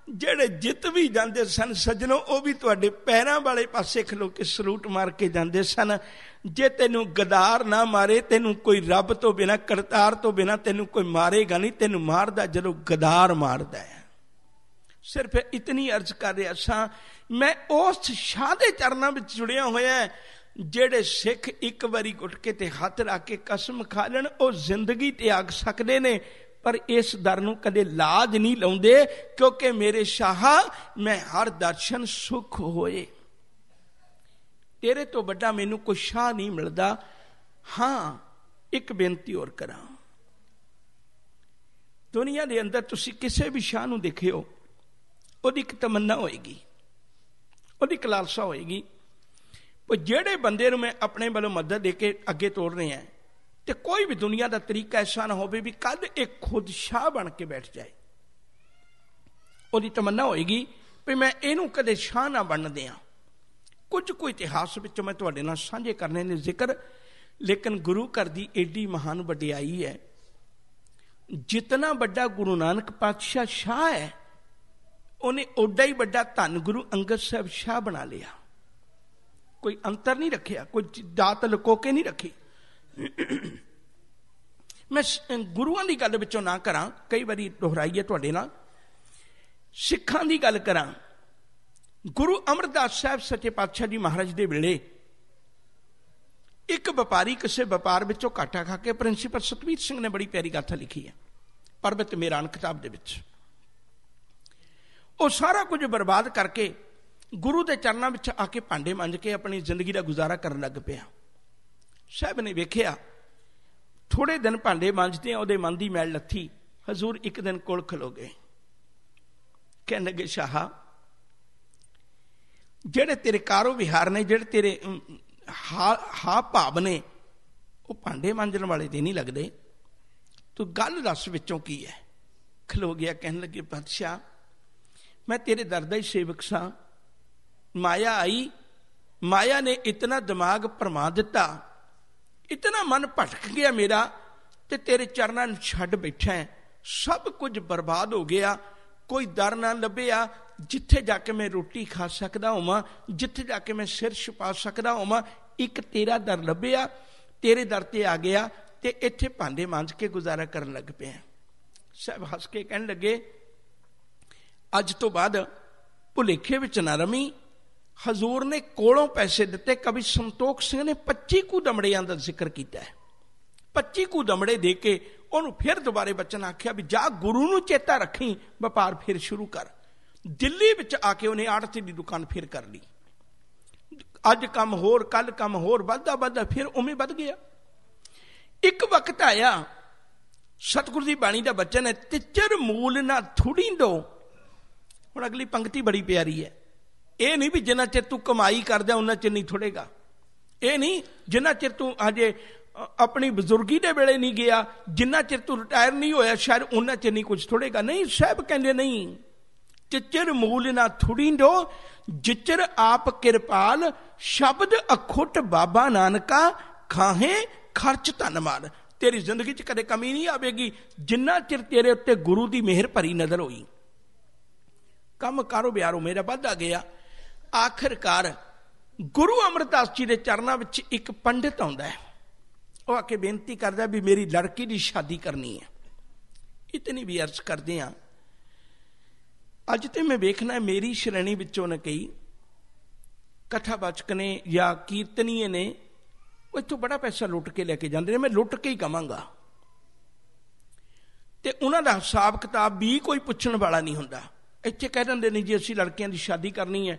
ਜਿਹੜੇ ਜਿੱਤ ਵੀ ਜਾਂਦੇ ਸਨ ਸੱਜਣੋ ਉਹ ਵੀ ਤੁਹਾਡੇ ਪੈਰਾਂ ਵਾਲੇ ਪਾਸੇ ਖਲੋ ਕੇ ਸਲੂਟ ਮਾਰ ਕੇ ਜਾਂਦੇ ਸਨ ਜੇ ਤੈਨੂੰ ਗਦਾਰ ਨਾ ਮਾਰੇ ਤੈਨੂੰ ਕੋਈ ਰੱਬ ਤੋਂ ਬਿਨਾ ਕਰਤਾਰ ਤੋਂ ਬਿਨਾ ਤੈਨੂੰ ਕੋਈ ਮਾਰੇਗਾ ਨਹੀਂ ਤੈਨੂੰ ਮਾਰਦਾ ਜਦੋਂ ਗਦਾਰ ਮਾਰਦਾ ਹੈ ਸਿਰਫ ਇਤਨੀ ਅਰਜ਼ ਕਰ ਰਿਹਾ ਸਾਂ ਮੈਂ ਉਸ ਸ਼ਾਹ ਦੇ ਚਰਨਾਂ ਵਿੱਚ ਜੁੜਿਆ ਹੋਇਆ ਜਿਹੜੇ ਸਿੱਖ ਇੱਕ ਵਾਰੀ ਗੁੱਟ ਕੇ ਤੇ ਹੱਥ ਰੱਖ ਕੇ ਕਸਮ ਖਾ ਲੈਣ ਉਹ ਜ਼ਿੰਦਗੀ ਤਿਆਗ ਸਕਦੇ ਨੇ ਪਰ ਇਸ ਦਰ ਨੂੰ ਕਦੇ ਲਾਜ ਨਹੀਂ ਲਾਉਂਦੇ ਕਿਉਂਕਿ ਮੇਰੇ ਸ਼ਾਹ ਮੈਂ ਹਰ ਦਰਸ਼ਨ ਸੁਖ ਹੋਏ ਤੇਰੇ ਤੋਂ ਵੱਡਾ ਮੈਨੂੰ ਕੋਈ ਸ਼ਾਹ ਨਹੀਂ ਮਿਲਦਾ ਹਾਂ ਇੱਕ ਬੇਨਤੀ ਹੋਰ ਕਰਾਂ ਦੁਨੀਆ ਦੇ ਅੰਦਰ ਤੁਸੀਂ ਕਿਸੇ ਵੀ ਸ਼ਾਹ ਨੂੰ ਦੇਖਿਓ ਉਹਦੀ ਇੱਕ ਤਮੰਨਾ ਹੋਏਗੀ ਉਹਦੀ ਕਲਾਲਸਾ ਹੋਏਗੀ ਉਹ ਜਿਹੜੇ ਬੰਦੇ ਨੂੰ ਮੈਂ ਆਪਣੇ ਵੱਲੋਂ ਮਦਦ ਦੇ ਕੇ ਅੱਗੇ ਤੋਰ ਰਿਹਾ ਹਾਂ ਤੇ ਕੋਈ ਵੀ ਦੁਨੀਆ ਦਾ ਤਰੀਕਾ ਐਸਾ ਨਾ ਹੋਵੇ ਵੀ ਕੱਲ ਇੱਕ ਖੁਦ ਸ਼ਾਹ ਬਣ ਕੇ ਬੈਠ ਜਾਏ ਉਹਦੀ ਤਮੰਨਾ ਹੋਏਗੀ ਵੀ ਮੈਂ ਇਹਨੂੰ ਕਦੇ ਸ਼ਾਹ ਨਾ ਬਣਨ ਦਿਆਂ ਕੁਝ ਕੋਈ ਇਤਿਹਾਸ ਵਿੱਚ ਮੈਂ ਤੁਹਾਡੇ ਨਾਲ ਸਾਂਝੇ ਕਰਨੇ ਨੇ ਜ਼ਿਕਰ ਲੇਕਿਨ ਗੁਰੂ ਘਰ ਦੀ ਏਡੀ ਮਹਾਨ ਵਡਿਆਈ ਹੈ ਜਿਤਨਾ ਵੱਡਾ ਗੁਰੂ ਨਾਨਕ ਪਾਤਸ਼ਾਹ ਸ਼ਾਹ ਹੈ ਉਹਨੇ ਓਡਾ ਹੀ ਵੱਡਾ ਧੰਨ ਗੁਰੂ ਅੰਗਦ ਸਾਹਿਬ ਸ਼ਾਹ ਬਣਾ ਲਿਆ ਕੋਈ ਅੰਤਰ ਨਹੀਂ ਰੱਖਿਆ ਕੋਈ ਦਾਤ ਲੁਕੋ ਕੇ ਨਹੀਂ ਰੱਖੀ ਮੈਂ ਗੁਰੂਆਂ ਦੀ ਗੱਲ ਵਿੱਚੋਂ ਨਾ ਕਰਾਂ ਕਈ ਵਾਰੀ ਦੁਹਰਾਈ ਹੈ ਤੁਹਾਡੇ ਨਾਲ ਸਿੱਖਾਂ ਦੀ ਗੱਲ ਕਰਾਂ ਗੁਰੂ ਅਮਰਦਾਸ ਸਾਹਿਬ ਸੱਚੇ ਪਾਤਸ਼ਾਹ ਜੀ ਮਹਾਰਾਜ ਦੇ ਵੇਲੇ ਇੱਕ ਵਪਾਰੀ ਕਿਸੇ ਵਪਾਰ ਵਿੱਚੋਂ ਘਾਟਾ ਖਾ ਕੇ ਪ੍ਰਿੰਸੀਪਲ ਸਤਵੀਰ ਸਿੰਘ ਨੇ ਬੜੀ ਪਿਆਰੀ ਗਾਥਾ ਲਿਖੀ ਹੈ ਪਰਬਤ ਮੇਰਾਨ ਕਿਤਾਬ ਦੇ ਵਿੱਚ ਉਹ ਸਾਰਾ ਕੁਝ ਬਰਬਾਦ ਕਰਕੇ ਗੁਰੂ ਦੇ ਚਰਨਾਂ ਵਿੱਚ ਆ ਕੇ ਭਾਂਡੇ ਮੰਜ ਕੇ ਆਪਣੀ ਜ਼ਿੰਦਗੀ ਦਾ ਗੁਜ਼ਾਰਾ ਕਰਨ ਲੱਗ ਪਿਆ ਸਾਹਿਬ ਨੇ ਵੇਖਿਆ ਥੋੜੇ ਦਿਨ ਭਾਂਡੇ ਮਾਂਜਦੇ ਆ ਉਹਦੇ ਮਨ ਦੀ ਮੈਲ ਲੱਥੀ ਹਜ਼ੂਰ ਇੱਕ ਦਿਨ ਕੋਲ ਖਲੋ ਗਏ ਕਹਿਣ ਲੱਗੇ ਸ਼ਾਹ ਜਿਹੜੇ ਤੇਰੇ ਕਾਰੋ ਵਿਹਾਰ ਨੇ ਜਿਹੜੇ ਤੇਰੇ ਹਾ ਹਾ ਭਾਵ ਨੇ ਉਹ ਭਾਂਡੇ ਮਾਂਜਣ ਵਾਲੇ ਤੇ ਨਹੀਂ ਲੱਗਦੇ ਤੂੰ ਗੱਲ ਦੱਸ ਵਿੱਚੋਂ ਕੀ ਹੈ ਖਲੋ ਗਿਆ ਕਹਿਣ ਲੱਗੇ ਪਾਤਸ਼ਾਹ ਮੈਂ ਤੇਰੇ ਦਰ ਦਾ ਹੀ ਸੇਵਕ ਸਾਂ ਮਾਇਆ ਆਈ ਮਾਇਆ ਨੇ ਇਤਨਾ ਦਿਮਾਗ ਪਰਮਾ ਦਿੱਤਾ ਇਤਨਾ ਮਨ ਭਟਕ ਗਿਆ ਮੇਰਾ ਤੇ ਤੇਰੇ ਚਰਨਾਂ ਨੂੰ ਛੱਡ ਬੈਠਾ ਸਭ ਕੁਝ ਬਰਬਾਦ ਹੋ ਗਿਆ ਕੋਈ ਦਰ ਨਾ ਲੱਭਿਆ ਜਿੱਥੇ ਜਾ ਕੇ ਮੈਂ ਰੋਟੀ ਖਾ ਸਕਦਾ ਹੋਵਾਂ ਜਿੱਥੇ ਜਾ ਕੇ ਮੈਂ ਸਿਰ ਛੁਪਾ ਸਕਦਾ ਹੋਵਾਂ ਇੱਕ ਤੇਰਾ ਦਰ ਲੱਭਿਆ ਤੇਰੇ ਦਰ ਤੇ ਆ ਗਿਆ ਤੇ ਇੱਥੇ ਭਾਂਡੇ ਮਾਂਜ ਕੇ ਗੁਜ਼ਾਰਾ ਕਰਨ ਲੱਗ ਪਿਆ ਸਭ ਹੱਸ ਕੇ ਕਹਿਣ ਲੱਗੇ ਅੱਜ ਤੋਂ ਬਾਅਦ ਭੁਲੇਖੇ ਵਿੱਚ ਨਾ ਰਮੀ ਹਜ਼ੂਰ ਨੇ ਕੋਲੋਂ ਪੈਸੇ ਦਿੱਤੇ ਕਵੀ ਸੰਤੋਖ ਸਿੰਘ ਨੇ 25 ਕੁ ਦਮੜਿਆਂ ਦਾ ਜ਼ਿਕਰ ਕੀਤਾ ਹੈ 25 ਕੁ ਦਮੜੇ ਦੇ ਕੇ ਉਹਨੂੰ ਫਿਰ ਦੁਬਾਰੇ ਬਚਨ ਆਖਿਆ ਵੀ ਜਾ ਗੁਰੂ ਨੂੰ ਚੇਤਾ ਰੱਖੀ ਵਪਾਰ ਫਿਰ ਸ਼ੁਰੂ ਕਰ ਦਿੱਲੀ ਵਿੱਚ ਆ ਕੇ ਉਹਨੇ ਆੜਤੀ ਦੀ ਦੁਕਾਨ ਫਿਰ ਕਰ ਲਈ ਅੱਜ ਕੰਮ ਹੋਰ ਕੱਲ ਕੰਮ ਹੋਰ ਵੱਧਾ ਵੱਧਾ ਫਿਰ ਉਵੇਂ ਵੱਧ ਗਿਆ ਇੱਕ ਵਕਤ ਆਇਆ ਸਤਿਗੁਰੂ ਦੀ ਬਾਣੀ ਦਾ ਬਚਨ ਹੈ ਤਿਚਰ ਮੂਲ ਨਾ ਥੁੜੀਂਦੋ ਹੁਣ ਅਗਲੀ ਪੰਕਤੀ ਬੜੀ ਪਿਆਰੀ ਹੈ ਇਹ ਨਹੀਂ ਵੀ ਜਿੰਨਾ ਚਿਰ ਤੂੰ ਕਮਾਈ ਕਰਦਾ ਉਹਨਾਂ ਚਿਰ ਨਹੀਂ ਥੋੜੇਗਾ ਇਹ ਨਹੀਂ ਜਿੰਨਾ ਚਿਰ ਤੂੰ ਹਜੇ ਆਪਣੀ ਬਜ਼ੁਰਗੀ ਦੇ ਵੇਲੇ ਨਹੀਂ ਗਿਆ ਜਿੰਨਾ ਚਿਰ ਤੂੰ ਰਿਟਾਇਰ ਨਹੀਂ ਹੋਇਆ ਸ਼ਾਇਦ ਉਹਨਾਂ ਚਿਰ ਨਹੀਂ ਕੁਝ ਥੋੜੇਗਾ ਨਹੀਂ ਸਹਿਬ ਕਹਿੰਦੇ ਨਹੀਂ ਚਿਚਰ ਮੂਲ ਨਾ ਥੁੜੀਂਡੋ ਜਿਚਰ ਆਪ ਕਿਰਪਾਲ ਸ਼ਬਦ ਅਖੁੱਟ ਬਾਬਾ ਨਾਨਕਾ ਖਾਹੇ ਖਰਚ ਧਨ ਮਾਰ ਤੇਰੀ ਜ਼ਿੰਦਗੀ 'ਚ ਕਦੇ ਕਮੀ ਨਹੀਂ ਆਵੇਗੀ ਜਿੰਨਾ ਚਿਰ ਤੇਰੇ ਉੱਤੇ ਗੁਰੂ ਦੀ ਮਿਹਰ ਭਰੀ ਨਜ਼ਰ ਹੋਈ ਕੰਮ ਬਿਆਰੋ ਮੇਰਾ ਵੱਧਾ ਗਿਆ ਆਖਰਕਾਰ ਗੁਰੂ ਅਮਰਦਾਸ ਜੀ ਦੇ ਚਰਨਾਂ ਵਿੱਚ ਇੱਕ ਪੰਡਿਤ ਆਉਂਦਾ ਹੈ ਉਹ ਆ ਕੇ ਬੇਨਤੀ ਕਰਦਾ ਵੀ ਮੇਰੀ ਲੜਕੀ ਦੀ ਸ਼ਾਦੀ ਕਰਨੀ ਹੈ ਇਤਨੀ ਵੀ ਅਰਜ਼ ਕਰਦੇ ਆ ਅੱਜ ਤੇ ਮੈਂ ਵੇਖਣਾ ਹੈ ਮੇਰੀ ਸ਼੍ਰੇਣੀ ਵਿੱਚੋਂ ਨਾ ਕਈ ਕਥਾਵਾਚਕ ਨੇ ਜਾਂ ਕੀਰਤਨੀਏ ਨੇ ਉਹ ਇਥੋਂ ਬੜਾ ਪੈਸਾ ਲੁੱਟ ਕੇ ਲੈ ਕੇ ਜਾਂਦੇ ਨੇ ਮੈਂ ਲੁੱਟ ਕੇ ਹੀ ਕਵਾਂਗਾ ਤੇ ਉਹਨਾਂ ਦਾ ਹਿਸਾਬ ਕਿਤਾਬ ਵੀ ਕੋਈ ਪੁੱਛਣ ਵਾਲਾ ਨਹੀਂ ਹੁੰਦਾ ਇੱਥੇ ਕਹਿ ਦਿੰਦੇ ਨੇ ਜੀ ਅਸੀਂ ਲੜਕੀਆਂ ਦੀ ਸ਼ਾਦੀ ਕਰਨੀ ਹੈ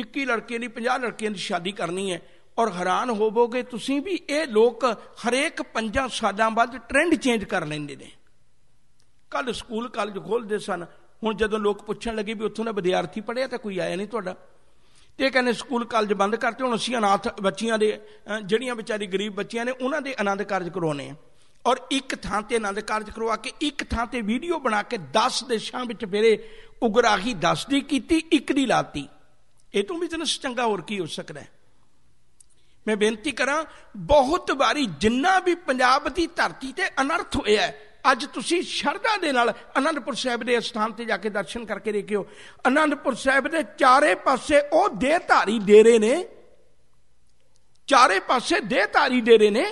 21 ਲੜਕੀਆਂ ਦੀ 50 ਲੜਕੀਆਂ ਦੀ ਸ਼ਾਦੀ ਕਰਨੀ ਹੈ ਔਰ ਹੈਰਾਨ ਹੋਵੋਗੇ ਤੁਸੀਂ ਵੀ ਇਹ ਲੋਕ ਹਰੇਕ 5 ਸਾਲਾਂ ਬਾਅਦ ਟ੍ਰੈਂਡ ਚੇਂਜ ਕਰ ਲੈਂਦੇ ਨੇ ਕੱਲ ਸਕੂਲ ਕਾਲਜ ਖੋਲਦੇ ਸਨ ਹੁਣ ਜਦੋਂ ਲੋਕ ਪੁੱਛਣ ਲੱਗੇ ਵੀ ਉੱਥੋਂ ਦਾ ਵਿਦਿਆਰਥੀ ਪੜਿਆ ਤਾਂ ਕੋਈ ਆਇਆ ਨਹੀਂ ਤੁਹਾਡਾ ਤੇ ਕਹਿੰਦੇ ਸਕੂਲ ਕਾਲਜ ਬੰਦ ਕਰਤੇ ਹੁਣ ਅਸੀਂ ਅਨਾਥ ਬੱਚੀਆਂ ਦੇ ਜਿਹੜੀਆਂ ਵਿਚਾਰੀ ਗਰੀਬ ਬੱਚੀਆਂ ਨੇ ਉਹਨਾਂ ਦੇ ਆਨੰਦ ਕਾਰਜ ਕਰਵਾਉਣੇ ਆ ਔਰ ਇੱਕ ਥਾਂ ਤੇ ਆਨੰਦ ਕਾਰਜ ਕਰਵਾ ਕੇ ਇੱਕ ਥਾਂ ਤੇ ਵੀਡੀਓ ਬਣਾ ਕੇ 10 ਦੇਸ਼ਾਂ ਵਿੱਚ ਮੇਰੇ ਉਗਰਾਹੀ ਦੱਸਦੀ ਕੀਤੀ ਇੱਕ ਦੀ ਲਾਤੀ ਇਹ ਤੋਂ ਬਿਜ਼ਨਸ ਚੰਗਾ ਹੋਰ ਕੀ ਹੋ ਸਕਦਾ ਹੈ ਮੈਂ ਬੇਨਤੀ ਕਰਾਂ ਬਹੁਤ ਵਾਰੀ ਜਿੰਨਾ ਵੀ ਪੰਜਾਬ ਦੀ ਧਰਤੀ ਤੇ ਅਨਰਥ ਹੋਇਆ ਅੱਜ ਤੁਸੀਂ ਸ਼ਰਧਾ ਦੇ ਨਾਲ ਅਨੰਦਪੁਰ ਸਾਹਿਬ ਦੇ ਸਥਾਨ ਤੇ ਜਾ ਕੇ ਦਰਸ਼ਨ ਕਰਕੇ ਦੇਖਿਓ ਅਨੰਦਪੁਰ ਸਾਹਿਬ ਦੇ ਚਾਰੇ ਪਾਸੇ ਉਹ ਦੇਹਧਾਰੀ ਡੇਰੇ ਨੇ ਚਾਰੇ ਪਾਸੇ ਦੇਹਧਾਰੀ ਡੇਰੇ ਨੇ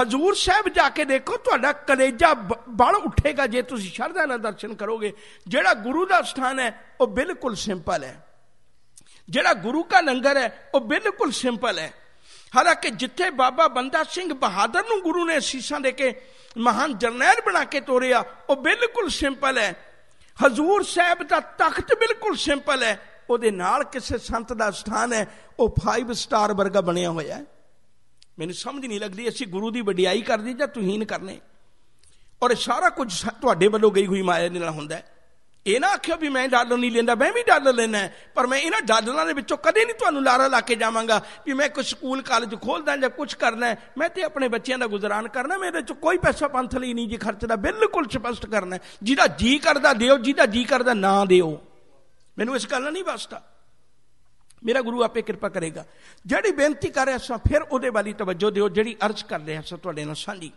ਹਜ਼ੂਰ ਸਾਹਿਬ ਜਾ ਕੇ ਦੇਖੋ ਤੁਹਾਡਾ ਕਲੇਜਾ ਬਲ ਉੱਠੇਗਾ ਜੇ ਤੁਸੀਂ ਸ਼ਰਧਾ ਨਾਲ ਦਰਸ਼ਨ ਕਰੋਗੇ ਜਿਹੜਾ ਗੁਰੂ ਦਾ ਸਥਾਨ ਹੈ ਉਹ ਬਿਲਕੁਲ ਸਿੰਪਲ ਹੈ ਜਿਹੜਾ ਗੁਰੂ ਦਾ ਲੰਗਰ ਹੈ ਉਹ ਬਿਲਕੁਲ ਸਿੰਪਲ ਹੈ ਹਾਲਾਂਕਿ ਜਿੱਥੇ ਬਾਬਾ ਬੰਦਾ ਸਿੰਘ ਬਹਾਦਰ ਨੂੰ ਗੁਰੂ ਨੇ ਅਸੀਸਾਂ ਦੇ ਕੇ ਮਹਾਨ ਜਰਨੈਲ ਬਣਾ ਕੇ ਤੋਰਿਆ ਉਹ ਬਿਲਕੁਲ ਸਿੰਪਲ ਹੈ ਹਜ਼ੂਰ ਸਾਹਿਬ ਦਾ ਤਖਤ ਬਿਲਕੁਲ ਸਿੰਪਲ ਹੈ ਉਹਦੇ ਨਾਲ ਕਿਸੇ ਸੰਤ ਦਾ ਸਥਾਨ ਹੈ ਉਹ 5 ਸਟਾਰ ਵਰਗਾ ਬਣਿਆ ਹੋਇਆ ਹੈ ਮੈਨੂੰ ਸਮਝ ਨਹੀਂ ਲੱਗਦੀ ਅਸੀਂ ਗੁਰੂ ਦੀ ਵਡਿਆਈ ਕਰਦੇ ਜਾਂ ਤੁਹੀਨ ਕਰਨੇ ਔਰ ਸਾਰਾ ਕੁਝ ਤੁਹਾਡੇ ਵੱਲੋਂ ਗਈ ਹੋਈ ਮਾਇਆ ਨਾਲ ਹੁੰਦਾ ਹੈ ਇਹ ਨਾ ਆਖਿਓ ਵੀ ਮੈਂ ਡਾਲਰ ਨਹੀਂ ਲੈਂਦਾ ਮੈਂ ਵੀ ਡਾਲਰ ਲੈਣਾ ਪਰ ਮੈਂ ਇਹਨਾਂ ਡਾਲਰਾਂ ਦੇ ਵਿੱਚੋਂ ਕਦੇ ਨਹੀਂ ਤੁਹਾਨੂੰ ਲਾਰਾ ਲਾ ਕੇ ਜਾਵਾਂਗਾ ਵੀ ਮੈਂ ਕੋਈ ਸਕੂਲ ਕਾਲਜ ਖੋਲਦਾ ਜਾਂ ਕੁਝ ਕਰਨਾ ਮੈਂ ਤੇ ਆਪਣੇ ਬੱਚਿਆਂ ਦਾ ਗੁਜ਼ਾਰਾ ਕਰਨਾ ਮੇਰੇ ਚ ਕੋਈ ਪੈਸਾ ਪੰਥ ਲਈ ਨਹੀਂ ਜੀ ਖਰਚਦਾ ਬਿਲਕੁਲ ਸਪਸ਼ਟ ਕਰਨਾ ਜਿਹਦਾ ਜੀ ਕਰਦਾ ਦਿਓ ਜਿਹਦਾ ਜੀ ਕਰਦਾ ਨਾ ਦਿਓ ਮੈਨੂੰ ਇਸ ਗੱਲ ਨਾਲ ਨਹੀਂ ਵਾਸਤਾ ਮੇਰਾ ਗੁਰੂ ਆਪੇ ਕਿਰਪਾ ਕਰੇਗਾ ਜਿਹੜੀ ਬੇਨਤੀ ਕਰ ਰਿਹਾ ਸਾਂ ਫਿਰ ਉਹਦੇ ਵਾਲੀ ਤਵੱਜੋ ਦਿਓ ਜਿਹੜੀ ਅਰਜ਼ ਕਰ ਰਿਹਾ ਸਾਂ ਤੁਹਾਡੇ ਨਾਲ ਸਾਂਝੀ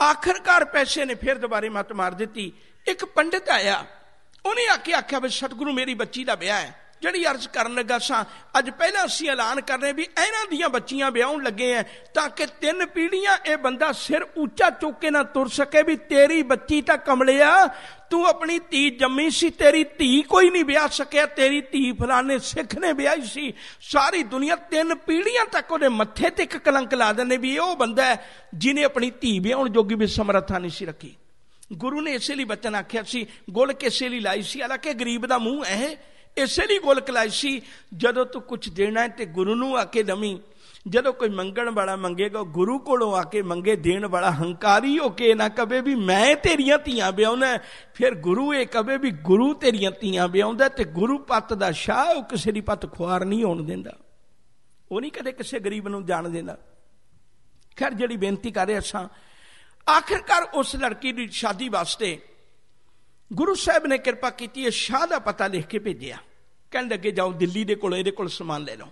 ਆਖਰਕਾਰ ਪੈਸੇ ਨੇ ਫਿਰ ਦੁਬਾਰੇ ਮਤ ਮਾਰ ਦਿੱਤੀ ਇੱਕ ਪੰਡਿਤ ਆਇਆ ਉਹਨੇ ਆ ਕੇ ਆਖਿਆ ਵੀ ਸਤਿਗੁਰੂ ਮੇਰੀ ਬੱਚੀ ਦਾ ਵਿਆਹ ਹੈ ਜਿਹੜੀ ਅਰਜ਼ ਕਰਨ ਲੱਗਾ ਸਾਂ ਅੱਜ ਪਹਿਲਾਂ ਅਸੀਂ ਐਲਾਨ ਕਰ ਰਹੇ ਵੀ ਇਹਨਾਂ ਦੀਆਂ ਬੱਚੀਆਂ ਵਿਆਹਣ ਲੱਗੇ ਆ ਤਾਂ ਕਿ ਤਿੰਨ ਪੀੜ੍ਹੀਆਂ ਇਹ ਬੰਦਾ ਸਿਰ ਉੱਚਾ ਚੁੱਕ ਕੇ ਨਾ ਤੁਰ ਸਕੇ ਵੀ ਤੇਰੀ ਬੱਚੀ ਤਾਂ ਕਮਲਿਆ ਤੂੰ ਆਪਣੀ ਧੀ ਜੰਮੀ ਸੀ ਤੇਰੀ ਧੀ ਕੋਈ ਨਹੀਂ ਵਿਆਹ ਸਕਿਆ ਤੇਰੀ ਧੀ ਫਲਾਣੇ ਸਿੱਖ ਨੇ ਵਿਆਹੀ ਸੀ ਸਾਰੀ ਦੁਨੀਆ ਤਿੰਨ ਪੀੜ੍ਹੀਆਂ ਤੱਕ ਉਹਦੇ ਮੱਥੇ ਤੇ ਇੱਕ ਕਲੰਕ ਲਾ ਦਿੰਦੇ ਵੀ ਇਹ ਉਹ ਬੰਦਾ ਹੈ ਜਿਨੇ ਆਪਣੀ ਧੀ ਵਿਆਹਣ ਜੋਗੀ ਵੀ ਸਮਰੱਥਾ ਨਹੀਂ ਸੀ ਰੱਖੀ ਗੁਰੂ ਨੇ ਇਸੇ ਲਈ ਬਚਨ ਆਖਿਆ ਸੀ ਗੁਲ ਕਿਸੇ ਲਈ ਲਾਈ ਸੀ ਹਾਲਾਂਕਿ ਗਰੀਬ ਦਾ ਮੂੰਹ ਐ ਇਸੇ ਲਈ ਗੁਲ ਕਲਾਈ ਸੀ ਜਦੋਂ ਤੂੰ ਕੁਝ ਦੇਣਾ ਤੇ ਗੁਰੂ ਨੂੰ ਆ ਕੇ ਦਮੀ ਜਦੋਂ ਕੋਈ ਮੰਗਣ ਵਾਲਾ ਮੰਗੇਗਾ ਗੁਰੂ ਕੋਲੋਂ ਆ ਕੇ ਮੰਗੇ ਦੇਣ ਵਾਲਾ ਹੰਕਾਰੀ ਹੋ ਕੇ ਨਾ ਕਵੇ ਵੀ ਮੈਂ ਤੇਰੀਆਂ ਧੀਆਂ ਵਿਆਉਣਾ ਫਿਰ ਗੁਰੂ ਇਹ ਕਵੇ ਵੀ ਗੁਰੂ ਤੇਰੀਆਂ ਧੀਆਂ ਵਿਆਉਂਦਾ ਤੇ ਗੁਰੂ ਪੱਤ ਦਾ ਸ਼ਾਹ ਉਹ ਕਿਸੇ ਦੀ ਪੱਤ ਖੁਆਰ ਨਹੀਂ ਹੋਣ ਦਿੰਦਾ ਉਹ ਨਹੀਂ ਕਦੇ ਕਿਸੇ ਗਰੀਬ ਨੂੰ ਜਾਣ ਦਿੰਦਾ ਖੈਰ ਜਿਹੜੀ ਬੇਨਤੀ ਕਰ ਰਿਹਾ ਅਸਾਂ ਆਖਿਰਕਾਰ ਉਸ ਲੜਕੀ ਦੀ ਸ਼ਾਦੀ ਵਾਸਤੇ ਗੁਰੂ ਸਾਹਿਬ ਨੇ ਕਿਰਪਾ ਕੀਤੀ ਇਹ ਸ਼ਾਹ ਦਾ ਪਤਾ ਲਿਖ ਕੇ ਭੇਜਿਆ ਕਹਿਣ ਲੱਗੇ ਜਾਓ ਦਿੱਲੀ ਦੇ ਕੋਲ ਇਹਦੇ ਕੋਲ ਸਮਾਨ ਲੈ ਲਓ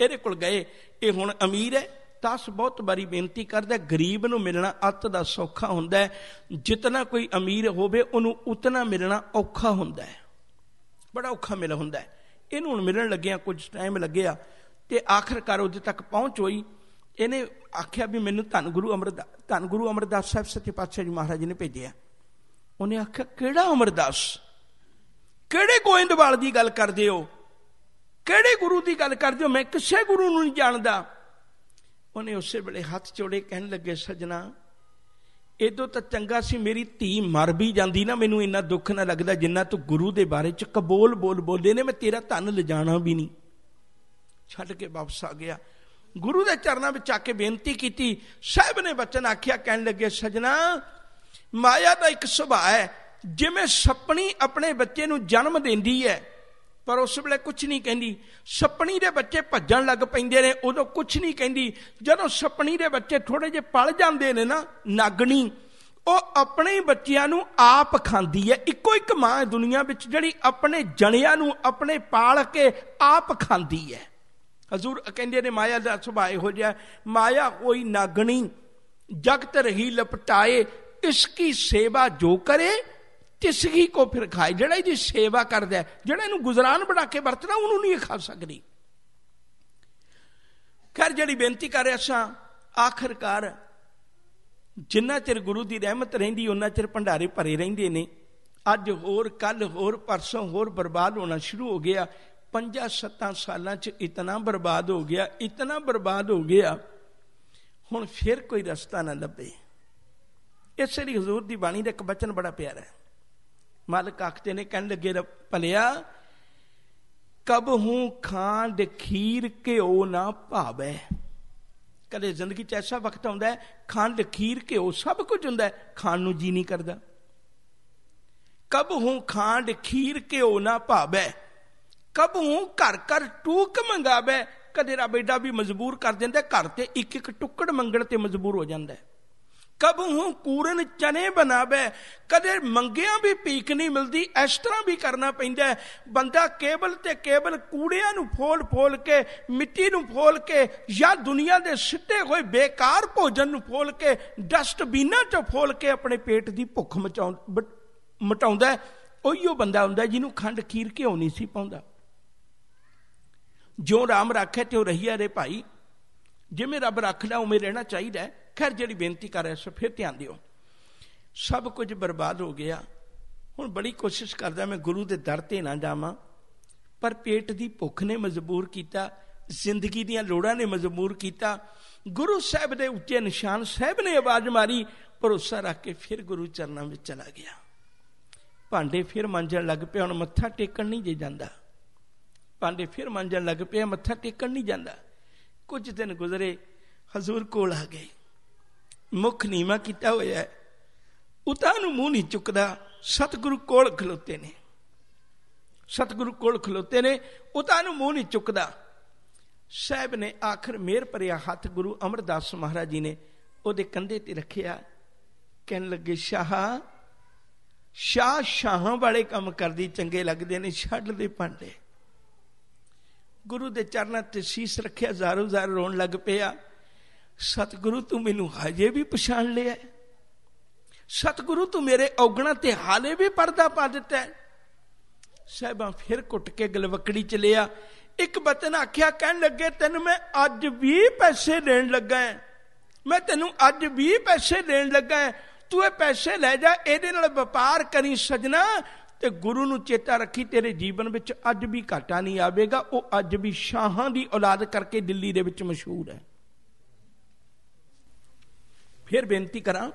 ਇਹਦੇ ਕੋਲ ਗਏ ਇਹ ਹੁਣ ਅਮੀਰ ਹੈ ਤਾਸ ਬਹੁਤ ਬੜੀ ਬੇਨਤੀ ਕਰਦਾ ਗਰੀਬ ਨੂੰ ਮਿਲਣਾ ਅੱਤ ਦਾ ਸੌਖਾ ਹੁੰਦਾ ਜਿਤਨਾ ਕੋਈ ਅਮੀਰ ਹੋਵੇ ਉਹਨੂੰ ਉਤਨਾ ਮਿਲਣਾ ਔਖਾ ਹੁੰਦਾ ਹੈ ਬੜਾ ਔਖਾ ਮਿਲ ਹੁੰਦਾ ਇਹਨੂੰ ਹੁਣ ਮਿਲਣ ਲੱਗਿਆ ਕੁਝ ਟਾਈਮ ਲੱਗਿਆ ਤੇ ਆਖਰਕਾਰ ਉਹਦੇ ਤੱਕ ਪਹੁੰਚ ਹੋਈ ਇਹਨੇ ਆਖਿਆ ਵੀ ਮੈਨੂੰ ਧੰਨ ਗੁਰੂ ਅਮਰਦਾਸ ਧੰਨ ਗੁਰੂ ਅਮਰਦਾਸ ਸਾਹਿਬ ਸੱਚੇ ਪਾਤਸ਼ਾਹ ਜੀ ਮਹਾਰਾਜ ਨੇ ਭੇਜਿਆ ਉਹਨੇ ਆਖਿਆ ਕਿਹੜਾ ਅਮਰਦਾਸ ਕਿਹੜੇ ਗੋਇੰਦਵਾਲ ਦੀ ਗੱਲ ਕਰਦੇ ਹੋ ਕਿਹੜੇ ਗੁਰੂ ਦੀ ਗੱਲ ਕਰਦੇ ਹੋ ਮੈਂ ਕਿਸੇ ਗੁਰੂ ਨੂੰ ਨਹੀਂ ਜਾਣਦਾ ਉਹਨੇ ਉਸੇ ਵੇਲੇ ਹੱਥ ਜੋੜੇ ਕਹਿਣ ਲੱਗੇ ਸਜਣਾ ਇਦੋਂ ਤਾਂ ਚੰਗਾ ਸੀ ਮੇਰੀ ਧੀ ਮਰ ਵੀ ਜਾਂਦੀ ਨਾ ਮੈਨੂੰ ਇੰਨਾ ਦੁੱਖ ਨਾ ਲੱਗਦਾ ਜਿੰਨਾ ਤੂੰ ਗੁਰੂ ਦੇ ਬਾਰੇ ਚ ਕਬੂਲ ਬੋਲ ਬੋਲਦੇ ਨੇ ਮੈਂ ਤੇਰਾ ਧਨ ਲਿਜਾਣਾ ਵੀ ਨਹੀਂ ਛੱਡ ਕੇ ਵਾਪਸ ਆ ਗਿਆ ਗੁਰੂ ਦੇ ਚਰਨਾਂ ਵਿੱਚ ਆ ਕੇ ਬੇਨਤੀ ਕੀਤੀ ਸਾਹਿਬ ਨੇ ਬਚਨ ਆਖਿਆ ਕਹਿਣ ਲੱਗੇ ਸਜਣਾ ਮਾਇਆ ਦਾ ਇੱਕ ਸੁਭਾਅ ਹੈ ਜਿਵੇਂ ਸੱਪਣੀ ਆਪਣੇ ਬੱਚੇ ਨੂੰ ਜਨਮ ਦਿੰਦੀ ਹੈ ਪਰ ਉਸ ਵੇਲੇ ਕੁਝ ਨਹੀਂ ਕਹਿੰਦੀ ਸੱਪਣੀ ਦੇ ਬੱਚੇ ਭੱਜਣ ਲੱਗ ਪੈਂਦੇ ਨੇ ਉਦੋਂ ਕੁਝ ਨਹੀਂ ਕਹਿੰਦੀ ਜਦੋਂ ਸੱਪਣੀ ਦੇ ਬੱਚੇ ਥੋੜੇ ਜੇ ਪਲ ਜਾਂਦੇ ਨੇ ਨਾ ਨਾਗਣੀ ਉਹ ਆਪਣੇ ਬੱਚਿਆਂ ਨੂੰ ਆਪ ਖਾਂਦੀ ਹੈ ਇੱਕੋ ਇੱਕ ਮਾਂ ਦੁਨੀਆ ਵਿੱਚ ਜਿਹੜੀ ਆਪਣੇ ਜਣਿਆਂ ਨੂੰ ਆਪਣੇ ਪਾਲ ਕੇ ਆਪ ਖਾਂਦੀ ਹੈ ਹਜ਼ੂਰ ਕਹਿੰਦੇ ਨੇ ਮਾਇਆ ਦਾ ਸੁਭਾਅ ਇਹੋ ਜਿਹਾ ਮਾਇਆ ਕੋਈ ਨਾਗਣੀ ਜਗਤ ਰਹੀ ਲਪਟਾਏ ਇਸ ਕੀ ਸੇਵਾ ਜੋ ਕਰੇ ਤਿਸ ਕੀ ਕੋ ਫਿਰ ਖਾਏ ਜਿਹੜਾ ਇਹਦੀ ਸੇਵਾ ਕਰਦਾ ਜਿਹੜਾ ਇਹਨੂੰ ਗੁਜ਼ਰਾਨ ਬਣਾ ਕੇ ਵਰਤਣਾ ਉਹਨੂੰ ਨਹੀਂ ਖਾ ਸਕਦੀ ਖੈਰ ਜਿਹੜੀ ਬੇਨਤੀ ਕਰ ਰਿਹਾ ਸਾਂ ਆਖਰਕਾਰ ਜਿੰਨਾ ਚਿਰ ਗੁਰੂ ਦੀ ਰਹਿਮਤ ਰਹਿੰਦੀ ਉਹਨਾਂ ਚਿਰ ਭੰਡਾਰੇ ਭਰੇ ਰਹਿੰਦੇ ਨੇ ਅੱਜ ਹੋਰ ਕੱਲ ਹੋਰ ਪਰਸੋਂ ਹੋਰ ਬਰਬਾਦ ਹੋਣਾ ਸ਼ੁਰੂ ਹੋ ਗਿਆ ਪੰਜਾਂ ਸੱਤਾਂ ਸਾਲਾਂ 'ਚ ਇਤਨਾ ਬਰਬਾਦ ਹੋ ਗਿਆ ਇਤਨਾ ਬਰਬਾਦ ਹੋ ਗਿਆ ਹੁਣ ਫਿਰ ਕੋਈ ਰਸਤਾ ਨਾ ਲੱਭੇ ਇਸੇ ਲਈ ਹਜ਼ੂਰ ਦੀ ਬਾਣੀ ਦਾ ਇੱਕ ਬਚਨ ਬੜਾ ਪਿਆਰਾ ਹੈ ਮਾਲਕ ਆਖਦੇ ਨੇ ਕਹਿਣ ਲੱਗੇ ਭਲਿਆ ਕਬ ਹੂੰ ਖਾਂ ਦੇ ਖੀਰ ਘਿਓ ਨਾ ਭਾਵੇ ਕਦੇ ਜ਼ਿੰਦਗੀ 'ਚ ਐਸਾ ਵਕਤ ਆਉਂਦਾ ਹੈ ਦੇ ਖੀਰ ਘਿਓ ਸਭ ਕੁਝ ਹੁੰਦਾ ਹੈ ਖਾਣ ਨੂੰ ਜੀ ਨਹੀਂ ਕਰਦਾ ਕਬ ਹੂੰ ਖਾਂ ਦੇ ਖੀਰ ਘਿਓ ਨਾ ਭਾਵੇ ਕਬੂ ਘਰ ਘਰ ਟੂਕ ਮੰਗਾਵੇ ਕਦੇ ਰਾ ਬੇਟਾ ਵੀ ਮਜਬੂਰ ਕਰ ਦਿੰਦਾ ਘਰ ਤੇ ਇੱਕ ਇੱਕ ਟੁਕੜ ਮੰਗਣ ਤੇ ਮਜਬੂਰ ਹੋ ਜਾਂਦਾ ਕਬੂ ਕੂਰਨ ਚਨੇ ਬਣਾਵੇ ਕਦੇ ਮੰਗਿਆਂ ਵੀ ਪੀਕ ਨਹੀਂ ਮਿਲਦੀ ਇਸ ਤਰ੍ਹਾਂ ਵੀ ਕਰਨਾ ਪੈਂਦਾ ਬੰਦਾ ਕੇਵਲ ਤੇ ਕੇਵਲ ਕੂੜਿਆਂ ਨੂੰ ਫੋਲ ਫੋਲ ਕੇ ਮਿੱਟੀ ਨੂੰ ਫੋਲ ਕੇ ਜਾਂ ਦੁਨੀਆ ਦੇ ਸਿੱਟੇ ਹੋਏ ਬੇਕਾਰ ਭੋਜਨ ਨੂੰ ਫੋਲ ਕੇ ਡਸਟਬੀਨਾਂ 'ਚ ਫੋਲ ਕੇ ਆਪਣੇ ਪੇਟ ਦੀ ਭੁੱਖ ਮਚਾਉਂ ਮਟਾਉਂਦਾ ਉਹੀਓ ਬੰਦਾ ਹੁੰਦਾ ਜਿਹਨੂੰ ਖੰਡ ਖੀਰ ਕੇ ਨਹੀਂ ਸੀ ਪਾਉਂਦਾ ਜਿਉਂ ਰਾਮ ਰੱਖੇ ਤਿਉ ਰਹੀਆ ਰੇ ਭਾਈ ਜਿਵੇਂ ਰੱਬ ਰੱਖਦਾ ਉਵੇਂ ਰਹਿਣਾ ਚਾਹੀਦਾ ਖੈਰ ਜਿਹੜੀ ਬੇਨਤੀ ਕਰ ਰਿਹਾ ਸੋ ਫਿਰ ਧਿਆਨ ਦਿਓ ਸਭ ਕੁਝ ਬਰਬਾਦ ਹੋ ਗਿਆ ਹੁਣ ਬੜੀ ਕੋਸ਼ਿਸ਼ ਕਰਦਾ ਮੈਂ ਗੁਰੂ ਦੇ ਦਰ ਤੇ ਨਾ ਜਾਵਾਂ ਪਰ ਪੇਟ ਦੀ ਭੁੱਖ ਨੇ ਮਜਬੂਰ ਕੀਤਾ ਜ਼ਿੰਦਗੀ ਦੀਆਂ ਲੋੜਾਂ ਨੇ ਮਜਬੂਰ ਕੀਤਾ ਗੁਰੂ ਸਾਹਿਬ ਦੇ ਉੱਚੇ ਨਿਸ਼ਾਨ ਸਾਹਿਬ ਨੇ ਆਵਾਜ਼ ਮਾਰੀ ਭਰੋਸਾ ਰੱਖ ਕੇ ਫਿਰ ਗੁਰੂ ਚਰਨਾਂ ਵਿੱਚ ਚਲਾ ਗਿਆ ਭਾਂਡੇ ਫਿਰ ਮੰਜਣ ਲੱਗ ਪਿਆ ਹੁਣ ਮੱਥਾ ਟੇਕਣ ਨਹੀਂ ਜੇ ਜਾਂਦਾ ਪਾਂਡੇ ਫਿਰ ਮੰਜਣ ਲੱਗ ਪਿਆ ਮੱਥਾ ਟੇਕਣ ਨਹੀਂ ਜਾਂਦਾ ਕੁਝ ਦਿਨ ਗੁਜ਼ਰੇ ਹਜ਼ੂਰ ਕੋਲ ਆ ਗਏ ਮੁਖ ਨੀਮਾ ਕੀਤਾ ਹੋਇਆ ਉਤਾਂ ਨੂੰ ਮੂੰਹ ਨਹੀਂ ਚੁੱਕਦਾ ਸਤਿਗੁਰੂ ਕੋਲ ਖਲੋਤੇ ਨੇ ਸਤਿਗੁਰੂ ਕੋਲ ਖਲੋਤੇ ਨੇ ਉਤਾਂ ਨੂੰ ਮੂੰਹ ਨਹੀਂ ਚੁੱਕਦਾ ਸਾਹਿਬ ਨੇ ਆਖਰ ਮੇਰ ਪਰਿਆ ਹੱਥ ਗੁਰੂ ਅਮਰਦਾਸ ਮਹਾਰਾਜ ਜੀ ਨੇ ਉਹਦੇ ਕੰਧੇ ਤੇ ਰੱਖਿਆ ਕਹਿਣ ਲੱਗੇ ਸ਼ਾਹ ਸ਼ਾਹ ਸ਼ਾਹਾਂ ਵਾਲੇ ਕੰਮ ਕਰਦੀ ਚੰਗੇ ਲੱਗਦੇ ਨੇ ਛੱਡ ਦੇ ਪਾਂਡੇ ਗੁਰੂ ਦੇ ਚਰਨਾਂ ਤੇ ਸੀਸ ਰੱਖਿਆ ਜ਼ਾਰੂ ਜ਼ਾਰ ਰੋਣ ਲੱਗ ਪਿਆ ਸਤਿਗੁਰੂ ਤੂੰ ਮੈਨੂੰ ਹਜੇ ਵੀ ਪਛਾਣ ਲਿਆ ਸਤਿਗੁਰੂ ਤੂੰ ਮੇਰੇ ਔਗਣਾ ਤੇ ਹਾਲੇ ਵੀ ਪਰਦਾ ਪਾ ਦਿੱਤਾ ਸਹਿਬਾ ਫਿਰ ਕੁੱਟ ਕੇ ਗਲਵਕੜੀ ਚ ਲਿਆ ਇੱਕ ਬਤਨ ਆਖਿਆ ਕਹਿਣ ਲੱਗੇ ਤੈਨੂੰ ਮੈਂ ਅੱਜ ਵੀ ਪੈਸੇ ਦੇਣ ਲੱਗਾ ਮੈਂ ਤੈਨੂੰ ਅੱਜ ਵੀ ਪੈਸੇ ਦੇਣ ਲੱਗਾ ਤੂੰ ਇਹ ਪੈਸੇ ਲੈ ਜਾ ਇਹਦੇ ਨਾਲ ਵਪਾਰ ਕਰੀ ਸਜਣਾ ਤੇ ਗੁਰੂ ਨੂੰ ਚੇਤਾ ਰੱਖੀ ਤੇਰੇ ਜੀਵਨ ਵਿੱਚ ਅੱਜ ਵੀ ਘਾਟਾ ਨਹੀਂ ਆਵੇਗਾ ਉਹ ਅੱਜ ਵੀ ਸ਼ਾਹਾਂ ਦੀ ਔਲਾਦ ਕਰਕੇ ਦਿੱਲੀ ਦੇ ਵਿੱਚ ਮਸ਼ਹੂਰ ਹੈ ਫਿਰ ਬੇਨਤੀ ਕਰਾਂ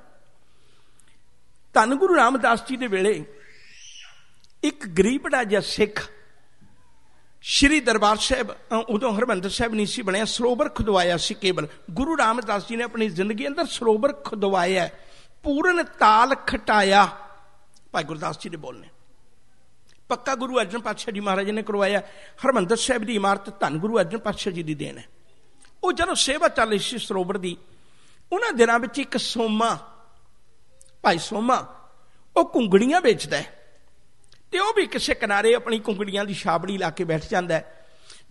ਧੰਨ ਗੁਰੂ ਰਾਮਦਾਸ ਜੀ ਦੇ ਵੇਲੇ ਇੱਕ ਗਰੀਬੜਾ ਜਿਹਾ ਸਿੱਖ ਸ਼੍ਰੀ ਦਰਬਾਰ ਸਾਹਿਬ ਉਦੋਂ ਹਰਮੰਦਰ ਸਾਹਿਬ ਨਹੀਂ ਸੀ ਬਣਿਆ ਸਰੋਵਰ ਖੁਦਵਾਇਆ ਸੀ ਕੇਵਲ ਗੁਰੂ ਰਾਮਦਾਸ ਜੀ ਨੇ ਆਪਣੀ ਜ਼ਿੰਦਗੀ ਅੰਦਰ ਸਰੋਵਰ ਖੁਦਵਾਇਆ ਪੂਰਨ ਤਾਲ ਖਟਾਇਆ ਭਾਈ ਗੁਰਦਾਸ ਜੀ ਦੇ ਬੋਲਨੇ ਪੱਕਾ ਗੁਰੂ ਅਰਜਨ ਪਾਤਸ਼ਾਹ ਜੀ ਮਹਾਰਾਜ ਨੇ ਕਰਵਾਇਆ ਹਰਮੰਦਰ ਸਾਹਿਬ ਦੀ ਇਮਾਰਤ ਧੰਨ ਗੁਰੂ ਅਰਜਨ ਪਾਤਸ਼ਾਹ ਜੀ ਦੀ ਦੇਣ ਹੈ ਉਹ ਜਦੋਂ ਸੇਵਾ ਚੱਲ ਰਹੀ ਸੀ ਸਰੋਵਰ ਦੀ ਉਹਨਾਂ ਦਿਨਾਂ ਵਿੱਚ ਇੱਕ ਸੋਮਾ ਭਾਈ ਸੋਮਾ ਉਹ ਕੁੰਗੜੀਆਂ ਵੇਚਦਾ ਤੇ ਉਹ ਵੀ ਕਿਸੇ ਕਿਨਾਰੇ ਆਪਣੀ ਕੁੰਗੜੀਆਂ ਦੀ ਛਾਬੜੀ ਲਾ ਕੇ ਬੈਠ ਜਾਂਦਾ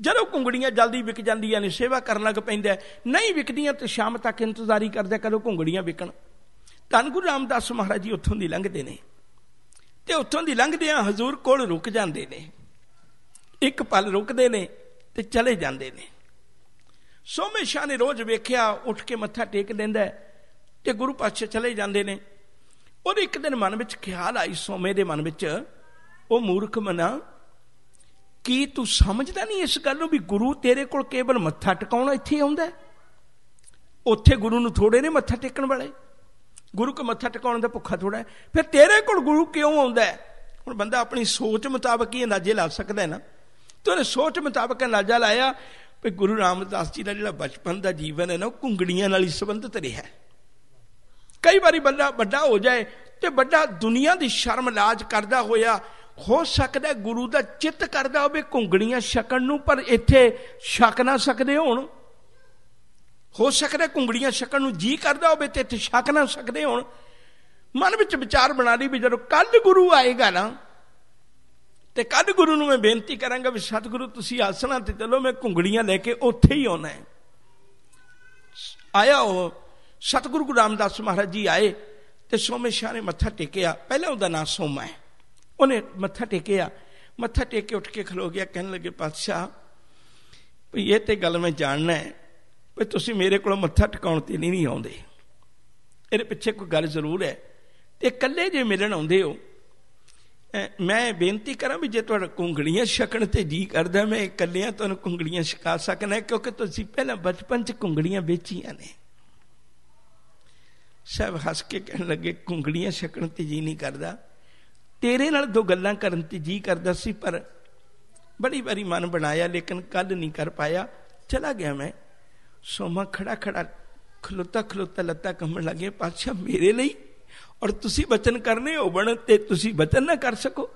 ਜਦੋਂ ਕੁੰਗੜੀਆਂ ਜਲਦੀ ਵਿਕ ਜਾਂਦੀਆਂ ਨੇ ਸੇਵਾ ਕਰਨ ਲੱਗ ਪੈਂਦਾ ਨਹੀਂ ਵਿਕਦੀਆਂ ਤੇ ਸ਼ਾਮ ਤੱਕ ਇੰਤਜ਼ਾਰੀ ਕਰਦਾ ਕਦੋਂ ਕੁੰਗੜੀਆਂ ਵਿਕਣ ਧੰਨ ਗੁਰੂ ਰਾਮਦਾਸ ਮਹਾਰਾਜ ਜੀ ਉੱਥੋਂ ਦੀ ਲੰਘਦੇ ਨੇ ਤੇ ਉੱਥੋਂ ਦੀ ਲੰਘਦਿਆਂ ਹਜ਼ੂਰ ਕੋਲ ਰੁਕ ਜਾਂਦੇ ਨੇ ਇੱਕ ਪਲ ਰੁਕਦੇ ਨੇ ਤੇ ਚਲੇ ਜਾਂਦੇ ਨੇ ਸੋਮੇ ਸ਼ਾਹ ਨੇ ਰੋਜ਼ ਵੇਖਿਆ ਉੱਠ ਕੇ ਮੱਥਾ ਟੇਕ ਲੈਂਦਾ ਤੇ ਗੁਰੂ ਪਾਤਸ਼ਾਹ ਚਲੇ ਜਾਂਦੇ ਨੇ ਉਹਦੇ ਇੱਕ ਦਿਨ ਮਨ ਵਿੱਚ ਖਿਆਲ ਆਈ ਸੋਮੇ ਦੇ ਮਨ ਵਿੱਚ ਉਹ ਮੂਰਖ ਮਨਾ ਕੀ ਤੂੰ ਸਮਝਦਾ ਨਹੀਂ ਇਸ ਗੱਲ ਨੂੰ ਵੀ ਗੁਰੂ ਤੇਰੇ ਕੋਲ ਕੇਵਲ ਮੱਥਾ ਟਿਕਾਉਣਾ ਇੱਥੇ ਆਉਂਦਾ ਉੱਥੇ ਗੁਰੂ ਨੂੰ ਥੋੜੇ ਨੇ ਮੱਥਾ ਟੇਕਣ ਵਾਲੇ ਗੁਰੂ ਕੋ ਮੱਥਾ ਟਿਕਾਉਣ ਦਾ ਭੁੱਖਾ ਥੋੜਾ ਫਿਰ ਤੇਰੇ ਕੋਲ ਗੁਰੂ ਕਿਉਂ ਆਉਂਦਾ ਹੁਣ ਬੰਦਾ ਆਪਣੀ ਸੋਚ ਮੁਤਾਬਕ ਹੀ ਅੰਦਾਜ਼ੇ ਲਾ ਸਕਦਾ ਹੈ ਨਾ ਤੇ ਉਹਨੇ ਸੋਚ ਮੁਤਾਬਕ ਅੰਦਾਜ਼ਾ ਲਾਇਆ ਕਿ ਗੁਰੂ ਰਾਮਦਾਸ ਜੀ ਦਾ ਜਿਹੜਾ ਬਚਪਨ ਦਾ ਜੀਵਨ ਹੈ ਨਾ ਉਹ ਕੁੰਗੜੀਆਂ ਨਾਲ ਹੀ ਸੰਬੰਧਿਤ ਰਿਹਾ ਕਈ ਵਾਰੀ ਬੰਦਾ ਵੱਡਾ ਹੋ ਜਾਏ ਤੇ ਵੱਡਾ ਦੁਨੀਆ ਦੀ ਸ਼ਰਮ ਲਾਜ ਕਰਦਾ ਹੋਇਆ ਹੋ ਸਕਦਾ ਗੁਰੂ ਦਾ ਚਿੱਤ ਕਰਦਾ ਹੋਵੇ ਕੁੰਗੜੀਆਂ ਛਕਣ ਨੂੰ ਪਰ ਇੱਥੇ ਛਕ ਨਾ ਸਕਦੇ ਹੋਣ ਹੋ ਸਕਦਾ ਕੁੰਗੜੀਆਂ ਛਕਣ ਨੂੰ ਜੀ ਕਰਦਾ ਹੋਵੇ ਤੇ ਇੱਥੇ ਛਕ ਨਾ ਸਕਦੇ ਹੋਣ ਮਨ ਵਿੱਚ ਵਿਚਾਰ ਬਣਾ ਲਈ ਵੀ ਜਦੋਂ ਕੱਲ ਗੁਰੂ ਆਏਗਾ ਨਾ ਤੇ ਕੱਲ ਗੁਰੂ ਨੂੰ ਮੈਂ ਬੇਨਤੀ ਕਰਾਂਗਾ ਵੀ ਸਤਿਗੁਰੂ ਤੁਸੀਂ ਆਸਣਾ ਤੇ ਚਲੋ ਮੈਂ ਕੁੰਗੜੀਆਂ ਲੈ ਕੇ ਉੱਥੇ ਹੀ ਆਉਣਾ ਹੈ ਆਇਆ ਉਹ ਸਤਿਗੁਰੂ ਗੁਰੂ ਰਾਮਦਾਸ ਮਹਾਰਾਜ ਜੀ ਆਏ ਤੇ ਸੋਮੇ ਸ਼ਾਹ ਨੇ ਮੱਥਾ ਟੇਕਿਆ ਪਹਿਲਾਂ ਉਹਦਾ ਨਾਮ ਸੋਮਾ ਹੈ ਉਹਨੇ ਮੱਥਾ ਟੇਕਿਆ ਮੱਥਾ ਟੇਕ ਕੇ ਉੱਠ ਕੇ ਖਲੋ ਗਿਆ ਕਹਿਣ ਲੱਗੇ ਪਾਤਸ਼ਾਹ ਇਹ ਤੇ ਗੱਲ ਮੈਂ ਜਾਣਨਾ ਹੈ ਵੀ ਤੁਸੀਂ ਮੇਰੇ ਕੋਲ ਮੱਥਾ ਟਿਕਾਉਣ ਤੇ ਨਹੀਂ ਨਹੀਂ ਆਉਂਦੇ ਇਹਦੇ ਪਿੱਛੇ ਕੋਈ ਗੱਲ ਜ਼ਰੂਰ ਹੈ ਤੇ ਇਕੱਲੇ ਜੇ ਮਿਲਣ ਆਉਂਦੇ ਹੋ ਮੈਂ ਬੇਨਤੀ ਕਰਾਂ ਵੀ ਜੇ ਤੁਹਾਡਾ ਕੁੰਗੜੀਆਂ ਛਕਣ ਤੇ ਜੀ ਕਰਦਾ ਮੈਂ ਇਕੱਲਿਆਂ ਤੁਹਾਨੂੰ ਕੁੰਗੜੀਆਂ ਛਕਾ ਸਕਣਾ ਕਿਉਂਕਿ ਤੁਸੀਂ ਪਹਿਲਾਂ ਬਚਪਨ 'ਚ ਕੁੰਗੜੀਆਂ ਵੇਚੀਆਂ ਨੇ ਸਭ ਹੱਸ ਕੇ ਕਹਿਣ ਲੱਗੇ ਕੁੰਗੜੀਆਂ ਛਕਣ ਤੇ ਜੀ ਨਹੀਂ ਕਰਦਾ ਤੇਰੇ ਨਾਲ ਦੋ ਗੱਲਾਂ ਕਰਨ ਤੇ ਜੀ ਕਰਦਾ ਸੀ ਪਰ ਬੜੀ ਬੜੀ ਮਨ ਬਣਾਇਆ ਲੇਕਿਨ ਕੱਲ ਨਹੀਂ ਕਰ ਪਾਇਆ ਚਲਾ ਗਿਆ ਮੈਂ ਸੋਮਾ ਖੜਾ ਖੜਾ ਖਲੋਤਾ ਖਲੋਤਾ ਲੱਤਾ ਕੰਮਣ ਲੱਗੇ ਪਾਤਸ਼ਾਹ ਮੇਰੇ ਲਈ ਔਰ ਤੁਸੀਂ ਬਚਨ ਕਰਨੇ ਹੋ ਬਣ ਤੇ ਤੁਸੀਂ ਬਚਨ ਨਾ ਕਰ ਸਕੋ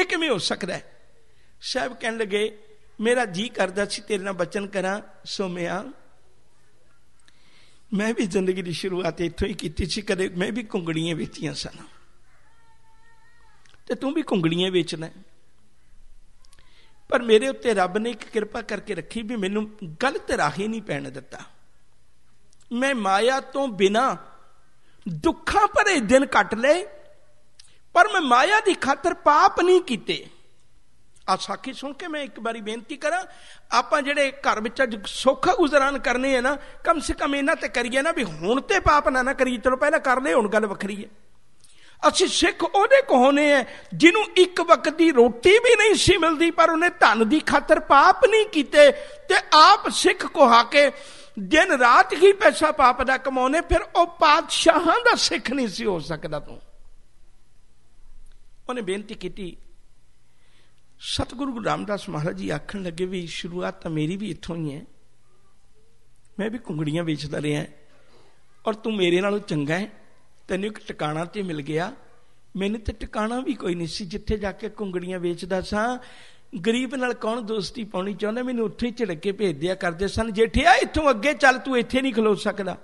ਇਹ ਕਿਵੇਂ ਹੋ ਸਕਦਾ ਹੈ ਸਾਹਿਬ ਕਹਿਣ ਲੱਗੇ ਮੇਰਾ ਜੀ ਕਰਦਾ ਸੀ ਤੇਰੇ ਨਾਲ ਬਚਨ ਕਰਾਂ ਸੋਮਿਆ ਮੈਂ ਵੀ ਜ਼ਿੰਦਗੀ ਦੀ ਸ਼ੁਰੂਆਤ ਇੱਥੋਂ ਹੀ ਕੀਤੀ ਸੀ ਕਦੇ ਮੈਂ ਵੀ ਕੁੰਗੜੀਆਂ ਵੇਚੀਆਂ ਸਨ ਤੇ ਤੂੰ ਵੀ ਕੁੰਗੜੀਆਂ ਵੇਚਣਾ ਪਰ ਮੇਰੇ ਉੱਤੇ ਰੱਬ ਨੇ ਇੱਕ ਕਿਰਪਾ ਕਰਕੇ ਰੱਖੀ ਵੀ ਮੈਨੂੰ ਗਲਤ ਰਾਹੇ ਨਹੀਂ ਪੈਣ ਦਿੱਤਾ ਮੈਂ ਮਾਇਆ ਤੋਂ ਬਿਨਾ ਦੁੱਖਾਂ ਭਰੇ ਦਿਨ ਕੱਟ ਲਏ ਪਰ ਮੈਂ ਮਾਇਆ ਦੀ ਖਾਤਰ ਪਾਪ ਨਹੀਂ ਕੀਤੇ ਆ ਸਾਖੀ ਸੁਣ ਕੇ ਮੈਂ ਇੱਕ ਵਾਰੀ ਬੇਨਤੀ ਕਰਾਂ ਆਪਾਂ ਜਿਹੜੇ ਘਰ ਵਿੱਚ ਅੱਜ ਸੌਖਾ ਗੁਜ਼ਾਰਨ ਕਰਨੇ ਆ ਨਾ ਕਮ ਸੇ ਕਮ ਇਹਨਾਂ ਤੇ ਕਰੀਏ ਨਾ ਵੀ ਹੁਣ ਤੇ ਪਾਪ ਨਾ ਨਾ ਕਰੀਏ ਚਲੋ ਪਹਿਲਾਂ ਕਰ ਲੈ ਹੁਣ ਗੱਲ ਵੱਖਰੀ ਹੈ ਅਸੀਂ ਸਿੱਖ ਉਹਦੇ ਕੋ ਹੋਨੇ ਐ ਜਿਹਨੂੰ ਇੱਕ ਵਕਤ ਦੀ ਰੋਟੀ ਵੀ ਨਹੀਂ ਸੀ ਮਿਲਦੀ ਪਰ ਉਹਨੇ ਧਨ ਦੀ ਖਾਤਰ ਪਾਪ ਨਹੀਂ ਕੀਤੇ ਤੇ ਆਪ ਸਿੱਖ ਕੋ ਕੇ ਦਿਨ ਰਾਤ ਹੀ ਪੈਸਾ ਪਾਪ ਦਾ ਕਮਾਉਨੇ ਫਿਰ ਉਹ ਪਾਤਸ਼ਾਹਾਂ ਦਾ ਸਿੱਖ ਨਹੀਂ ਸੀ ਹੋ ਸਕਦਾ ਤੂੰ ਉਹਨੇ ਬੇਨਤੀ ਕੀਤੀ ਸਤਿਗੁਰੂ ਗੁਰੂ ਰਾਮਦਾਸ ਮਹਾਰਾਜ ਜੀ ਆਖਣ ਲੱਗੇ ਵੀ ਸ਼ੁਰੂਆਤ ਤਾਂ ਮੇਰੀ ਵੀ ਇੱਥੋਂ ਹੀ ਹੈ ਮੈਂ ਵੀ ਕੁੰਗੜੀਆਂ ਵੇਚਦਾ ਰਿਹਾ ਔਰ ਤੂੰ ਮੇਰੇ ਨਾਲੋਂ ਚੰਗਾ ਹੈ ਤੈਨੂੰ ਇੱਕ ਟਿਕਾਣਾ ਤੇ ਮਿਲ ਗਿਆ ਮੈਨੂੰ ਤੇ ਟਿਕਾਣਾ ਵੀ ਕੋਈ ਨਹੀਂ ਸੀ ਜਿੱਥੇ ਜਾ ਕੇ ਕੁੰਗੜੀਆਂ ਵੇਚਦਾ ਸਾਂ ਗਰੀਬ ਨਾਲ ਕੌਣ ਦੋਸਤੀ ਪਾਉਣੀ ਚਾਹੁੰਦਾ ਮੈਨੂੰ ਉੱਥੇ ਝੜਕ ਕੇ ਦਿਆ ਕਰਦੇ ਸਨ ਜੇਠਿਆ ਇੱਥੋਂ ਅੱਗੇ ਚੱਲ ਤੂੰ ਇੱਥੇ ਨਹੀਂ ਖਲੋ ਸਕਦਾ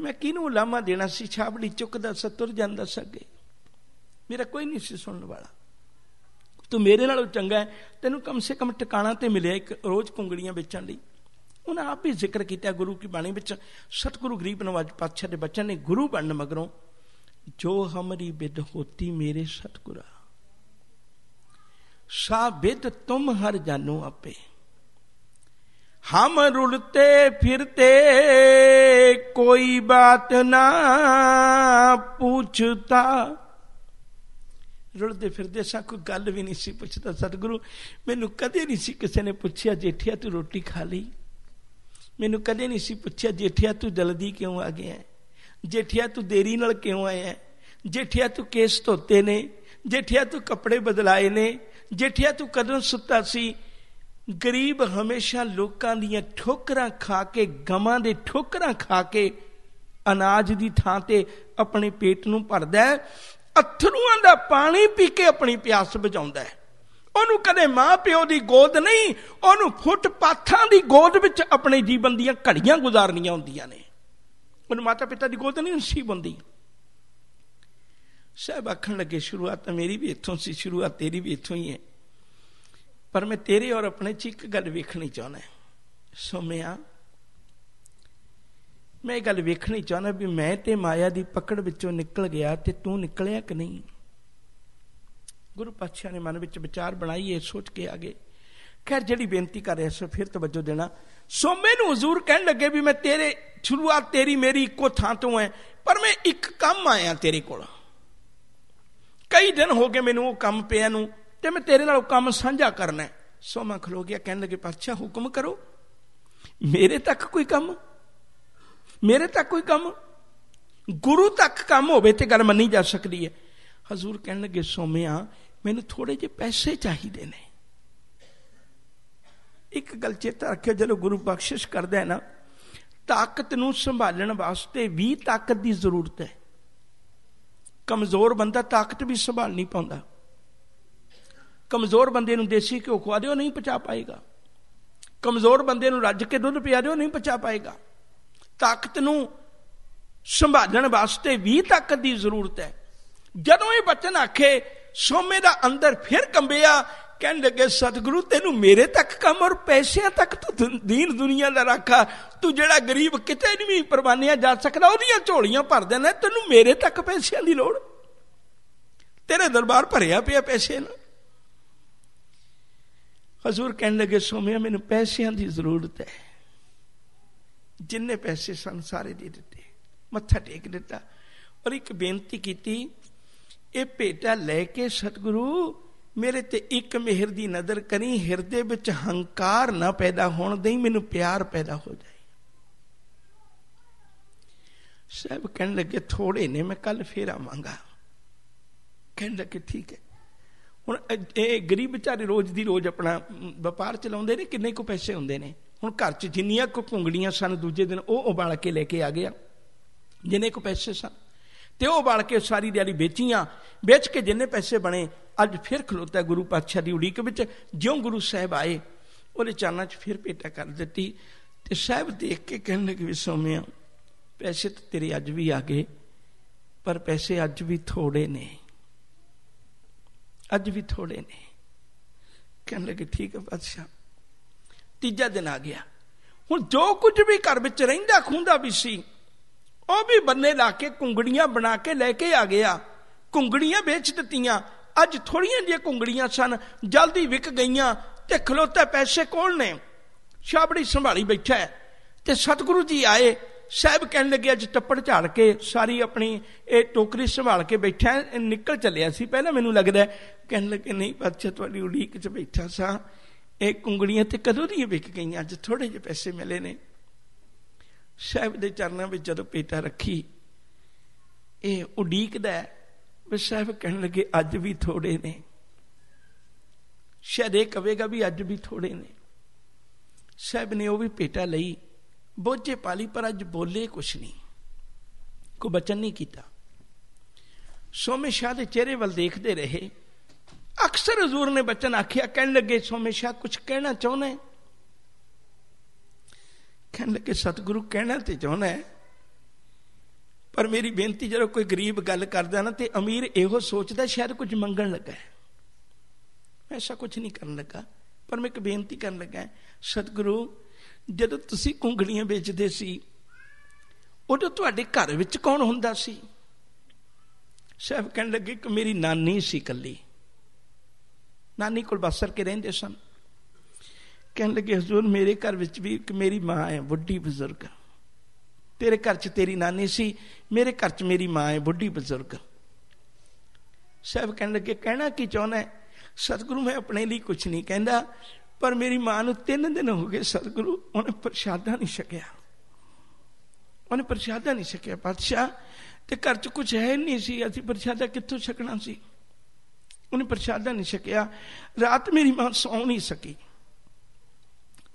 ਮੈਂ ਕਿਹਨੂੰ ਲਾਮਾ ਦੇਣਾ ਸੀ ਛਾਬੜੀ ਚੁੱਕਦਾ ਸਤੁਰ ਜਾਂਦਾ ਸਕੇ ਮੇਰਾ ਕੋਈ ਨਹੀਂ ਸੀ ਸੁਣਨ ਵਾਲਾ ਤੂੰ ਮੇਰੇ ਨਾਲੋਂ ਚੰਗਾ ਤੈਨੂੰ ਕਮ ਸੇ ਕਮ ਟਿਕਾਣਾ ਤੇ ਮਿਲਿਆ ਇੱਕ ਰੋਜ਼ ਕੁੰਗੜੀਆਂ ਵੇਚਣ ਲਈ ਉਹਨੇ ਆਪ ਵੀ ਜ਼ਿਕਰ ਕੀਤਾ ਗੁਰੂ ਕੀ ਬਾਣੀ ਵਿੱਚ ਸਤਿਗੁਰੂ ਗਰੀਬ ਨਵਾਜ ਪਾਤਸ਼ਾਹ ਦੇ ਬਚਨ ਨੇ ਗੁਰੂ ਬਣਨ ਮਗਰੋਂ ਜੋ ਹਮਰੀ ਬਿਦ ਹੋਤੀ ਮੇਰੇ ਸਤਿਗੁਰਾ ਸਾ ਬਿਦ ਤੁਮ ਹਰ ਜਾਨੋ ਆਪੇ ਹਮ ਰੁਲਤੇ ਫਿਰਤੇ ਕੋਈ ਬਾਤ ਨਾ ਪੁੱਛਤਾ ਰੁਲਦੇ ਫਿਰਦੇ ਸਾ ਕੋਈ ਗੱਲ ਵੀ ਨਹੀਂ ਸੀ ਪੁੱਛਦਾ ਸਤਿਗੁਰੂ ਮੈਨੂੰ ਕਦੇ ਨਹੀਂ ਸੀ ਕਿਸੇ ਨੇ ਪੁੱਛਿਆ ਜੇਠਿਆ ਤੂੰ ਰੋਟੀ ਖਾ ਲਈ ਮੈਨੂੰ ਕਦੇ ਨਹੀਂ ਸੀ ਪੁੱਛਿਆ ਜੇਠਿਆ ਤੂੰ ਜਲਦੀ ਕਿਉਂ ਆ ਗਿਆ ਜੇਠਿਆ ਤੂੰ ਦੇਰੀ ਨਾਲ ਕਿਉਂ ਆਇਆ ਜੇਠਿਆ ਤੂੰ ਕੇਸ ਧੋਤੇ ਨੇ ਜੇਠਿਆ ਤੂੰ ਕੱਪੜੇ ਬਦਲਾਏ ਨੇ ਜੇਠਿਆ ਤੂੰ ਕਦੋਂ ਸੁੱਤਾ ਸੀ ਗਰੀਬ ਹਮੇਸ਼ਾ ਲੋਕਾਂ ਦੀਆਂ ਠੋਕਰਾਂ ਖਾ ਕੇ ਗਮਾਂ ਦੇ ਠੋਕਰਾਂ ਖਾ ਕੇ ਅਨਾਜ ਦੀ ਥਾਂ ਤੇ ਆਪਣੇ ਪੇਟ ਨੂੰ ਭਰਦਾ ਹੈ ਅਥਰੂਆਂ ਦਾ ਪਾਣੀ ਪੀ ਕੇ ਆਪਣੀ ਪਿਆਸ ਬੁਝਾਉਂਦਾ ਹੈ ਉਹਨੂੰ ਕਦੇ ਮਾਂ ਪਿਓ ਦੀ ਗੋਦ ਨਹੀਂ ਉਹਨੂੰ ਫੁੱਟਪਾਥਾਂ ਦੀ ਗੋਦ ਵਿੱਚ ਆਪਣੇ ਜੀਵਨ ਦੀਆਂ ਘੜੀਆਂ ਗੁਜ਼ਾਰਨੀਆਂ ਹੁੰਦੀਆਂ ਨੇ ਉਹਨੂੰ ਮਾਤਾ ਪਿਤਾ ਦੀ ਗੋਦ ਨਹੀਂ ਨਸੀਬ ਹੁੰਦੀ ਸਹਿਬ ਆਖਣ ਲੱਗੇ ਸ਼ੁਰੂਆਤ ਮੇਰੀ ਵੀ ਇੱਥੋਂ ਸੀ ਸ਼ੁਰੂਆਤ ਤੇਰੀ ਵੀ ਇੱਥੋਂ ਹੀ ਹੈ ਪਰ ਮੈਂ ਤੇਰੇ ਔਰ ਆਪਣੇ ਚ ਇੱਕ ਗੱਲ ਵੇਖਣੀ ਚਾਹੁੰਦਾ ਸੋਮਿਆ ਮੈਂ ਇਹ ਗੱਲ ਵੇਖਣੀ ਚਾਹੁੰਦਾ ਵੀ ਮੈਂ ਤੇ ਮਾਇਆ ਦੀ ਪਕੜ ਵਿੱਚੋਂ ਨਿਕਲ ਗਿਆ ਤੇ ਤੂੰ ਨਿਕਲਿਆ ਕਿ ਨਹੀਂ ਗੁਰੂ ਪਾਤਸ਼ਾਹ ਨੇ ਮਨ ਵਿੱਚ ਵਿਚਾਰ ਬਣਾਈਏ ਸੋਚ ਕੇ ਆਗੇ ਖੈਰ ਜਿਹੜੀ ਬੇਨਤੀ ਕਰ ਰਿਹਾ ਸੋ ਫਿਰ ਤਵੱਜੋ ਦੇਣਾ ਸੋਮੇ ਨੂੰ ਹਜ਼ੂਰ ਕਹਿਣ ਲੱਗੇ ਵੀ ਮੈਂ ਤੇਰੇ ਸ਼ੁਰੂਆਤ ਤੇਰੀ ਮੇਰੀ ਇੱਕੋ ਥਾਂ ਤੋਂ ਹੈ ਪਰ ਮੈਂ ਇੱਕ ਕੰਮ ਆਇਆ ਤੇਰੇ ਕੋਲ ਕਈ ਦਿਨ ਹੋ ਗਏ ਮੈਨੂੰ ਉਹ ਕੰਮ ਪਿਆ ਨੂੰ ਤੇ ਮੈਂ ਤੇਰੇ ਨਾਲ ਉਹ ਕੰਮ ਸਾਂਝਾ ਕਰਨਾ ਸੋ ਸੋਮਾ ਖਲੋ ਗਿਆ ਕਹਿਣ ਲੱਗੇ ਪਾਤਸ਼ਾਹ ਹੁਕਮ ਕਰੋ ਮੇਰੇ ਤੱਕ ਕੋਈ ਕੰਮ ਮੇਰੇ ਤੱਕ ਕੋਈ ਕੰਮ ਗੁਰੂ ਤੱਕ ਕੰਮ ਹੋਵੇ ਤੇ ਗੱਲ ਮੰਨੀ ਜਾ ਸਕਦੀ ਹੈ ਹਜ਼ੂਰ ਕਹਿਣ ਲੱਗੇ ਸੋਮਿਆ ਮੈਨੂੰ ਥੋੜੇ ਜਿਹੇ ਪੈਸੇ ਚਾਹੀਦੇ ਨੇ ਇੱਕ ਗੱਲ ਚੇਤਾ ਰੱਖਿਓ ਜਦੋਂ ਗੁਰੂ ਬਖਸ਼ਿਸ਼ ਕਰਦਾ ਹੈ ਨਾ ਤਾਕਤ ਨੂੰ ਸੰਭਾਲਣ ਵਾਸਤੇ ਵੀ ਤਾਕਤ ਦੀ ਜ਼ਰੂਰਤ ਹੈ ਕਮਜ਼ੋਰ ਬੰਦਾ ਤਾਕਤ ਵੀ ਸੰਭਾਲ ਨਹੀਂ ਪਾਉਂਦਾ ਕਮਜ਼ੋਰ ਬੰਦੇ ਨੂੰ ਦੇਸੀ ਘਿਓ ਖਵਾ ਦਿਓ ਨਹੀਂ ਪਚਾ ਪਾਏਗਾ ਕਮਜ਼ੋਰ ਬੰਦੇ ਨੂੰ ਰੱਜ ਕੇ ਦੁੱਧ ਪਿਆ ਦਿਓ ਨਹੀਂ ਪਚਾ ਪਾਏਗਾ ਤਾਕਤ ਨੂੰ ਸੰਭਾਲਣ ਵਾਸਤੇ ਵੀ ਤਾਕਤ ਦੀ ਜ਼ਰੂਰਤ ਹੈ ਜਦੋਂ ਇਹ ਬਚਨ ਆਖੇ ਸੋਮੇ ਦਾ ਅੰਦਰ ਫਿਰ ਕੰਬਿਆ ਕਹਿਣ ਲੱਗੇ ਸਤਿਗੁਰੂ ਤੈਨੂੰ ਮੇਰੇ ਤੱਕ ਕੰਮ ਔਰ ਪੈਸਿਆਂ ਤੱਕ ਤੂੰ ਦੀਨ ਦੁਨੀਆ ਦਾ ਰਾਖਾ ਤੂੰ ਜਿਹੜਾ ਗਰੀਬ ਕਿਤੇ ਨਹੀਂ ਪਰਵਾਨਿਆ ਜਾ ਸਕਦਾ ਉਹਦੀਆਂ ਝੋਲੀਆਂ ਭਰ ਦੇਣਾ ਤੈਨੂੰ ਮੇਰੇ ਤੱਕ ਪੈਸਿਆਂ ਦੀ ਲੋੜ ਤੇਰੇ ਦਰਬਾਰ ਭਰਿਆ ਪਿਆ ਪੈਸੇ ਨਾਲ ਹਜ਼ੂਰ ਕਹਿਣ ਲੱਗੇ ਸੋਮਿਆ ਮੈਨੂੰ ਪੈਸਿਆਂ ਦੀ ਜ਼ਰੂਰਤ ਹੈ ਜਿੰਨੇ ਪੈਸੇ ਸੰਸਾਰੇ ਦੇ ਦਿੱਤੇ ਮੱਥਾ ਟੇਕ ਦਿੱਤਾ ਔਰ ਇੱਕ ਬੇਨਤੀ ਕੀਤੀ ਇਹ ਭੇਟਾ ਲੈ ਕੇ ਸਤਿਗੁਰੂ ਮੇਰੇ ਤੇ ਇੱਕ ਮਿਹਰ ਦੀ ਨਜ਼ਰ ਕਰੀ ਹਿਰਦੇ ਵਿੱਚ ਹੰਕਾਰ ਨਾ ਪੈਦਾ ਹੋਣ ਦੇਈ ਮੈਨੂੰ ਪਿਆਰ ਪੈਦਾ ਹੋ ਜਾਏ ਸਭ ਕਹਿਣ ਲੱਗੇ ਥੋੜੇ ਨੇ ਮੈਂ ਕੱਲ ਫੇਰ ਆਵਾਂਗਾ ਕਹਿਣ ਲੱਗੇ ਠੀਕ ਹੈ ਹੁਣ ਇਹ ਗਰੀਬ ਵਿਚਾਰੇ ਰੋਜ਼ ਦੀ ਰੋਜ਼ ਆਪਣਾ ਵਪਾਰ ਚਲਾਉਂਦੇ ਨੇ ਕਿੰਨੇ ਕੁ ਪੈਸੇ ਹੁੰਦੇ ਨੇ ਹੁਣ ਘਰ 'ਚ ਜਿੰਨੀਆਂ ਕੁ ਪੁੰਗੜੀਆਂ ਸਨ ਦੂਜੇ ਦਿਨ ਉਹ ਉਬਾਲ ਕੇ ਲੈ ਕੇ ਆ ਗਿਆ ਜਿੰਨੇ ਕੁ ਪੈਸੇ ਸਨ ਤੇ ਉਹ ਵੜ ਕੇ ਸਾਰੀ ਦਿਹਾੜੀ ਵੇਚੀਆਂ ਵੇਚ ਕੇ ਜਿੰਨੇ ਪੈਸੇ ਬਣੇ ਅੱਜ ਫਿਰ ਖਲੋਤਾ ਗੁਰੂ ਪਾਤਸ਼ਾਹ ਦੀ ਉਡੀਕ ਵਿੱਚ ਜਿਉਂ ਗੁਰੂ ਸਾਹਿਬ ਆਏ ਉਹਨੇ ਚਾਨਣ 'ਚ ਫਿਰ ਪੇਟਾ ਕਰ ਦਿੱਤੀ ਤੇ ਸਾਹਿਬ ਦੇਖ ਕੇ ਕਹਿਣ ਲੱਗੇ ਵੀ ਸੋਮਿਆ ਪੈਸੇ ਤਾਂ ਤੇਰੇ ਅੱਜ ਵੀ ਆ ਗਏ ਪਰ ਪੈਸੇ ਅੱਜ ਵੀ ਥੋੜੇ ਨੇ ਅੱਜ ਵੀ ਥੋੜੇ ਨੇ ਕਹਿਣ ਲੱਗੇ ਠੀਕ ਹੈ ਪਾਤਸ਼ਾਹ ਤੀਜਾ ਦਿਨ ਆ ਗਿਆ ਹੁਣ ਜੋ ਕੁਝ ਵੀ ਘਰ ਵਿੱਚ ਰਹਿੰਦਾ ਖੁੰਦਾ ਵੀ ਸੀ ਉਹ ਵੀ ਬੰਨੇ ਲਾ ਕੇ ਕੁੰਗੜੀਆਂ ਬਣਾ ਕੇ ਲੈ ਕੇ ਆ ਗਿਆ ਕੁੰਗੜੀਆਂ ਵੇਚ ਦਿੱਤੀਆਂ ਅੱਜ ਥੋੜੀਆਂ ਜਿਹੀਆਂ ਕੁੰਗੜੀਆਂ ਸਨ ਜਲਦੀ ਵਿਕ ਗਈਆਂ ਤੇ ਖਲੋਤੇ ਪੈਸੇ ਕੋਲ ਨੇ ਛਾਬੜੀ ਸੰਭਾਲੀ ਬੈਠਾ ਤੇ ਸਤਿਗੁਰੂ ਜੀ ਆਏ ਸਾਹਿਬ ਕਹਿਣ ਲੱਗੇ ਅੱਜ ਟੱਪੜ ਝਾੜ ਕੇ ਸਾਰੀ ਆਪਣੀ ਇਹ ਟੋਕਰੀ ਸੰਭਾਲ ਕੇ ਬੈਠਾ ਨਿਕਲ ਚੱਲਿਆ ਸੀ ਪਹਿਲਾਂ ਮੈਨੂੰ ਲੱਗਦਾ ਕਹਿਣ ਲੱਗੇ ਨਹੀਂ ਬੱਚਾ ਤੁਹਾਡੀ ਉਡੀਕ 'ਚ ਬੈਠਾ ਸਾਂ ਇਹ ਕੁੰਗੜੀਆਂ ਤੇ ਕਦੋਂ ਦੀਆਂ ਵਿਕ ਗਈਆਂ ਅੱਜ ਥੋੜੇ ਜਿਹੇ ਪੈਸੇ ਮਿਲੇ ਨੇ ਸਾਹਿਬ ਦੇ ਚਰਨਾਂ ਵਿੱਚ ਜਦੋਂ ਪੇਟਾ ਰੱਖੀ ਇਹ ਉਡੀਕਦਾ ਵੀ ਸਾਹਿਬ ਕਹਿਣ ਲੱਗੇ ਅੱਜ ਵੀ ਥੋੜੇ ਨੇ ਸ਼ਾਇਦ ਇਹ ਕਵੇਗਾ ਵੀ ਅੱਜ ਵੀ ਥੋੜੇ ਨੇ ਸਾਹਿਬ ਨੇ ਉਹ ਵੀ ਪੇਟਾ ਲਈ ਬੋਝੇ ਪਾਲੀ ਪਰ ਅੱਜ ਬੋਲੇ ਕੁਛ ਨਹੀਂ ਕੋ ਬਚਨ ਨਹੀਂ ਕੀਤਾ ਸੋਮੇ ਸ਼ਾਹ ਦੇ ਚਿਹਰੇ ਵੱਲ ਦੇਖਦੇ ਰਹੇ ਅਕਸਰ ਹਜ਼ੂਰ ਨੇ ਬਚਨ ਆਖਿਆ ਕਹਿਣ ਲੱਗੇ ਸੋਮੇ ਸ਼ਾਹ ਕੁਝ ਕਹਿਣਾ ਚਾਹੁੰਦੇ ਕਹਿਣ ਲੱਗੇ ਸਤਿਗੁਰੂ ਕਹਿਣਾ ਤੇ ਚਾਹੁੰਦਾ ਹੈ ਪਰ ਮੇਰੀ ਬੇਨਤੀ ਜਦੋਂ ਕੋਈ ਗਰੀਬ ਗੱਲ ਕਰਦਾ ਨਾ ਤੇ ਅਮੀਰ ਇਹੋ ਸੋਚਦਾ ਸ਼ਾਇਦ ਕੁਝ ਮੰਗਣ ਲੱਗਾ ਹੈ ਐਸਾ ਕੁਝ ਨਹੀਂ ਕਰਨ ਲੱਗਾ ਪਰ ਮੈਂ ਇੱਕ ਬੇਨਤੀ ਕਰਨ ਲੱਗਾ ਸਤਿਗੁਰੂ ਜਦੋਂ ਤੁਸੀਂ ਕੁੰਗੜੀਆਂ ਵੇਚਦੇ ਸੀ ਉਦੋਂ ਤੁਹਾਡੇ ਘਰ ਵਿੱਚ ਕੌਣ ਹੁੰਦਾ ਸੀ ਸਾਹਿਬ ਕਹਿਣ ਲੱਗੇ ਕਿ ਮੇਰੀ ਨਾਨੀ ਸੀ ਕੱਲੀ ਨਾਨੀ ਕੋਲ ਬਸਰ ਕੇ ਰਹਿੰਦੇ ਸਨ ਕਹਿਣ ਲੱਗੇ ਹਜ਼ੂਰ ਮੇਰੇ ਘਰ ਵਿੱਚ ਵੀ ਇੱਕ ਮੇਰੀ ਮਾਂ ਹੈ ਬੁੱਢੀ ਬਜ਼ੁਰਗ ਤੇਰੇ ਘਰ 'ਚ ਤੇਰੀ ਨਾਨੀ ਸੀ ਮੇਰੇ ਘਰ 'ਚ ਮੇਰੀ ਮਾਂ ਹੈ ਬੁੱਢੀ ਬਜ਼ੁਰਗ ਸਾਹਿਬ ਕਹਿਣ ਲੱਗੇ ਕਹਿਣਾ ਕੀ ਚਾਹੁੰਦਾ ਸਤਿਗੁਰੂ ਮੈਂ ਆਪਣੇ ਲਈ ਕੁਝ ਨਹੀਂ ਕਹਿੰਦਾ ਪਰ ਮੇਰੀ ਮਾਂ ਨੂੰ 3 ਦਿਨ ਹੋ ਗਏ ਸਤਿਗੁਰੂ ਉਹਨੇ ਪ੍ਰਸ਼ਾਦਾ ਨਹੀਂ ਛਕਿਆ ਉਹਨੇ ਪ੍ਰਸ਼ਾਦਾ ਨਹੀਂ ਛਕਿਆ ਪਾਤਸ਼ਾਹ ਤੇ ਘਰ 'ਚ ਕੁਝ ਹੈ ਨਹੀਂ ਸੀ ਅਸੀਂ ਪ੍ਰਸ਼ਾਦਾ ਕਿੱਥੋਂ ਛਕਣਾ ਸੀ ਉਹਨੇ ਪ੍ਰਸ਼ਾਦਾ ਨਹੀਂ ਛਕਿਆ ਰਾਤ ਮੇਰੀ ਮਾਂ ਸੌ ਨਹੀਂ ਸਕੀ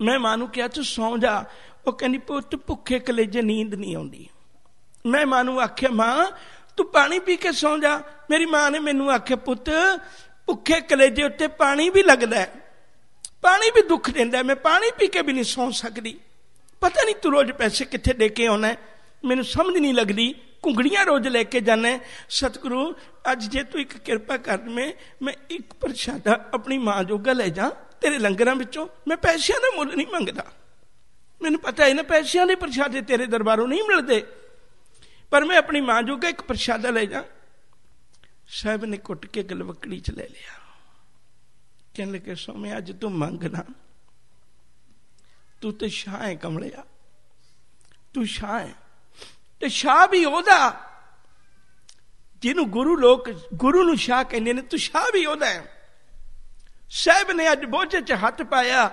ਮੈਂ ਮਾਂ ਨੂੰ ਕਿਹਾ ਤੂੰ ਸੌਂ ਜਾ ਉਹ ਕਹਿੰਦੀ ਪੁੱਤ ਭੁੱਖੇ ਕਲੇਜੇ ਨੀਂਦ ਨਹੀਂ ਆਉਂਦੀ ਮੈਂ ਮਾਂ ਨੂੰ ਆਖਿਆ ਮਾਂ ਤੂੰ ਪਾਣੀ ਪੀ ਕੇ ਸੌਂ ਜਾ ਮੇਰੀ ਮਾਂ ਨੇ ਮੈਨੂੰ ਆਖਿਆ ਪੁੱਤ ਭੁੱਖੇ ਕਲੇਜੇ ਉੱਤੇ ਪਾਣੀ ਵੀ ਲੱਗਦਾ ਹੈ ਪਾਣੀ ਵੀ ਦੁੱਖ ਦਿੰਦਾ ਮੈਂ ਪਾਣੀ ਪੀ ਕੇ ਵੀ ਨਹੀਂ ਸੌਂ ਸਕਦੀ ਪਤਾ ਨਹੀਂ ਤੂੰ ਰੋਜ਼ ਪੈਸੇ ਕਿੱਥੇ ਦੇ ਕੇ ਆਉਣਾ ਮੈਨੂੰ ਸਮਝ ਨਹੀਂ ਲੱਗਦੀ ਕੁੰਗੜੀਆਂ ਰੋਜ਼ ਲੈ ਕੇ ਜਾਣਾ ਸਤਿਗੁਰੂ ਅੱਜ ਜੇ ਤੂੰ ਇੱਕ ਕਿਰਪਾ ਕਰ ਮੈਂ ਮੈਂ ਇੱਕ ਪ੍ਰਸ਼ਾਦਾ ਆਪਣੀ ਮਾਂ ਜੋਗਾ ਲੈ ਜਾ ਤੇਰੇ ਲੰਗਰਾਂ ਵਿੱਚੋਂ ਮੈਂ ਪੈਸਿਆਂ ਦਾ ਮੁੱਲ ਨਹੀਂ ਮੰਗਦਾ ਮੈਨੂੰ ਪਤਾ ਹੈ ਨਾ ਪੈਸਿਆਂ ਦੇ ਪ੍ਰਸ਼ਾਦੇ ਤੇਰੇ ਦਰਬਾਰੋਂ ਨਹੀਂ ਮਿਲਦੇ ਪਰ ਮੈਂ ਆਪਣੀ ਮਾਂ ਜੋਗਾ ਇੱਕ ਪ੍ਰਸ਼ਾਦਾ ਲੈ ਜਾ ਸਾਹਿਬ ਨੇ ਕੁੱਟ ਕੇ ਗਲਵਕੜੀ ਚ ਲੈ ਲਿਆ ਕਹਿਣ ਲੱਗੇ ਸੋਮੇ ਅੱਜ ਤੂੰ ਮੰਗਣਾ ਤੂੰ ਤੇ ਸ਼ਾਹ ਹੈ ਕਮਲਿਆ ਤੂੰ ਸ਼ਾਹ ਹੈ ਤੇ ਸ਼ਾਹ ਵੀ ਉਹਦਾ ਜਿਹਨੂੰ ਗੁਰੂ ਲੋਕ ਗੁਰੂ ਨੂੰ ਸ਼ਾਹ ਕਹਿੰਦੇ ਨੇ ਤੂੰ ਸ਼ਾਹ ਵੀ ਉਹਦਾ ਹੈ ਸਾਹਿਬ ਨੇ ਅੱਜ ਬੋਝੇ 'ਚ ਹੱਥ ਪਾਇਆ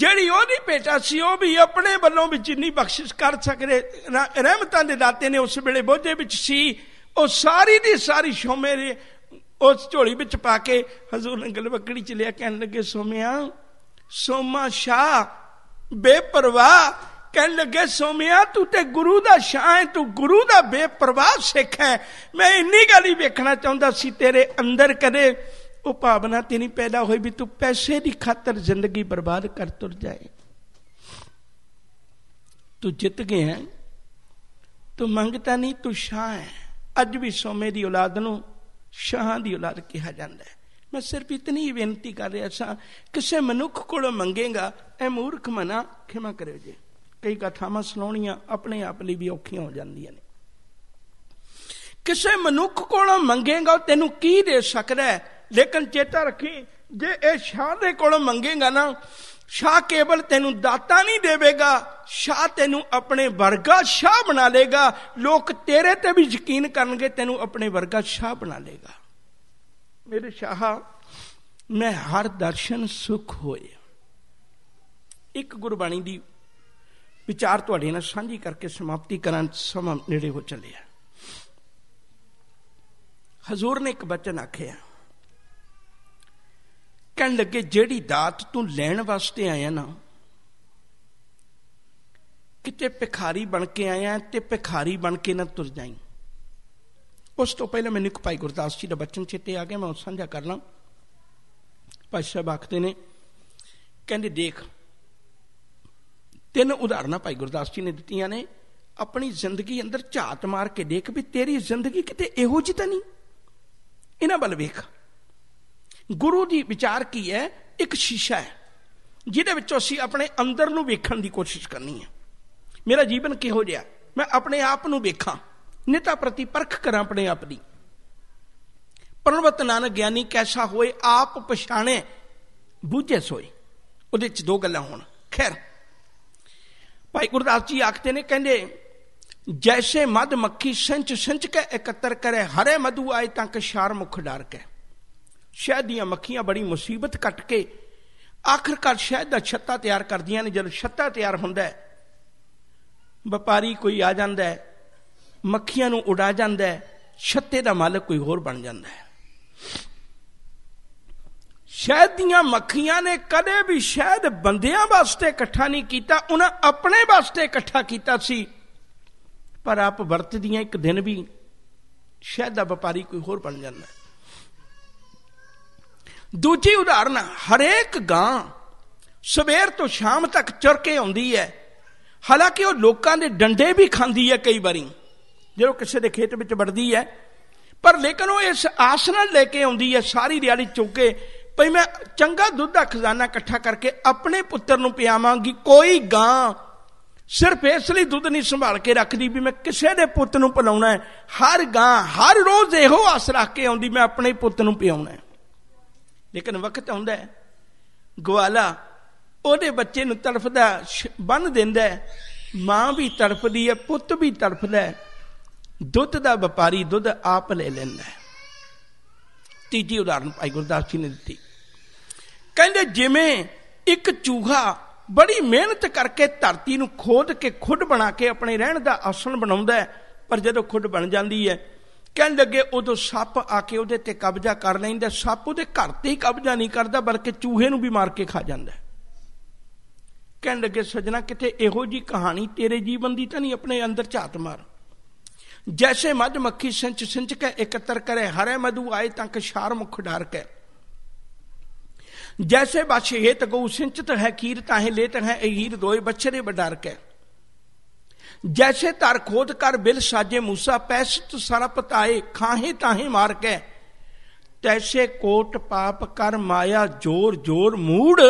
ਜਿਹੜੀ ਉਹਦੀ ਭੇਟਾ ਸੀ ਉਹ ਵੀ ਆਪਣੇ ਵੱਲੋਂ ਵੀ ਜਿੰਨੀ ਬਖਸ਼ਿਸ਼ ਕਰ ਸਕਦੇ ਰਹਿਮਤਾਂ ਦੇ ਦਾਤੇ ਨੇ ਉਸ ਵੇਲੇ ਬੋਝੇ ਵਿੱਚ ਸੀ ਉਹ ਸਾਰੀ ਦੀ ਸਾਰੀ ਸ਼ੋਮੇ ਦੇ ਉਸ ਝੋਲੀ ਵਿੱਚ ਪਾ ਕੇ ਹਜ਼ੂਰ ਨੇ ਗਲਵਕੜੀ ਚ ਲਿਆ ਕਹਿਣ ਲੱਗੇ ਸੋਮਿਆ ਸੋਮਾ ਸ਼ਾ ਬੇਪਰਵਾਹ ਕਹਿਣ ਲੱਗੇ ਸੋਮਿਆ ਤੂੰ ਤੇ ਗੁਰੂ ਦਾ ਸ਼ਾਹ ਹੈ ਤੂੰ ਗੁਰੂ ਦਾ ਬੇਪਰਵਾਹ ਸਿੱਖ ਹੈ ਮੈਂ ਇੰਨੀ ਗੱਲ ਹੀ ਵੇਖਣਾ ਚਾਹੁੰਦਾ ਸੀ ਤੇਰੇ ਅੰਦਰ ਕਦੇ ਉਹ ਭਾਵਨਾ ਨਹੀਂ ਪੈਦਾ ਹੋਈ ਵੀ ਤੂੰ ਪੈਸੇ ਦੀ ਖਾਤਰ ਜ਼ਿੰਦਗੀ ਬਰਬਾਦ ਕਰ ਤੁਰ ਜਾਏ ਤੂੰ ਜਿੱਤ ਗਿਆ ਤੂੰ ਮੰਗਤਾ ਨਹੀਂ ਤੂੰ ਸ਼ਾਹ ਹੈ ਅੱਜ ਵੀ ਸੋਮੇ ਦੀ ਔਲਾਦ ਨੂੰ ਸ਼ਾਹਾਂ ਦੀ ਔਲਾਦ ਕਿਹਾ ਜਾਂਦਾ ਹੈ ਮੈਂ ਸਿਰਫ ਇਤਨੀ ਹੀ ਬੇਨਤੀ ਕਰ ਰਿਹਾ ਸਾਂ ਕਿਸੇ ਮਨੁੱਖ ਕੋਲੋਂ ਮੰਗੇਗਾ ਐ ਮੂਰਖ ਮਨਾ ਖਿਮਾ ਕਰਿਓ ਜੀ ਕਈ ਕਥਾਵਾਂ ਸੁਣਾਉਣੀਆਂ ਆਪਣੇ ਆਪ ਲਈ ਵੀ ਔਖੀਆਂ ਹੋ ਜਾਂਦੀਆਂ ਨੇ ਕਿਸੇ ਮਨੁੱਖ ਕੋਲੋਂ ਮੰਗੇਗਾ ਤੈਨੂੰ ਕੀ ਦੇ ਸਕਦਾ ਹੈ ਲੇਕਿਨ ਚੇਤਾ ਰੱਖੀ ਜੇ ਇਹ ਸ਼ਾਹ ਦੇ ਕੋਲੋਂ ਮੰਗੇਗਾ ਨਾ ਸ਼ਾਹ ਕੇਵਲ ਤੈਨੂੰ ਦਾਤਾ ਨਹੀਂ ਦੇਵੇਗਾ ਸ਼ਾਹ ਤੈਨੂੰ ਆਪਣੇ ਵਰਗਾ ਸ਼ਾਹ ਬਣਾ ਲੇਗਾ ਲੋਕ ਤੇਰੇ ਤੇ ਵੀ ਯਕੀਨ ਕਰਨਗੇ ਤੈਨੂੰ ਆਪਣੇ ਵਰਗਾ ਸ਼ਾਹ ਬਣਾ ਲੇਗਾ ਮੇਰੇ ਸ਼ਾਹ ਮੈਂ ਹਰ ਦਰਸ਼ਨ ਸੁਖ ਹੋਏ ਇੱਕ ਗੁਰਬਾਣੀ ਦੀ ਵਿਚਾਰ ਤੁਹਾਡੇ ਨਾਲ ਸਾਂਝੀ ਕਰਕੇ ਸਮਾਪਤੀ ਕਰਨ ਸਮਾਂ ਨੇੜੇ ਹੋ ਚੱਲਿਆ ਹਜ਼ੂਰ ਨੇ ਇੱਕ ਬਚਨ ਆਖਿਆ ਕਹਿਣ ਲੱਗੇ ਜਿਹੜੀ ਦਾਤ ਤੂੰ ਲੈਣ ਵਾਸਤੇ ਆਇਆ ਨਾ ਕਿਤੇ ਭਿਖਾਰੀ ਬਣ ਕੇ ਆਇਆ ਤੇ ਭਿਖਾਰੀ ਬਣ ਕੇ ਨਾ ਤੁਰ ਜਾਈਂ ਉਸ ਤੋਂ ਪਹਿਲਾਂ ਮੈਨੂੰ ਇੱਕ ਪਾਈ ਗੁਰਦਾਸ ਜੀ ਦਾ ਬਚਨ ਚਿੱਤੇ ਆ ਗਿਆ ਮੈਂ ਉਹ ਸਾਂਝਾ ਕਰ ਲਾਂ ਪਾਸ਼ਾ ਬਖਤੇ ਨੇ ਕਹਿੰਦੇ ਦੇਖ ਤਿੰਨ ਉਦਾਹਰਨਾਂ ਭਾਈ ਗੁਰਦਾਸ ਜੀ ਨੇ ਦਿੱਤੀਆਂ ਨੇ ਆਪਣੀ ਜ਼ਿੰਦਗੀ ਅੰਦਰ ਝਾਤ ਮਾਰ ਕੇ ਦੇਖ ਵੀ ਤੇਰੀ ਜ਼ਿੰਦਗੀ ਕਿਤੇ ਇਹੋ ਜਿਹੀ ਤਾਂ ਨਹੀਂ ਇਹਨਾਂ ਵੱਲ ਵੇਖ ਗੁਰੂ ਦੀ ਵਿਚਾਰ ਕੀ ਹੈ ਇੱਕ ਸ਼ੀਸ਼ਾ ਹੈ ਜਿਹਦੇ ਵਿੱਚੋਂ ਅਸੀਂ ਆਪਣੇ ਅੰਦਰ ਨੂੰ ਵੇਖਣ ਦੀ ਕੋਸ਼ਿਸ਼ ਕਰਨੀ ਹੈ ਮੇਰਾ ਜੀਵਨ ਕਿਹੋ ਜਿਹਾ ਮੈਂ ਆਪਣੇ ਆਪ ਨੂੰ ਵੇਖਾਂ ਨਿਤਾ ਪ੍ਰਤੀ ਪਰਖ ਕਰਾਂ ਆਪਣੇ ਆਪ ਦੀ ਪਰਮਵਤ ਨਾਨਕ ਗਿਆਨੀ ਕੈਸਾ ਹੋਏ ਆਪ ਪਛਾਣੇ ਬੁੱਝੇ ਸੋਏ ਉਹਦੇ ਵਿੱਚ ਦੋ ਗੱਲਾਂ ਹੋਣ ਖੈਰ ਭਾਈ ਗੁਰਦਾਸ ਜੀ ਆਖਦੇ ਨੇ ਕਹਿੰਦੇ ਜੈਸੇ ਮਦ ਮੱਖੀ ਸੰਚ ਸੰਚ ਕੇ ਇਕੱਤਰ ਕਰੇ ਹਰੇ ਮਧੂ ਆਏ ਤਾਂ ਕਿ ਸ਼ਾਰ ਮੁਖ ਕੇ ਸ਼ਹਿਦ ਦੀਆਂ ਮੱਖੀਆਂ ਬੜੀ ਮੁਸੀਬਤ ਕੱਟ ਕੇ ਆਖਰਕਾਰ ਸ਼ਹਿਦ ਦਾ ਛੱਤਾ ਤਿਆਰ ਕਰਦੀਆਂ ਨੇ ਜਦੋਂ ਛੱਤਾ ਤਿਆਰ ਹੁੰਦਾ ਹੈ ਵਪਾਰੀ ਕੋਈ ਆ ਜਾਂਦਾ ਹੈ ਮੱਖੀਆਂ ਨੂੰ ਉਡਾ ਜਾਂਦਾ ਹੈ ਛੱਤੇ ਦਾ ਮਾਲਕ ਕੋਈ ਹੋਰ ਬਣ ਜਾਂਦਾ ਹੈ ਸ਼ਹਿਦ ਦੀਆਂ ਮੱਖੀਆਂ ਨੇ ਕਦੇ ਵੀ ਸ਼ਹਿਦ ਬੰਦਿਆਂ ਵਾਸਤੇ ਇਕੱਠਾ ਨਹੀਂ ਕੀਤਾ ਉਹਨਾਂ ਆਪਣੇ ਵਾਸਤੇ ਇਕੱਠਾ ਕੀਤਾ ਸੀ ਪਰ ਆਪ ਵਰਤਦੀਆਂ ਇੱਕ ਦਿਨ ਵੀ ਸ਼ਹਿਦ ਦਾ ਵਪਾਰੀ ਕੋਈ ਹੋਰ ਬਣ ਜਾਂਦਾ ਹੈ ਦੂਜੀ ਉਦਾਹਰਨ ਹਰੇਕ ਗਾਂ ਸਵੇਰ ਤੋਂ ਸ਼ਾਮ ਤੱਕ ਚਰ ਕੇ ਆਉਂਦੀ ਹੈ ਹਾਲਾਂਕਿ ਉਹ ਲੋਕਾਂ ਦੇ ਡੰਡੇ ਵੀ ਖਾਂਦੀ ਹੈ ਕਈ ਵਾਰੀ ਜਦੋਂ ਕਿਸੇ ਦੇ ਖੇਤ ਵਿੱਚ ਵੜਦੀ ਹੈ ਪਰ ਲੇਕਿਨ ਉਹ ਇਸ ਆਸ ਨਾਲ ਲੈ ਕੇ ਆਉਂਦੀ ਹੈ ਸਾਰੀ ਦਿਹਾੜੀ ਚੁੱਕੇ ਭਈ ਮੈਂ ਚੰਗਾ ਦੁੱਧ ਦਾ ਖਜ਼ਾਨਾ ਇਕੱਠਾ ਕਰਕੇ ਆਪਣੇ ਪੁੱਤਰ ਨੂੰ ਪਿਆਵਾਂਗੀ ਕੋਈ ਗਾਂ ਸਿਰਫ ਇਸ ਲਈ ਦੁੱਧ ਨਹੀਂ ਸੰਭਾਲ ਕੇ ਰੱਖਦੀ ਵੀ ਮੈਂ ਕਿਸੇ ਦੇ ਪੁੱਤ ਨੂੰ ਪਿਲਾਉਣਾ ਹੈ ਹਰ ਗਾਂ ਹਰ ਰੋਜ਼ ਇਹੋ ਆਸ ਰੱਖ ਕੇ ਆਉਂਦੀ ਮੈਂ ਆਪਣੇ ਪੁੱਤ ਨੂੰ ਪਿਆਉਣਾ ਹੈ ਲੇਕਿਨ ਵਕਤ ਆਉਂਦਾ ਹੈ ਗਵਾਲਾ ਉਹਦੇ ਬੱਚੇ ਨੂੰ ਤੜਫਦਾ ਬੰਨ ਦਿੰਦਾ ਹੈ ਮਾਂ ਵੀ ਤੜਫਦੀ ਹੈ ਪੁੱਤ ਵੀ ਤੜਫਦਾ ਹੈ ਦੁੱਧ ਦਾ ਵਪਾਰੀ ਦੁੱਧ ਆਪ ਲੈ ਲੈਂਦਾ ਹੈ ਤੀਜੀ ਉਦਾਹਰਨ ਭਾਈ ਗੁਰਦਾਸ ਜੀ ਨੇ ਦਿੱਤੀ ਕਹਿੰਦੇ ਜਿਵੇਂ ਇੱਕ ਚੂਹਾ ਬੜੀ ਮਿਹਨਤ ਕਰਕੇ ਧਰਤੀ ਨੂੰ ਖੋਦ ਕੇ ਖੁੱਡ ਬਣਾ ਕੇ ਆਪਣੇ ਰਹਿਣ ਦਾ ਆਸਣ ਬਣਾਉਂਦਾ ਹੈ ਪਰ ਜਦੋਂ ਖੁੱਡ ਬਣ ਜਾਂਦੀ ਹੈ ਕਹਿਣ ਲੱਗੇ ਉਦੋਂ ਸੱਪ ਆ ਕੇ ਉਹਦੇ ਤੇ ਕਬਜ਼ਾ ਕਰ ਲੈਂਦਾ ਸੱਪ ਉਹਦੇ ਘਰ ਤੇ ਹੀ ਕਬਜ਼ਾ ਨਹੀਂ ਕਰਦਾ ਬਲਕਿ ਚੂਹੇ ਨੂੰ ਵੀ ਮਾਰ ਕੇ ਖਾ ਜਾਂਦਾ ਕਹਿਣ ਲੱਗੇ ਸਜਣਾ ਕਿਤੇ ਇਹੋ ਜੀ ਕਹਾਣੀ ਤੇਰੇ ਜੀਵਨ ਦੀ ਤਾਂ ਨਹੀਂ ਆਪਣੇ ਅੰਦਰ ਝਾਤ ਮਾਰ ਜੈਸੇ ਮਧ ਮੱਖੀ ਸੰਚ ਸੰਚ ਕੇ ਇਕੱਤਰ ਕਰੇ ਹਰੇ ਮਧੂ ਆਏ ਤਾਂ ਕਸ਼ਾਰ ਮੁਖ ਡਾਰ ਕੇ ਜੈਸੇ ਬਾਛੇ ਇਹ ਤਗੋ ਸਿੰਚਤ ਹੈ ਖੀਰ ਹੈ ਲੇਤ ਹੈ ਇਹ ਹੀਰ ਦੋਏ ਬਛਰੇ ਬਡਾਰ ਕੇ ਤਰ ਖੋਦ ਕਰ ਬਿਲ ਸਾਜੇ ਮੂਸਾ ਪੈਸਤ ਸਰਪ ਤਾਏ ਖਾਹੇ ਤਾਹੇ ਮਾਰ ਕੇ ਤੈਸੇ ਕੋਟ ਪਾਪ ਕਰ ਮਾਇਆ ਜੋਰ ਜੋਰ ਮੂੜ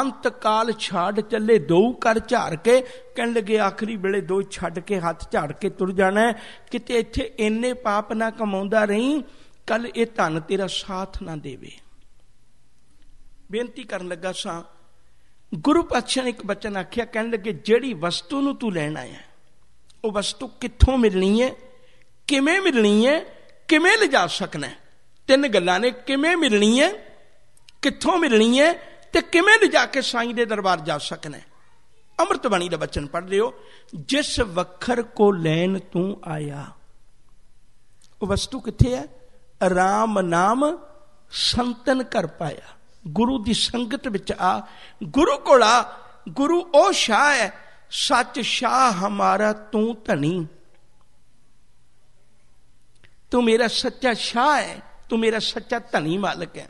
ਅੰਤ ਕਾਲ ਛਾੜ ਚੱਲੇ ਦੋ ਕਰ ਝਾੜ ਕੇ ਕਹਿਣ ਲੱਗੇ ਆਖਰੀ ਵੇਲੇ ਦੋ ਛੱਡ ਕੇ ਹੱਥ ਝਾੜ ਕੇ ਤੁਰ ਜਾਣਾ ਕਿਤੇ ਇੱਥੇ ਇੰਨੇ ਪਾਪ ਨਾ ਕਮਾਉਂਦਾ ਰਹੀਂ ਕੱਲ ਇਹ ਧਨ ਤੇਰਾ ਸਾਥ ਨਾ ਦੇਵੇ ਬੇਨਤੀ ਕਰਨ ਲੱਗਾ ਸਾਂ ਗੁਰੂ ਪਾਤਸ਼ਾਹ ਨੇ ਇੱਕ ਬਚਨ ਆਖਿਆ ਕਹਿਣ ਲੱਗੇ ਜਿਹੜੀ ਵਸਤੂ ਨੂੰ ਤੂੰ ਲੈਣ ਆਇਆ ਉਹ ਵਸਤੂ ਕਿੱਥੋਂ ਮਿਲਣੀ ਹੈ ਕਿਵੇਂ ਮਿਲਣੀ ਹੈ ਕਿਵੇਂ ਲਿਜਾ ਸਕਣਾ ਤਿੰਨ ਗੱਲਾਂ ਨੇ ਕਿਵੇਂ ਮਿਲਣੀ ਹੈ ਕਿੱਥੋਂ ਮਿਲਣੀ ਹੈ ਤੇ ਕਿਵੇਂ ਲਿਜਾ ਕੇ ਸਾਈਂ ਦੇ ਦਰਬਾਰ ਜਾ ਸਕਣਾ ਅੰਮ੍ਰਿਤ ਬਾਣੀ ਦਾ ਬਚਨ ਪੜ੍ਹ ਲਿਓ ਜਿਸ ਵਖਰ ਕੋ ਲੈਣ ਤੂੰ ਆਇਆ ਉਹ ਵਸਤੂ ਕਿੱਥੇ ਹੈ ਰਾਮ ਨਾਮ ਸੰਤਨ ਕਰ ਪਾਇਆ ਗੁਰੂ ਦੀ ਸੰਗਤ ਵਿੱਚ ਆ ਗੁਰੂ ਕੋਲ ਆ ਗੁਰੂ ਉਹ ਸ਼ਾਹ ਹੈ ਸੱਚ ਸ਼ਾਹ ਹਮਾਰਾ ਤੂੰ ਧਣੀ ਤੂੰ ਮੇਰਾ ਸੱਚਾ ਸ਼ਾਹ ਹੈ ਤੂੰ ਮੇਰਾ ਸੱਚਾ ਧਣੀ ਮਾਲਕ ਹੈ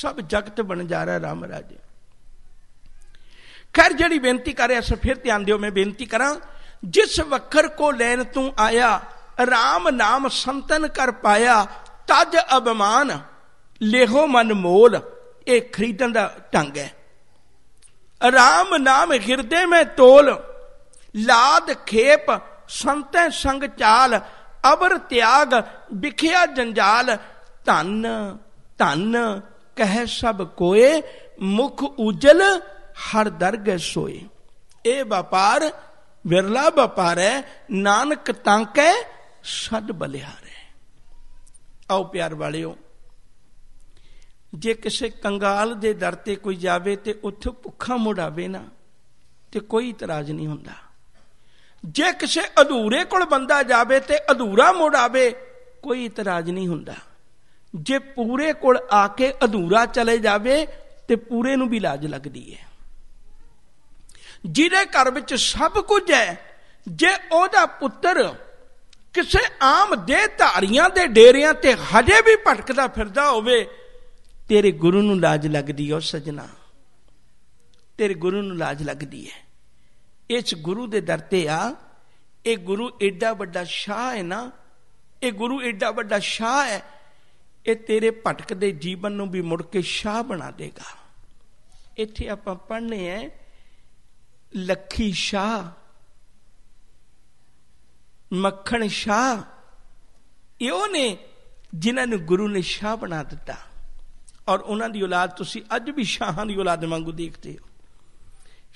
ਸਭ ਜਗਤ ਬਣ ਜਾ ਰਿਹਾ ਰਾਮ ਰਾਜੇ ਖੈਰ ਜਿਹੜੀ ਬੇਨਤੀ ਕਰ ਰਿਹਾ ਸੋ ਫਿਰ ਧਿਆਨ ਦਿਓ ਮੈਂ ਬੇਨਤੀ ਕਰਾਂ ਜਿਸ ਵਖਰ ਕੋ ਲੈਣ ਤੂੰ ਆਇਆ ਰਾਮ ਨਾਮ ਸੰਤਨ ਕਰ ਪਾਇਆ ਤਜ ਅਬਮਾਨ ਲੇਹੋ ਮਨ ਮੋਲ ਇਹ ਖਰੀਦਣ ਦਾ ਢੰਗ ਹੈ ਆਰਾਮ ਨਾਮ ਹਿਰਦੇ ਮੈਂ ਤੋਲ ਲਾਦ ਖੇਪ ਸੰਤੈ ਸੰਗ ਚਾਲ ਅਬਰ ਤਿਆਗ ਵਿਖਿਆ ਜੰਜਾਲ ਧਨ ਧਨ ਕਹਿ ਸਭ ਕੋਏ ਮੁਖ ਉਜਲ ਹਰ ਦਰਗ ਸੋਏ ਇਹ ਵਪਾਰ ਵਿਰਲਾ ਵਪਾਰ ਹੈ ਨਾਨਕ ਤੰਕੈ ਸਦ ਬਲਿਹਾਰ ਹੈ ਆਓ ਪਿਆਰ ਵਾਲਿਓ ਜੇ ਕਿਸੇ ਕੰਗਾਲ ਦੇ ਦਰ ਤੇ ਕੋਈ ਜਾਵੇ ਤੇ ਉੱਥੇ ਭੁੱਖਾ ਮੁੜਾਵੇ ਨਾ ਤੇ ਕੋਈ ਇਤਰਾਜ਼ ਨਹੀਂ ਹੁੰਦਾ ਜੇ ਕਿਸੇ ਅਧੂਰੇ ਕੋਲ ਬੰਦਾ ਜਾਵੇ ਤੇ ਅਧੂਰਾ ਮੁੜਾਵੇ ਕੋਈ ਇਤਰਾਜ਼ ਨਹੀਂ ਹੁੰਦਾ ਜੇ ਪੂਰੇ ਕੋਲ ਆ ਕੇ ਅਧੂਰਾ ਚਲੇ ਜਾਵੇ ਤੇ ਪੂਰੇ ਨੂੰ ਵੀ ਲਾਜ ਲੱਗਦੀ ਹੈ ਜਿਹਦੇ ਘਰ ਵਿੱਚ ਸਭ ਕੁਝ ਹੈ ਜੇ ਉਹਦਾ ਪੁੱਤਰ ਕਿਸੇ ਆਮ ਦੇ ਧਾਰੀਆਂ ਦੇ ਡੇਰਿਆਂ ਤੇ ਹਜੇ ਵੀ ਭਟਕਦਾ ਫਿਰਦਾ ਹੋਵੇ ਤੇਰੇ ਗੁਰੂ ਨੂੰ ਲਾਜ ਲੱਗਦੀ ਓ ਸਜਣਾ ਤੇਰੇ ਗੁਰੂ ਨੂੰ ਲਾਜ ਲੱਗਦੀ ਹੈ ਇਸ ਗੁਰੂ ਦੇ ਦਰ ਤੇ ਆ ਇਹ ਗੁਰੂ ਏਡਾ ਵੱਡਾ ਸ਼ਾਹ ਹੈ ਨਾ ਇਹ ਗੁਰੂ ਏਡਾ ਵੱਡਾ ਸ਼ਾਹ ਹੈ ਇਹ ਤੇਰੇ ਭਟਕਦੇ ਜੀਵਨ ਨੂੰ ਵੀ ਮੁੜ ਕੇ ਸ਼ਾਹ ਬਣਾ ਦੇਗਾ ਇੱਥੇ ਆਪਾਂ ਪੜ੍ਹਨੇ ਐ ਲੱਖੀ ਸ਼ਾਹ ਮੱਖਣ ਸ਼ਾਹ ਇਹੋ ਨੇ ਜਿਨ੍ਹਾਂ ਨੂੰ ਗੁਰੂ ਨੇ ਸ਼ਾਹ ਬਣਾ ਦਿੱਤਾ ਔਰ ਉਹਨਾਂ ਦੀ ਔਲਾਦ ਤੁਸੀਂ ਅੱਜ ਵੀ ਸ਼ਾਹਾਂ ਦੀ ਔਲਾਦ ਵਾਂਗੂ ਦੇਖਦੇ ਹੋ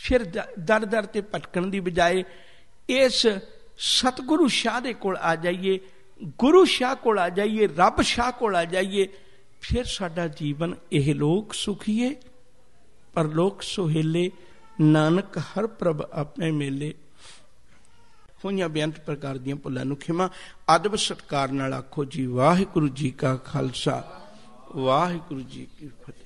ਫਿਰ ਦਰ ਦਰ ਤੇ ਭਟਕਣ ਦੀ ਬਜਾਏ ਇਸ ਸਤਗੁਰੂ ਸ਼ਾਹ ਦੇ ਕੋਲ ਆ ਜਾਈਏ ਗੁਰੂ ਸ਼ਾਹ ਕੋਲ ਆ ਜਾਈਏ ਰੱਬ ਸ਼ਾਹ ਕੋਲ ਆ ਜਾਈਏ ਫਿਰ ਸਾਡਾ ਜੀਵਨ ਇਹ ਲੋਕ ਸੁਖੀਏ ਪਰ ਲੋਕ ਸੁਹੇਲੇ ਨਾਨਕ ਹਰ ਪ੍ਰਭ ਆਪਣੇ ਮੇਲੇ ਹੋਈਆਂ ਬੇਅੰਤ ਪ੍ਰਕਾਰ ਦੀਆਂ ਭੁੱਲਾਂ ਨੂੰ ਖਿਮਾ ਅਦਬ ਸਤਕਾਰ ਨਾਲ ਆਖੋ ਜੀ ਵਾਹਿਗੁਰੂ ਜੀ ਕਾ ਖਾਲਸਾ ਵਾਹਿਗੁਰੂ ਜੀ ਕੀ ਫਤਿਹ